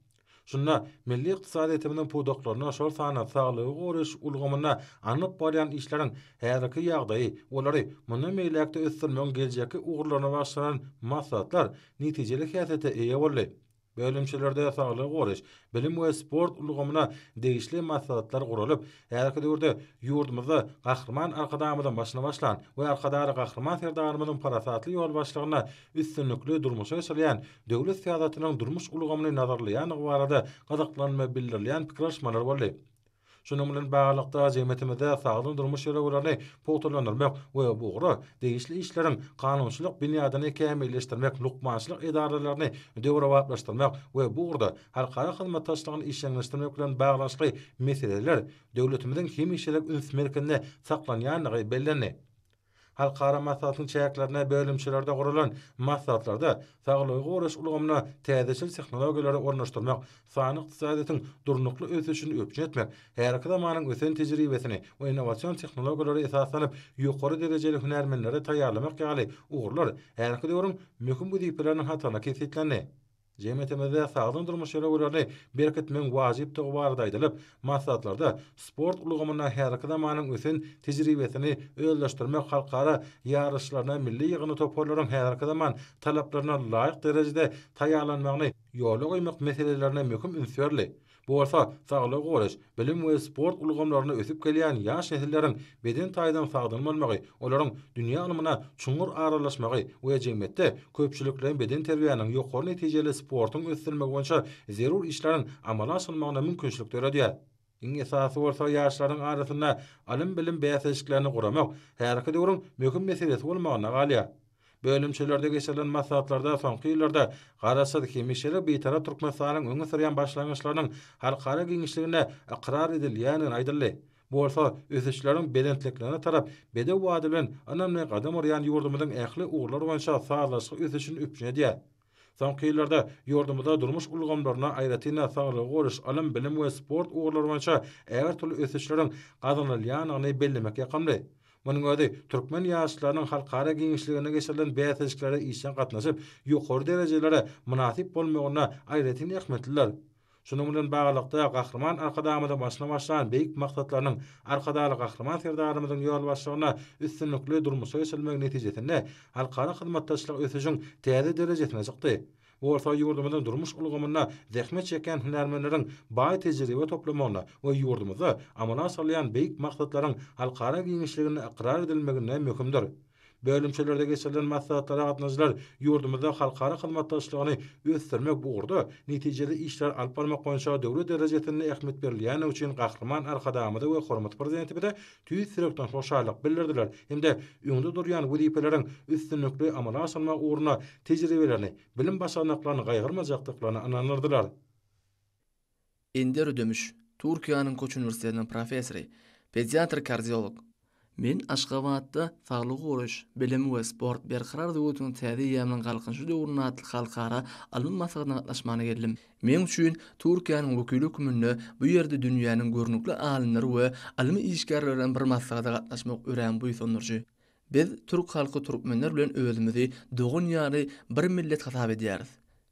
Şunna milli iqtisad etiminin pudoklarına şol sana sağlığı qoruş ulgumuna anıq bariyan işlerin hərəki yaqdayı olari münü meyliyakta üstünmün gelcəki uqlarına vaqlarına vaqlarına vaqlarına Bölümçelerde yasağılığı goreş, bilim ve sport ulugumuna deyişli masalatlar gorelip, eğer ki yurdumuzda gaxırman arkadamudun başına başlan, ve arkadara gaxırman serdarımudun parasatlı yol başlarına üstünlüklü durmuşu eşirleyen, devlet siyasatının durmuş ulugumunu nazarlayan, gavarada qazaklanma bildirleyen pikrashmanlar bolli. Şunun bilen baglykda jemetimizde sağlam durmuş ýere bolany potlanýar. we bu degişli işlerin kanunçylyk binadyny kämilleşdirmek, lukmançylyk edaralaryny döwrewatlaşdyrmak we bu gura halkara hyzmat taşlygyny bilen baglaşyk meseleler döwletimiziň kimi işlerini ünsmerkinde saklanýanyny bellendi. halkara masalatın çeyaklarına bölümçelerde kurulan masalatlarda tağlı uğraş ulamına tədəşil teknologiyaları ornaştırmak, sanıq tisadetin durnuklu ötüşünü ölçün etmək, her kıdamanın ötün tecrübesini o innovasyon teknologiyaları esaslanıp yukarı dereceli hünermenlere tayarlamak yali uğurlar, her kıdamanın mükün bu dikbelerinin hatana kesitlenni. Jemetimizde sağlam durmuş ýere görüli berkitmen wajyp tog barada maslahatlarda sport ulugamyna häzirki zamanyň üçin tejribetini öýleşdirmek halkara ýarışlaryna milli ýygyny toporlaryň häzirki zaman talaplaryna laýyk derejede taýýarlanmagyny ýoly goýmak meselelerine möhüm Bolsa, sağlyk goraş, bilim we sport ulgamlaryna ösüp gelýän ýaş nesillerin beden taýdan sagdalmalmagy, olaryň dünýä alymyna çuňur aralaşmagy ve jemgyýetde köpçülikleriň beden terbiýasynyň yokor netijeli sportyň ösdürilmegi boýunça zerur işleriň amala aşyrmagyna mümkinçilik berýär. Inge sahasy bolsa ýaşlaryň arasynda alym bilim beýleşikligini guramak, häzirki döwrüň möhüm meselesi bolmagyna galyar. bölümçelerde geçirilen masatlarda, sonki yıllarda, garasad ki, mişeli bitara turk masalın öngü sürüyen başlangıçlarının halkara genişliğine edil edilyanın aydirli. Bu olsa, özüçlerin belentliklerine tarap, bedev vadilin, anamne qadam oryan yurdumudun ehli uğurlar vansha sağlaşı özüçün üpçüne diya. Sonki yıllarda yurdumuda durmuş ulgamlarına ayratina sağlı goriş, alim, bilim ve sport uğurlar vansha eğer tülü özüçlerin qadamlar liyanını bellimek yakamli. Bunun gady Türkmen ýaşlarynyň halkara giňişligine geçilen beýetçilere ýeňe gatnaşyp, ýokary derejelere munasyp bolmagyna aýratyn rahmetliler. Şunun bilen baglanykda gahrman arkadaşymyzda başlanan başlanan beýik maksatlaryň arkadaşly gahrman ferdarymyzyň ýol başlanyşyna üstünlikli durmuşy ösülmek netijesinde halkara hyzmatdaşlyk ösüjüň täze derejesine çykdy. orta yurdumyna durmuş ulgamyna zehme çeken hünärmenleriň baý tejribe toplamona we yurdumyza amana salýan beýik maksatlaryň halkara giňişligini iqrar edilmegine mühimdir. bölümçelerde geçirilen maslahatlara atnazlar yurdumuzda halkara kılmattaşlığını östürmek bu urdu. Neticede işler alparma konşa dövrü derecesini ehmet berliyen uçin kahraman arkadamıda ve hormat prezidenti bide tüy sürekten hoşarlık bildirdiler. Hem de ünlü duruyan vudipelerin üstünlüklü amala asılma uğruna tecrübelerini, bilim basanaklarını kaygırmacaklıklarını ananırdılar. Ender Ödümüş, Türkiye'nin Koç Üniversitesi'nin pediatr kardiyolog, Men Aşgabatda sağlyk goruş, bilim we sport berqarar diýýän täze ýa-nyň galkynçy döwrüne atly halkara alyn maslahatyna gatnaşmany geldim. Men üçin Turkiýanyň ökülü kümünni bu ýerde dünýäniň görnükli alimleri we alymy işgärlerden bir maslahatda gatnaşmak öwrenip bu ýetendirji. Biz türk halky türkmenler bilen öwrenmedi, dogun bir millet xatab diýärdi.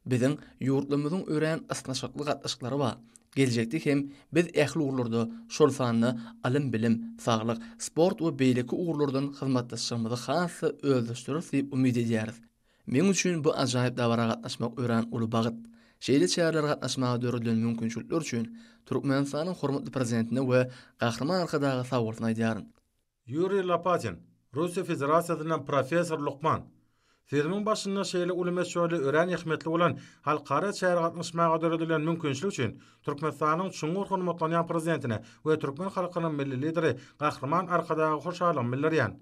Bizim ýurdumyzyň öwren ýa-nyň Gelecektik hem biz ehli uğurlurdu şol sahanını alim bilim, saglyk, sport we beyleki uğurlurdun hizmetleştirmizi hansı özdeştirir ümit ediyariz. Men üçin bu ajaýyp dawara gatnaşmak öğren ulu bağıt. Şeýle şäherlere gatnaşmagy dörüldüğün mümkünçülükler üçün Türkmen sahanın hormatlı prezidentine we kakrıman arka dağı Yuri Lapatin, ayy Federasiýasynyň professor Sezmin başında şeýle ulama şöle ören ýekmetli bolan halkara çaýra gatnaşmak gadyr edilen mümkinçilik üçin Türkmenistanyň şuňur hökümeti maglany prezidentine we türkmen halkynyň milli lideri gahrman arkadaky hoşalyk millerýan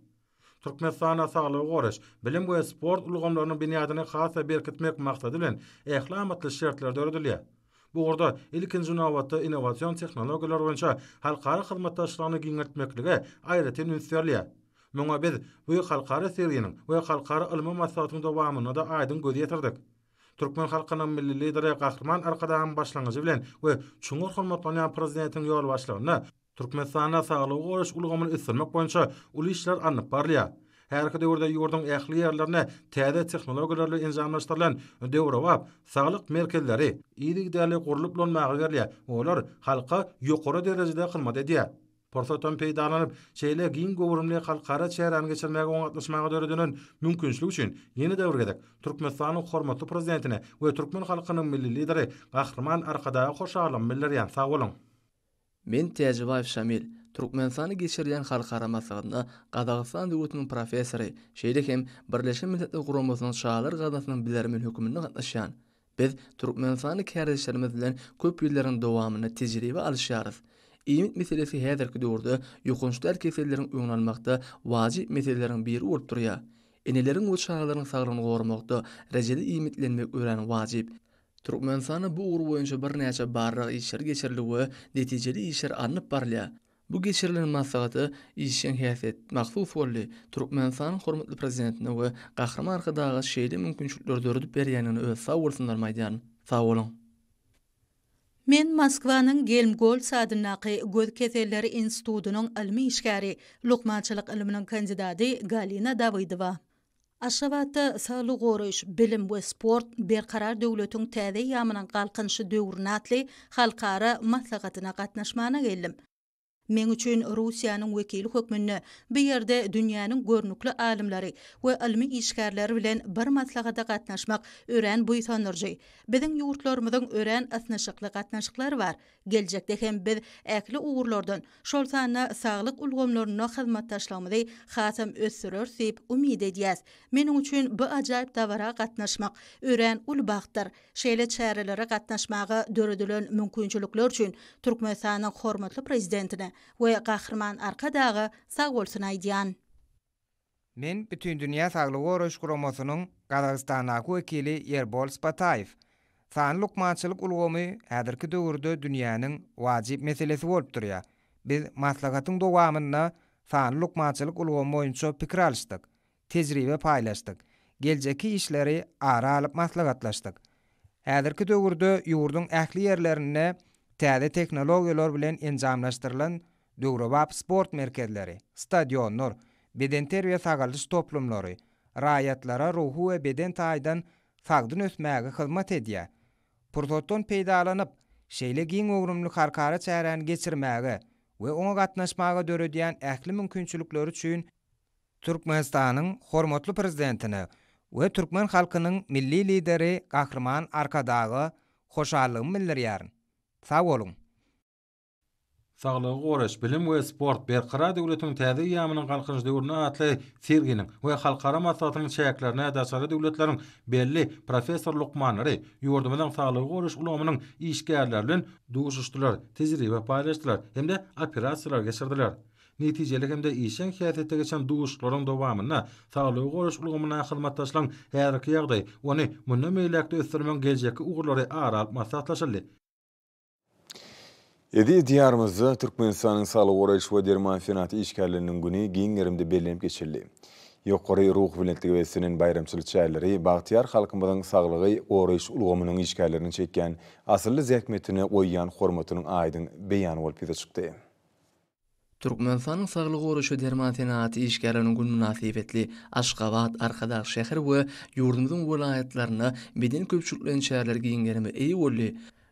Türkmenistana sağlyk goraş bilim we sport ulgamlaryny binadyny hasa berkitmek maksady bilen ählamatly şertler döredilýär. Bu orda ilkin zunavatda inovasyon teknologiyalar vönca halkara xidmatta aslanı gingertmekliga ayrati nünsiyarliya. Muňa biz bu ýa halkara serginiň we halkara ilmi maslahatynyň dowamyna da aýdyň göz ýetirdik. Türkmen halkynyň milli lideri gahrman arkadan başlangyjy bilen we Çuňur Hormatlanyň prezidentiň ýol başlygyna Türkmen sahana saglyg goraş ulgamyň isirmek boýunça uly işler anyp barlyar. Her kede urda yurdun ähli yerlerine täze tehnologiyalarla enjamlaşdyrylan döwrewa saglyk merkezleri iýerigdäli gurulyp bolmagy gerli. Olar halka ýokary derejede hyzmat edýär. Porsatom peýdalanyp, şeýle giň gowrumly halkara çäran geçirmäge oňa atlaşmaga döredenen üçin ýene döwredek Türkmenistanyň hormatly prezidentine we türkmen halkynyň milli lideri Gahrman arkada hoşgalym bilýärin. Sag bolun. Men Täjibaýew Şamil, Türkmenistany geçirýän halkara masagynda Gazagystan döwletiniň professory, şeýle hem Birleşik Milletler Guramasynyň şahlar gazasynyň bilermin hökümünde gatnaşýan. Biz Türkmenistany kärdeşlerimiz bilen köp ýyllaryň dowamyny tejribe alyşýarys. iýmit meselesi häzirki döwürde ýokunçlar keselleriň öňlenmekde wajyp meseleleriň biri bolup durýar. Eneleriň we şahalaryň saglygyny gormakda rejeli iýmitlenmek öwrenen wajyp. Türkmen sanyny bu ugry boýunça bir näçe barra işler geçirilýär we netijeli işler anyp barlar. Bu geçirilen masalaty işin häsiýet maqsuw bolly Türkmen sanyny hormatly prezidentine we gahrymanlyk dağı şeýle mümkinçilikler döredip berýänini öz sawulsyndarmaýdyň. Sawulyň Men Moskvanın Gelm Gold Sadınnaqı Göz Keserleri İnstitutunun ilmi işgari Luqmançılıq iliminin kandidati Galina Davydova. Aşavatda sağlı qoruş, bilim ve sport bir karar dövlətün təzə yamının qalqınşı dövrnatli xalqara maslaqatına qatnaşmana gəllim. Men üçin Rusiyanın wekili hökmünü bir yerde dünyanın görnüklü alimleri we ilmi işgärleri bilen bir maslahatda gatnaşmak ören bu ýsanyrjy. Bizin ýurtlarymyzyň ören asnaşykly gatnaşyklary bar. Geljekde hem biz äkli ugurlardan şol sanda saglyk ulgamlaryna hyzmat taşlamady hasam ösürür sep umid edýäs. Men üçin bu ajaýyp dawara gatnaşmak ören ul bagtdyr. Şeýle çäherlere gatnaşmagy döredilen mümkinçilikler üçin Türkmenistanyň hormatly prezidentine we gahrman arka dağı sağ bolsun aýdýan. Men bütün dünýä saglygy goraş guramasynyň Gazagystanaky wekili Yerbol Spataýew. Sağan lukmançılık ulgomi hädirki döwürde dünýäniň wajyp meselesi bolup durýar. Biz maslahatyň dowamyna sağan lukmançılık ulgomy boýunça pikir alyşdyk, tejribe paýlaşdyk. Geljeki işleri ara alyp maslahatlaşdyk. Häzirki döwürde ýurdun ähli yerlerini täze tehnologiýalar bilen enjamlaşdyrylan Dugrovap sport merkezleri, stadionlar, beden terbiýe sagallyş toplumlary, raýatlara ruhu we beden taýdan fagdyn ösmäge hyzmat edýär. Prototon peýdalanyp, şeýle giň ogrumly harakara çäýren geçirmäge we oňa gatnaşmaga döredýän ähli mümkinçilikler üçin Türkmenistanyň hormatly prezidentini we türkmen halkynyň milli lideri Gahrman Arkadağı hoşallygy bildirýär. Sag bolun. Sağlığı qoruş, bilim və sport berqara dövlətinin təzyiq yamının qalxınç dövrünə atlı sirginin və xalqara məsələtinin çəkilərinə dəsarə dövlətlərin belli professor Luqman Rey yurdumuzun sağlığı qoruş qulomunun işgərlərlərin duruşuşdular, təcrübə paylaşdılar, həm də operasiyalar geçirdiler. Nəticəli həm də işin xəyətdə keçən duruşuşların davamına sağlığı qoruş qulomuna xidmət təşkilən hər kiyəqdə və nə məmləkətdə östürmən gələcək uğurları ara Edi Türkmen insanın sağlyk goraýş we derman finansy işgärleriniň güni giň ýerimde belenip geçildi. Ýokary ruh bilenligi we senin bayramçylyk çäýleri Bagtyar halkymyzyň sağlygy goraýş ulgamynyň işgärlerini çekýän asyrly zähmetini goýan hormatynyň aýdyň beýan bolup ýa çykdy. Türkmenistanyň sağlyk goraýş we derman finansy işgärleriniň gün münasibetli Aşgabat, Arkadaş şäher we ýurdumyzyň welaýatlaryna beden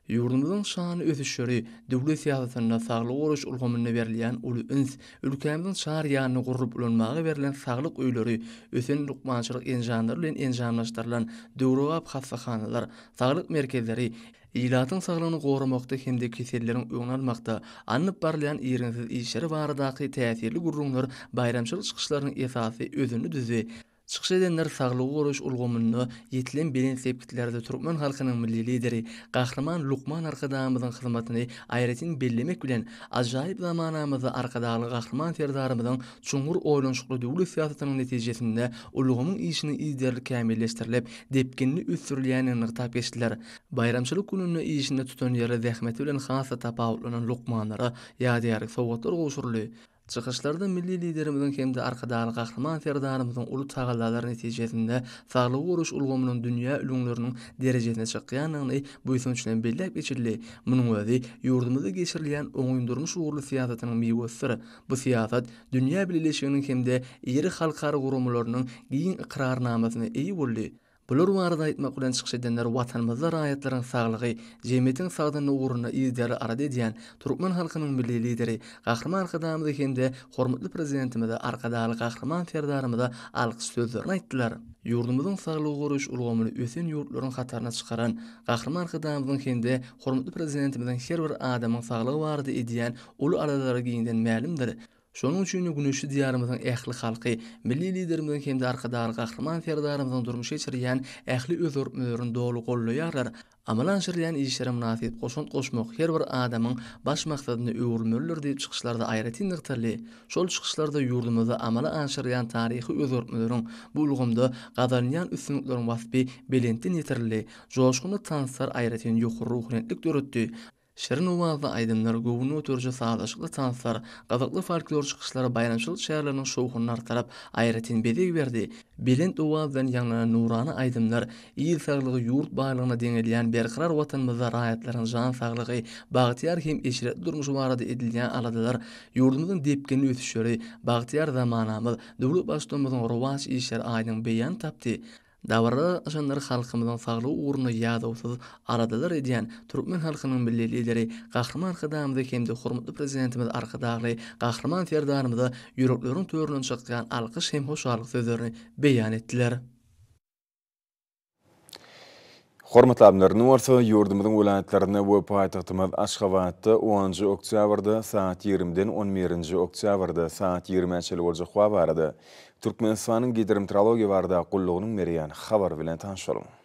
Yurdumuzun şahany ösüşüri, döwlet siyasatynda saglyk goruş ulgamyny berilýän uly ins, ülkämizin şahar ýanyny gurup ulanmagy berilen saglyk öýleri, ösen lukmançylyk enjanlary bilen enjanlaşdyrylan döwrogap hassahanalar, saglyk merkezleri Ilatın sağlığını qorumaqda hem de kesellerin uyğun almaqda anıp barlayan iyrinsiz işleri varadaki təsirli qurrunlar bayramçılı çıxışlarının esası özünü düzü. Çıkış edenler sağlığı oruç ulgumunu yetilen bilen sepkitlerde Türkmen halkının milli lideri Kahraman Luqman arkadağımızın hizmetini ayretin bellemek bilen acayip zamanamızı arkadağlı Kahraman serdarımızın çungur oylanşıklı devlu siyasetinin neticesinde ulğumun işini izderli kamilleştirilip depkinli üstürlüyenin nıqtap geçtiler. Bayramçılık gününü işini tutun yeri zahmeti bilen xansa tapavutlanan Luqmanları yadiyarik sovotlar qoşurluyor. Çıkışlarda milli liderimizin kendi arkadağını kahraman ferdanımızın ulu tağallalar neticesinde sağlığı uğruş ulgumunun dünya ülünlerinin derecesine çıkayanlığını bu isim üçüne bellek geçirli. Bunun özü yurdumuzu geçirleyen oğundurmuş uğurlu siyasatının Bu siyasat dünya bilileşiğinin kendi iri halkar gurumlarının giyin ikrar namazını iyi bulli. Bülür mağarada aytmaq bilen çıxış edenler vatanımızda rayetlerin sağlığı, cemiyetin sağdanı uğruna izdiyarı aradı ediyen Turukman halkının milli lideri, Qaqrıma arqadağımızı kendi hormatly prezidentimizde arqadağlı Qaqrıma anferdarımızda alıq sözler. Naitlar, yurdumuzun sağlığı uğruş uluğumunu ösen yurtların hatarına çıxaran Qaqrıma arqadağımızın kendi Qormutlu prezidentimizden her bir adamın sağlığı vardı ediyy ediyy ediyy ediyy Şonun üçin günüşi diýarymyzyň ähli halky, milli liderimiziň hem-de arkadaşlary gahrman ferdarymyzyň durmuşy çyrýan ähli özür möhürini doly gollaýarlar. Amalan şirýan işleri münafiq goşun goşmak her bir adamyň baş maksadyny öwürmeler diýip çıkışlarda aýratyn nigtirli. Şol çıkışlarda ýurdumyzda amala anşyrýan taryhy özür möhürini bu ulgumda gadanyň üstünlüklerini wasbi bilenden ýetirli. Joşgyny tanysar aýratyn ýokur ruhlandyk döretdi. Şirin uwazda aydymlar, gowunu törje saadaşyklı tanslar, gazaqlı folklor çıkışlary bayramçyl şäherlerini şowhunlar tarap aýratyn bedeg berdi. Bilin uwazdan yanlana nurany aydymlar, iýil saglygy ýurt baýlygyna deňelýän berkhar watan rayatların jan saglygy bagtiýar hem eşre durmuş warady edilyan aladalar, ýurdumyzyň depkini ötüşleri, bagtiýar zamanamyz, döwlet başlygymyzyň rowaş işleri aýdyň beýan tapdy. Dawr aşanlar halkymyz sağlığı uğruna ornuna ýa aradalar söz Türkmen halkynyň millili lideri, gahryman agdam hemde hormatly Prezidentimiz arkadaky gahryman ferdarymyzyň ýyryklaryny töwereňe şatgyn alqyş hem hoşalgy sözlerini beýan etdi. Hormatly abnerler, nu warsa we paýtagtymyz Aşgabatda 10-njy oktýabrda saat 20-den 11-nji oktýabrda saat 20-çeli boljak wagtda Türkmenistanyň gidermetrologiýa barada gullugynyň merýany habar bilen tanşalym.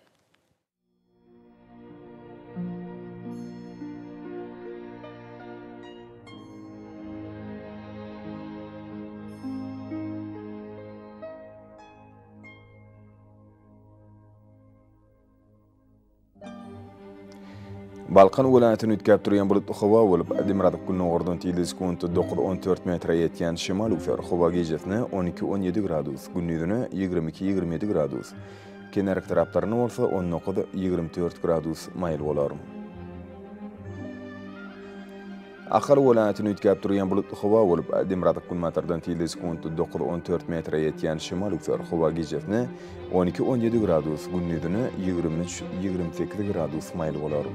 balqin viloyatini yutkab turgan bulut havo bo'lib dimradov kunni g'ordonti yilda sekundi to'qqiz o'n to'rt metrga yetgan shimol ufer havo gejatni o'n ikki o'n yedi gradus kunduzini yigirma ikki yigirma yedi gradus kenarik taraflarini bo'lsa o'n to'qqiz yigirma to'rt gradus mayl bo'lar axir viloyatini yutkab turgan bulut havo bo'lib dimradov kun matrdan tiyildi sekundi to'qqiz o'n to'rt metrga yetgan shimol ufer havo gejatni o'n ikki o'n yedi gradus kunduzini yigirma uch yigirma sakkiz gradus mayl bo'lar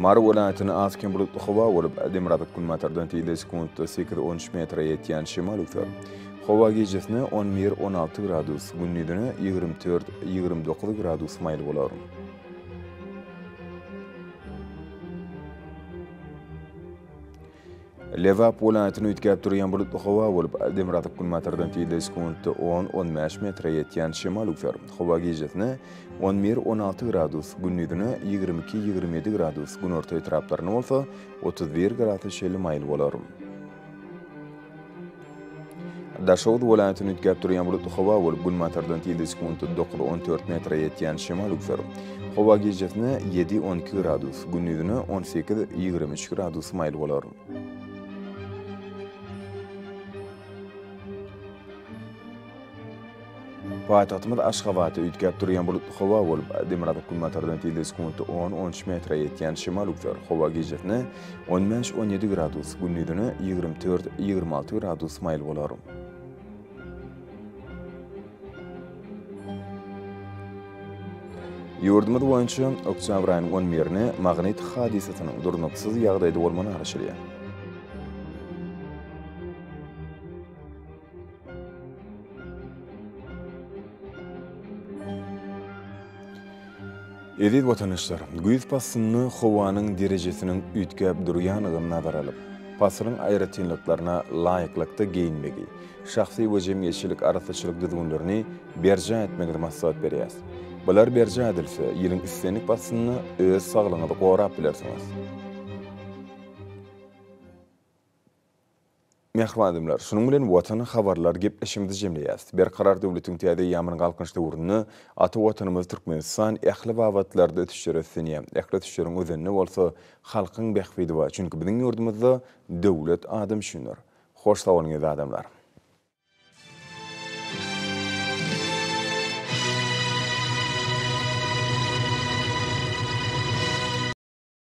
Maru olanatini az kim bulut xoba bolup adem rabat kun matardan tiles kun to 13 metr yetyan şimal uktar. Xoba gejesine 11 16 gradus gunnidini 24 29 gradus mayl bolar. Leva polanatini utkap turgan bulut xoba bolup adem rabat kun matardan tiles kun 10 15 metr yetyan şimal uktar. Xoba gejesine 11-16 gradus, günnüdünü 22-27 gradus, gün orta etraplarını olsa 31 gradu şeyli mail olarım. Daşoğudu olayatı nütgap duruyan bulutu xova ol, gün matardan tildi 9-14 metre yetiyan şemal uksar. Xova gecetini 7-12 gradus, günnüdünü 18-23 gradus mail olarım. Vaatatmyz Aşgabatda ýetgäp durýan bu howa bolup, demirat kulmatardan tildes kumuty 10-13 metre ýetýän şimal ukjar howa gejetni 15 17 gradus, gündüzüni 24-26 gradus mail bolar. Yurdumuz boýunça oktýabr aýynyň 10-nji magnetik hadisasynyň durnuksyz ýagdaýda bolmagyna Эдет ватаныштар, ғүйіз пасынны қоуаның дережесінің үйткі әбдіруян ұғымна алып, пасының айратинліктарына лайықлықты кейінбеге, шақсы өжем ешілік арасышылық дүзгінлеріне бержа әтмегір мастуат береяс. Бұлар бержа әділсі, елің үстенік пасынны өз сағылыңыды қорап білерсіңіз. Mehrmanlar, şunun bilen watan habarlar gep işimiz jemleýär. Bir karar döwletiň täze ýamyn galkynçda urunyny ata watanymyz Türkmenistan ähli wagtlarda düşürüsini. Ähli düşürüň özünni bolsa halkyň bäxwidi we çünki biziň ýurdumyzda döwlet adam şünür. Hoş sagalyňyz adamlar.